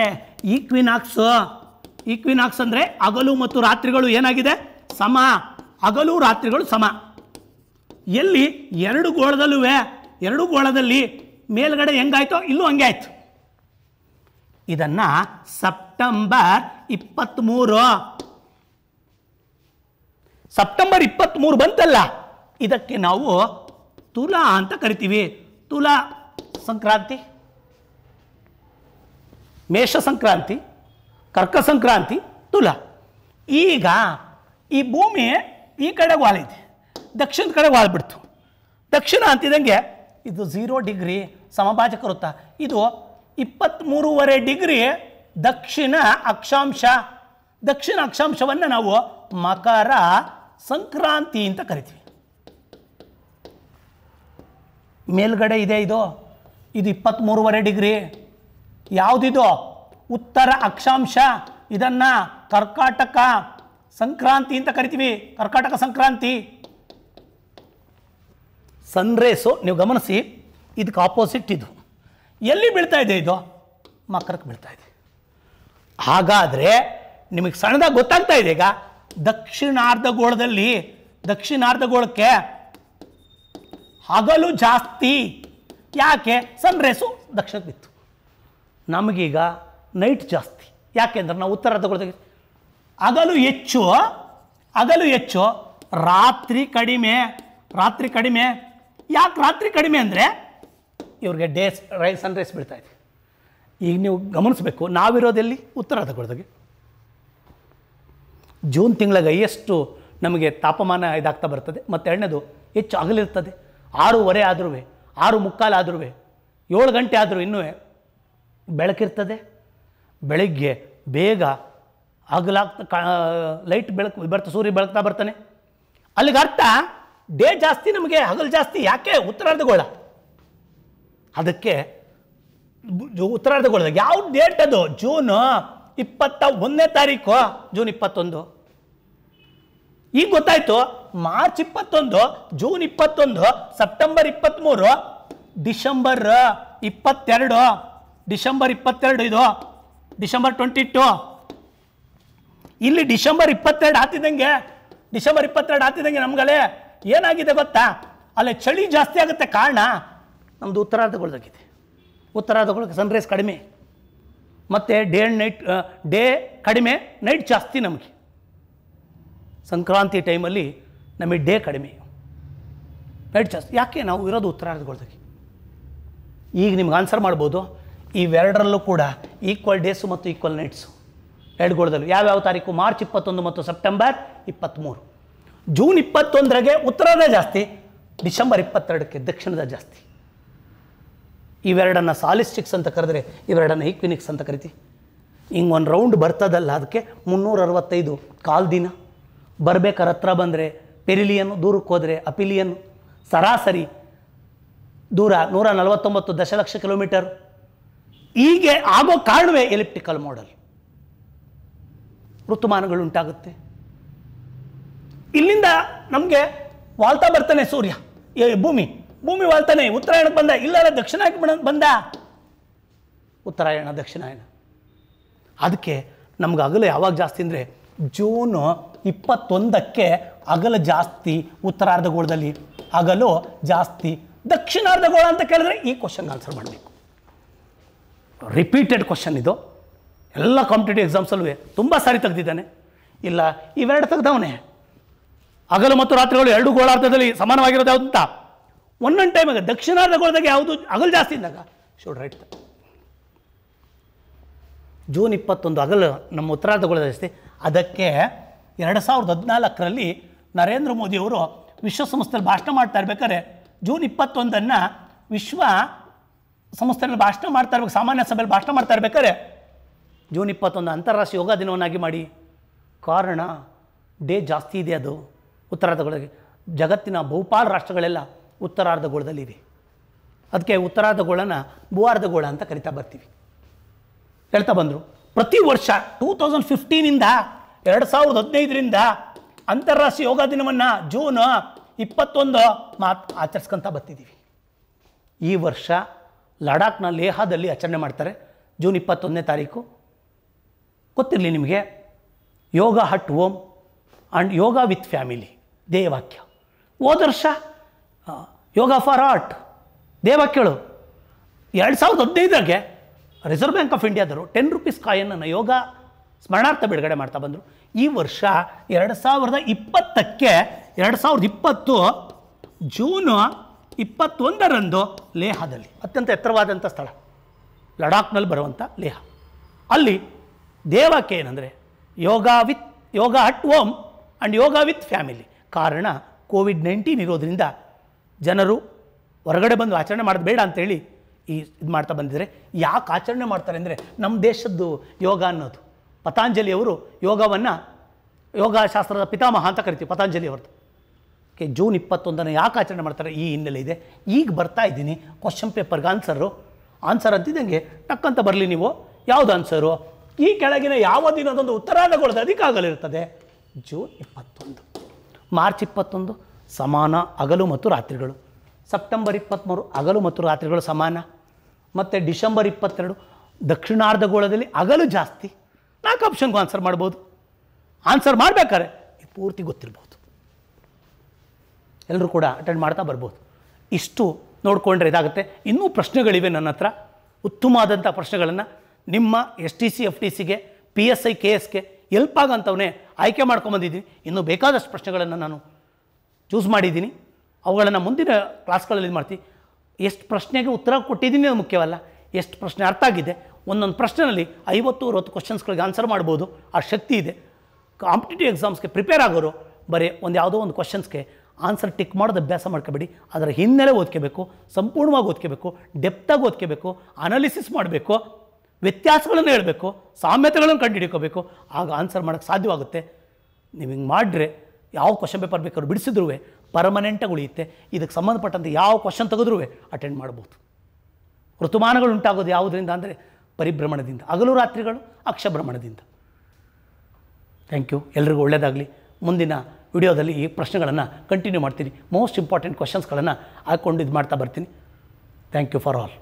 ಈಕ್ವಿನಾಕ್ಸ್ ಈಕ್ವಿನಾಕ್ಸ್ ಅಂದರೆ ಹಗಲು ಮತ್ತು ರಾತ್ರಿಗಳು ಏನಾಗಿದೆ ಸಮ ಹಗಲು ರಾತ್ರಿಗಳು ಸಮ ಎಲ್ಲಿ ಎರಡು ಗೋಳದಲ್ಲೂ ಎರಡು ಗೋಳದಲ್ಲಿ ಮೇಲ್ಗಡೆ ಹೆಂಗಾಯ್ತೋ ಇಲ್ಲೂ ಹಂಗೆ ಆಯಿತು ಇದನ್ನು ಸೆಪ್ಟೆಂಬರ್ ಇಪ್ಪತ್ತ್ಮೂರು ಸೆಪ್ಟೆಂಬರ್ ಇಪ್ಪತ್ತ್ಮೂರು ಬಂತಲ್ಲ ಇದಕ್ಕೆ ನಾವು ತುಲಾ ಅಂತ ಕರಿತೀವಿ ತುಲಾ ಸಂಕ್ರಾಂತಿ ಮೇಷ ಸಂಕ್ರಾಂತಿ ಕರ್ಕ ಸಂಕ್ರಾಂತಿ ತುಲಾ ಈಗ ಈ ಭೂಮಿ ಈ ಕಡೆ ವಾಲಿದೆ ದಕ್ಷಿಣದ ಕಡೆ ವಾಲ್ಬಿಡ್ತು ದಕ್ಷಿಣ ಅಂತಿದ್ದಂಗೆ ಇದು ಝೀರೋ ಡಿಗ್ರಿ ಸಮಭಾಜಕ ವೃತ್ತ ಇದು ಇಪ್ಪತ್ತ್ಮೂರುವರೆ ಡಿಗ್ರಿ ದಕ್ಷಿಣ ಅಕ್ಷಾಂಶ ದಕ್ಷಿಣ ಅಕ್ಷಾಂಶವನ್ನು ನಾವು ಮಕರ ಸಂಕ್ರಾಂತಿ ಅಂತ ಕರಿತೀವಿ ಮೇಲ್ಗಡೆ ಇದೆ ಇದು ಇದು ಇಪ್ಪತ್ತ್ಮೂರುವರೆ ಡಿಗ್ರಿ ಯಾವುದಿದು ಉತ್ತರ ಅಕ್ಷಾಂಶ ಇದನ್ನು ಕರ್ಕಾಟಕ ಸಂಕ್ರಾಂತಿ ಅಂತ ಕರಿತೀವಿ ಕರ್ಕಾಟಕ ಸಂಕ್ರಾಂತಿ ಸನ್ರೇಸು ನೀವು ಗಮನಿಸಿ ಇದಕ್ಕೆ ಆಪೋಸಿಟ್ ಇದು ಎಲ್ಲಿ ಬೀಳ್ತಾ ಇದೆ ಇದು ಮಕರಕ್ಕೆ ಬೀಳ್ತಾ ಇದೆ ಹಾಗಾದರೆ ನಿಮಗೆ ಸಣ್ಣದಾಗ ಗೊತ್ತಾಗ್ತಾ ಇದೆ ಈಗ ದಕ್ಷಿಣಾರ್ಧಗೋಳದಲ್ಲಿ ದಕ್ಷಿಣಾರ್ಧಗೋಳಕ್ಕೆ ಹಗಲು ಜಾಸ್ತಿ ಯಾಕೆ ಸನ್ ರೇಸು ದಕ್ಷಿಣಕ್ಕೆ ಬಿತ್ತು ನಮಗೀಗ ನೈಟ್ ಜಾಸ್ತಿ ಯಾಕೆಂದ್ರೆ ನಾವು ಗೋಳದಾಗ ಹಗಲು ಹೆಚ್ಚು ಹಗಲು ಹೆಚ್ಚು ರಾತ್ರಿ ಕಡಿಮೆ ರಾತ್ರಿ ಕಡಿಮೆ ಯಾಕೆ ರಾತ್ರಿ ಕಡಿಮೆ ಅಂದರೆ ಇವ್ರಿಗೆ ಡೇಸ್ ರೈ ರೈಸ್ ಬಿಡ್ತಾ ಇದೆ ಈಗ ನೀವು ಗಮನಿಸಬೇಕು ನಾವಿರೋದೆಲ್ಲಿ ಉತ್ತರ ಜೂನ್ ತಿಂಗಳಿಗೆ ಎಷ್ಟು ನಮಗೆ ತಾಪಮಾನ ಇದಾಗ್ತಾ ಬರ್ತದೆ ಮತ್ತು ಎಣ್ಣೆದು ಹೆಚ್ಚು ಅಗಲಿರ್ತದೆ ಆರೂವರೆ ಆದ್ರೂ ಆರು ಮುಕ್ಕಾಲು ಆದ್ರೂ ಏಳು ಗಂಟೆ ಆದರೂ ಇನ್ನೂ ಬೆಳಕಿರ್ತದೆ ಬೆಳಿಗ್ಗೆ ಬೇಗ ಅಗಲಾಗ್ತಾ ಕಾ ಲೈಟ್ ಬೆಳಕು ಬರ್ತ ಸೂರ್ಯ ಬೆಳಗ್ತಾ ಬರ್ತಾನೆ ಅಲ್ಲಿಗೆ ಅರ್ಥ ಡೇ ಜಾಸ್ತಿ ನಮಗೆ ಹಗಲು ಜಾಸ್ತಿ ಯಾಕೆ ಉತ್ತರಾರ್ಧಗೋಳ ಅದಕ್ಕೆ ಉತ್ತರಾರ್ಧಗೊಳ್ದಾಗ ಯಾವ ಡೇಟ್ ಅದು ಜೂನು ಇಪ್ಪತ್ತ ಒಂದನೇ ತಾರೀಕು ಜೂನ್ ಇಪ್ಪತ್ತೊಂದು ಈಗ ಗೊತ್ತಾಯ್ತು ಮಾರ್ಚ್ ಇಪ್ಪತ್ತೊಂದು ಜೂನ್ ಇಪ್ಪತ್ತೊಂದು ಸೆಪ್ಟೆಂಬರ್ ಇಪ್ಪತ್ತ್ಮೂರು ಡಿಸೆಂಬರ್ ಇಪ್ಪತ್ತೆರಡು ಡಿಸೆಂಬರ್ ಇಪ್ಪತ್ತೆರಡು ಇದು ಡಿಸೆಂಬರ್ ಟ್ವೆಂಟಿ ಟು ಇಲ್ಲಿ ಡಿಸೆಂಬರ್ ಇಪ್ಪತ್ತೆರಡು ಹಾತಿದಂಗೆ ಡಿಸೆಂಬರ್ ಇಪ್ಪತ್ತೆರಡು ಹಾತಿದಂಗೆ ನಮ್ಗಲೇ ಏನಾಗಿದೆ ಗೊತ್ತಾ ಅಲ್ಲೇ ಚಳಿ ಜಾಸ್ತಿ ಆಗುತ್ತೆ ಕಾರಣ ನಮ್ಮದು ಉತ್ತರಾರ್ಧಗೊಳ್ದಾಗಿದೆ ಉತ್ತರಾರ್ಧಗೊಳಕ್ಕೆ ಸನ್ರೈಸ್ ಕಡಿಮೆ ಮತ್ತು ಡೇ ಆ್ಯಂಡ್ ನೈಟ್ ಡೇ ಕಡಿಮೆ ನೈಟ್ ಜಾಸ್ತಿ ನಮಗೆ ಸಂಕ್ರಾಂತಿ ಟೈಮಲ್ಲಿ ನಮಗೆ ಡೇ ಕಡಿಮೆ ನೈಟ್ ಜಾಸ್ತಿ ಯಾಕೆ ನಾವು ಇರೋದು ಉತ್ತರಾರ್ಧಗೊಳ್ದಾಗೆ ಈಗ ನಿಮ್ಗೆ ಆನ್ಸರ್ ಮಾಡ್ಬೋದು ಇವೆರಡರಲ್ಲೂ ಕೂಡ ಈಕ್ವಲ್ ಡೇಸು ಮತ್ತು ಈಕ್ವಲ್ ನೈಟ್ಸು ಎರಡುಗೋಳದಲ್ಲೂ ಯಾವ್ಯಾವ ತಾರೀಕು ಮಾರ್ಚ್ ಇಪ್ಪತ್ತೊಂದು ಮತ್ತು ಸೆಪ್ಟೆಂಬರ್ ಇಪ್ಪತ್ತ್ಮೂರು ಜೂನ್ ಇಪ್ಪತ್ತೊಂದರಾಗೆ ಉತ್ತರದ ಜಾಸ್ತಿ ಡಿಸೆಂಬರ್ ಇಪ್ಪತ್ತೆರಡಕ್ಕೆ ದಕ್ಷಿಣದ ಜಾಸ್ತಿ ಇವೆರಡನ್ನು ಸಾಲಿಸ್ಟಿಕ್ಸ್ ಅಂತ ಕರೆದ್ರೆ ಇವೆರಡನ್ನು ಈಕ್ವಿನಿಕ್ಸ್ ಅಂತ ಕರಿತಿ ಹಿಂಗೆ ಒಂದು ರೌಂಡ್ ಬರ್ತದಲ್ಲ ಅದಕ್ಕೆ ಮುನ್ನೂರ ಅರವತ್ತೈದು ಕಾಲು ದಿನ ಬರ್ಬೇಕಾರೆ ಹತ್ರ ಬಂದರೆ ಪೆರಿಲಿಯನ್ನು ದೂರಕ್ಕೆ ಹೋದರೆ ಅಪಿಲಿಯನ್ನು ಸರಾಸರಿ ದೂರ ನೂರ ನಲವತ್ತೊಂಬತ್ತು ದಶಲಕ್ಷ ಕಿಲೋಮೀಟರ್ ಹೀಗೆ ಆಗೋ ಕಾರಣವೇ ಎಲಿಪ್ಟಿಕಲ್ ಮಾಡಲ್ ಋತುಮಾನಗಳು ಉಂಟಾಗುತ್ತೆ ಇಲ್ಲಿಂದ ನಮಗೆ ವಾಲ್ತಾ ಬರ್ತಾನೆ ಸೂರ್ಯ ಭೂಮಿ ಭೂಮಿ ವಾಲ್ತಾನೆ ಉತ್ತರಾಯಣಕ್ಕೆ ಬಂದ ಇಲ್ಲ ದಕ್ಷಿಣಾಯಕ್ಕೆ ಬಂದ ಉತ್ತರಾಯಣ ದಕ್ಷಿಣಾಯಣ ಅದಕ್ಕೆ ನಮ್ಗೆ ಅಗಲ ಯಾವಾಗ ಜಾಸ್ತಿ ಅಂದರೆ ಜೂನು ಇಪ್ಪತ್ತೊಂದಕ್ಕೆ ಅಗಲ ಜಾಸ್ತಿ ಉತ್ತರಾರ್ಧಗೋಳದಲ್ಲಿ ಅಗಲು ಜಾಸ್ತಿ ದಕ್ಷಿಣಾರ್ಧಗೋಳ ಅಂತ ಕೇಳಿದ್ರೆ ಈ ಕ್ವಶನ್ಗೆ ಆನ್ಸರ್ ಮಾಡಬೇಕು ರಿಪೀಟೆಡ್ ಕ್ವಶನ್ ಇದು ಎಲ್ಲ ಕಾಂಪಿಟೇಟಿವ್ ಎಕ್ಸಾಮ್ಸಲ್ಲೂ ತುಂಬ ಸಾರಿ ತೆಗೆದಿದ್ದಾನೆ ಇಲ್ಲ ಇವೆರಡು ತೆಗ್ದವನೇ ಹಗಲು ಮತ್ತು ರಾತ್ರಿಗಳು ಎರಡು ಗೋಳಾರ್ಧದಲ್ಲಿ ಸಮಾನವಾಗಿರೋದು ಅಂತ ಒಂದೊಂದು ಟೈಮಾಗ ದಕ್ಷಿಣಾರ್ಧಗೊಳದಾಗ ಯಾವುದು ಅಗಲು ಜಾಸ್ತಿ ಇದ್ದಾಗ ಶೋಡ್ ರೈಟ್ ಜೂನ್ ಇಪ್ಪತ್ತೊಂದು ಅಗಲು ನಮ್ಮ ಉತ್ತರಾರ್ಧಗೋಳದ ಜಾಸ್ತಿ ಅದಕ್ಕೆ ಎರಡು ಸಾವಿರದ ಹದಿನಾಲ್ಕರಲ್ಲಿ ನರೇಂದ್ರ ಮೋದಿಯವರು ವಿಶ್ವಸಂಸ್ಥೆಯಲ್ಲಿ ಭಾಷಣ ಮಾಡ್ತಾ ಇರ್ಬೇಕಾದ್ರೆ ಜೂನ್ ಇಪ್ಪತ್ತೊಂದನ್ನು ವಿಶ್ವ ಸಂಸ್ಥೆಯಲ್ಲಿ ಭಾಷಣ ಮಾಡ್ತಾ ಇರ್ಬೇಕು ಸಾಮಾನ್ಯ ಸಭೆಯಲ್ಲಿ ಭಾಷಣ ಮಾಡ್ತಾ ಇರ್ಬೇಕಾದ್ರೆ ಜೂನ್ ಇಪ್ಪತ್ತೊಂದು ಅಂತಾರಾಷ್ಟ್ರೀಯ ಯೋಗ ದಿನವನ್ನಾಗಿ ಮಾಡಿ ಕಾರಣ ಡೇ ಜಾಸ್ತಿ ಇದೆ ಅದು ಉತ್ತರಾರ್ಧಗಳಿಗೆ ಜಗತ್ತಿನ ಬಹುಪಾಲು ರಾಷ್ಟ್ರಗಳೆಲ್ಲ ಉತ್ತರಾರ್ಧ ಉತ್ತರಾರ್ಧಗೋಳದಲ್ಲಿವೆ ಅದಕ್ಕೆ ಉತ್ತರಾರ್ಧಗೋಳನ ಗೋಳ ಅಂತ ಕರಿತಾ ಬರ್ತೀವಿ ಹೇಳ್ತಾ ಬಂದರು ಪ್ರತಿ ವರ್ಷ ಟೂ ತೌಸಂಡ್ ಫಿಫ್ಟೀನಿಂದ ಎರಡು ಸಾವಿರದ ಹದಿನೈದರಿಂದ ಅಂತಾರಾಷ್ಟ್ರೀಯ ಯೋಗ ದಿನವನ್ನು ಜೂನ್ ಇಪ್ಪತ್ತೊಂದು ಮಾತು ಆಚರಿಸ್ಕೊತಾ ಬರ್ತಿದ್ದೀವಿ ಈ ವರ್ಷ ಲಡಾಖ್ನ ಲೇಹದಲ್ಲಿ ಆಚರಣೆ ಮಾಡ್ತಾರೆ ಜೂನ್ ಇಪ್ಪತ್ತೊಂದನೇ ತಾರೀಕು ಗೊತ್ತಿರಲಿ ನಿಮಗೆ yoga at home and yoga with family ದೇಹವಾಕ್ಯ ಹೋದ ವರ್ಷ ಯೋಗ ಫಾರ್ ಆರ್ಟ್ ದೇವ ಕೇಳು ಎರಡು ಸಾವಿರದ ಹದಿನೈದರಾಗೆ ರಿಸರ್ವ್ ಬ್ಯಾಂಕ್ ಆಫ್ ಇಂಡಿಯಾದವರು ಟೆನ್ ರುಪೀಸ್ ಕಾಯನನ್ನು ಯೋಗ ಸ್ಮರಣಾರ್ಥ ಬಿಡುಗಡೆ ಮಾಡ್ತಾ ಬಂದರು ಈ ವರ್ಷ ಎರಡು ಸಾವಿರದ ಇಪ್ಪತ್ತಕ್ಕೆ ಎರಡು ಸಾವಿರದ ಇಪ್ಪತ್ತು ಜೂನು ಇಪ್ಪತ್ತೊಂದರಂದು ಲೇಹದಲ್ಲಿ ಅತ್ಯಂತ ಎತ್ತರವಾದಂಥ ಸ್ಥಳ ಲಡಾಖ್ನಲ್ಲಿ ಬರುವಂಥ ಲೇಹ ಅಲ್ಲಿ ದೇವಕ್ಕೆ ಏನಂದರೆ yoga with yoga at home and yoga with family ಕಾರಣ ಕೋವಿಡ್ ನೈನ್ಟೀನ್ ಇರೋದರಿಂದ ಜನರು ಹೊರಗಡೆ ಬಂದು ಆಚರಣೆ ಮಾಡೋದು ಬೇಡ ಅಂತೇಳಿ ಈ ಇದು ಮಾಡ್ತಾ ಬಂದಿದ್ದಾರೆ ಯಾಕೆ ಆಚರಣೆ ಮಾಡ್ತಾರೆ ಅಂದರೆ ನಮ್ಮ ದೇಶದ್ದು ಯೋಗ ಅನ್ನೋದು ಪತಾಂಜಲಿಯವರು ಯೋಗವನ್ನು ಯೋಗಶಾಸ್ತ್ರದ ಪಿತಾಮಹ ಅಂತ ಕರಿತೀವಿ ಪತಾಂಜಲಿ ಅವ್ರದ್ದು ಓಕೆ ಜೂನ್ ಇಪ್ಪತ್ತೊಂದನ್ನು ಯಾಕೆ ಆಚರಣೆ ಮಾಡ್ತಾರೆ ಈ ಹಿನ್ನೆಲೆ ಇದೆ ಈಗ ಬರ್ತಾ ಇದ್ದೀನಿ ಕ್ವಶನ್ ಪೇಪರ್ಗೆ ಆನ್ಸರು ಆನ್ಸರ್ ಅಂತಿದ್ದಂಗೆ ಟಕ್ಕಂತ ಬರಲಿ ನೀವು ಯಾವುದು ಆನ್ಸರು ಈ ಕೆಳಗಿನ ಯಾವ ದಿನದೊಂದು ಉತ್ತರಾರ್ಧಗೊಳ್ದ ಅದಕ್ಕಾಗಲಿರ್ತದೆ ಜೂನ್ ಇಪ್ಪತ್ತೊಂದು ಮಾರ್ಚ್ ಇಪ್ಪತ್ತೊಂದು ಸಮಾನ ಹಗಲು ಮತ್ತು ರಾತ್ರಿಗಳು ಸೆಪ್ಟೆಂಬರ್ ಇಪ್ಪತ್ತ್ಮೂರು ಹಗಲು ಮತ್ತು ರಾತ್ರಿಗಳು ಸಮಾನ ಮತ್ತು ಡಿಸೆಂಬರ್ ಇಪ್ಪತ್ತೆರಡು ದಕ್ಷಿಣಾರ್ಧಗೋಳದಲ್ಲಿ ಹಗಲು ಜಾಸ್ತಿ ನಾಲ್ಕು ಆಪ್ಷನ್ಗೂ ಆನ್ಸರ್ ಮಾಡ್ಬೋದು ಆನ್ಸರ್ ಮಾಡಬೇಕಾದ್ರೆ ಪೂರ್ತಿ ಗೊತ್ತಿರ್ಬೋದು ಎಲ್ಲರೂ ಕೂಡ ಅಟೆಂಡ್ ಮಾಡ್ತಾ ಬರ್ಬೋದು ಇಷ್ಟು ನೋಡಿಕೊಂಡ್ರೆ ಇದಾಗುತ್ತೆ ಇನ್ನೂ ಪ್ರಶ್ನೆಗಳಿವೆ ನನ್ನ ಹತ್ರ ಉತ್ತಮವಾದಂಥ ಪ್ರಶ್ನೆಗಳನ್ನು ನಿಮ್ಮ S T C F T ಸಿಗೆ ಪಿ ಎಸ್ ಐ ಕೆ ಎಸ್ಗೆ ಎಲ್ಪ್ ಆಗಂಥವನ್ನೇ ಆಯ್ಕೆ ಮಾಡ್ಕೊಂಬಂದಿದ್ದೀನಿ ಇನ್ನೂ ಬೇಕಾದಷ್ಟು ಪ್ರಶ್ನೆಗಳನ್ನು ನಾನು ಚೂಸ್ ಮಾಡಿದ್ದೀನಿ ಅವುಗಳನ್ನು ಮುಂದಿನ ಕ್ಲಾಸ್ಗಳಲ್ಲಿ ಇದು ಮಾಡ್ತೀನಿ ಎಷ್ಟು ಪ್ರಶ್ನೆಗೆ ಉತ್ತರ ಕೊಟ್ಟಿದ್ದೀನಿ ಅದು ಮುಖ್ಯವಲ್ಲ ಎಷ್ಟು ಪ್ರಶ್ನೆ ಅರ್ಥ ಆಗಿದೆ ಒಂದೊಂದು ಪ್ರಶ್ನೆಯಲ್ಲಿ ಐವತ್ತು ಅರವತ್ತು ಕ್ವಶನ್ಸ್ಗಳಿಗೆ ಆನ್ಸರ್ ಮಾಡ್ಬೋದು ಆ ಶಕ್ತಿ ಇದೆ ಕಾಂಪಿಟೇಟಿವ್ ಎಕ್ಸಾಮ್ಸ್ಗೆ ಪ್ರಿಪೇರ್ ಆಗೋರು ಬರೀ ಒಂದು ಯಾವುದೋ ಒಂದು ಕ್ವಶನ್ಸ್ಗೆ ಆನ್ಸರ್ ಟಿಕ್ ಮಾಡೋದು ಅಭ್ಯಾಸ ಮಾಡ್ಕೋಬೇಡಿ ಅದರ ಹಿನ್ನೆಲೆ ಓದ್ಕೋಬೇಕು ಸಂಪೂರ್ಣವಾಗಿ ಓದ್ಕೋಬೇಕು ಡೆಪ್ತಾಗಿ ಓದ್ಕೋಬೇಕು ಅನಾಲಿಸಿಸ್ ಮಾಡಬೇಕು ವ್ಯತ್ಯಾಸಗಳನ್ನು ಹೇಳಬೇಕು ಸಾಮ್ಯತೆಗಳನ್ನು ಕಂಡುಹಿಡ್ಕೋಬೇಕು ಆಗ ಆನ್ಸರ್ ಮಾಡೋಕ್ಕೆ ಸಾಧ್ಯವಾಗುತ್ತೆ ನೀವು ಹಿಂಗೆ ಮಾಡಿದ್ರೆ ಯಾವ ಕ್ವಶನ್ ಪೇಪರ್ ಬೇಕಾದ್ರೂ ಬಿಡಿಸಿದ್ರು ಪರ್ಮನೆಂಟಾಗಿ ಉಳಿಯುತ್ತೆ ಇದಕ್ಕೆ ಸಂಬಂಧಪಟ್ಟಂತೆ ಯಾವ ಕ್ವಶನ್ ತೆಗೆದ್ರೂ ಅಟೆಂಡ್ ಮಾಡ್ಬೋದು ಋತುಮಾನಗಳು ಉಂಟಾಗೋದು ಯಾವುದರಿಂದ ಅಂದರೆ ಪರಿಭ್ರಮಣದಿಂದ ಹಗಲು ರಾತ್ರಿಗಳು ಅಕ್ಷಭ್ರಮಣದಿಂದ ಥ್ಯಾಂಕ್ ಯು ಎಲ್ರಿಗೂ ಒಳ್ಳೆಯದಾಗಲಿ ಮುಂದಿನ ವಿಡಿಯೋದಲ್ಲಿ ಈ ಪ್ರಶ್ನೆಗಳನ್ನು ಕಂಟಿನ್ಯೂ ಮಾಡ್ತೀನಿ ಮೋಸ್ಟ್ ಇಂಪಾರ್ಟೆಂಟ್ ಕ್ವಶನ್ಸ್ಗಳನ್ನು ಹಾಕ್ಕೊಂಡು ಇದು ಮಾಡ್ತಾ ಬರ್ತೀನಿ ಥ್ಯಾಂಕ್ ಯು ಫಾರ್ ಆಲ್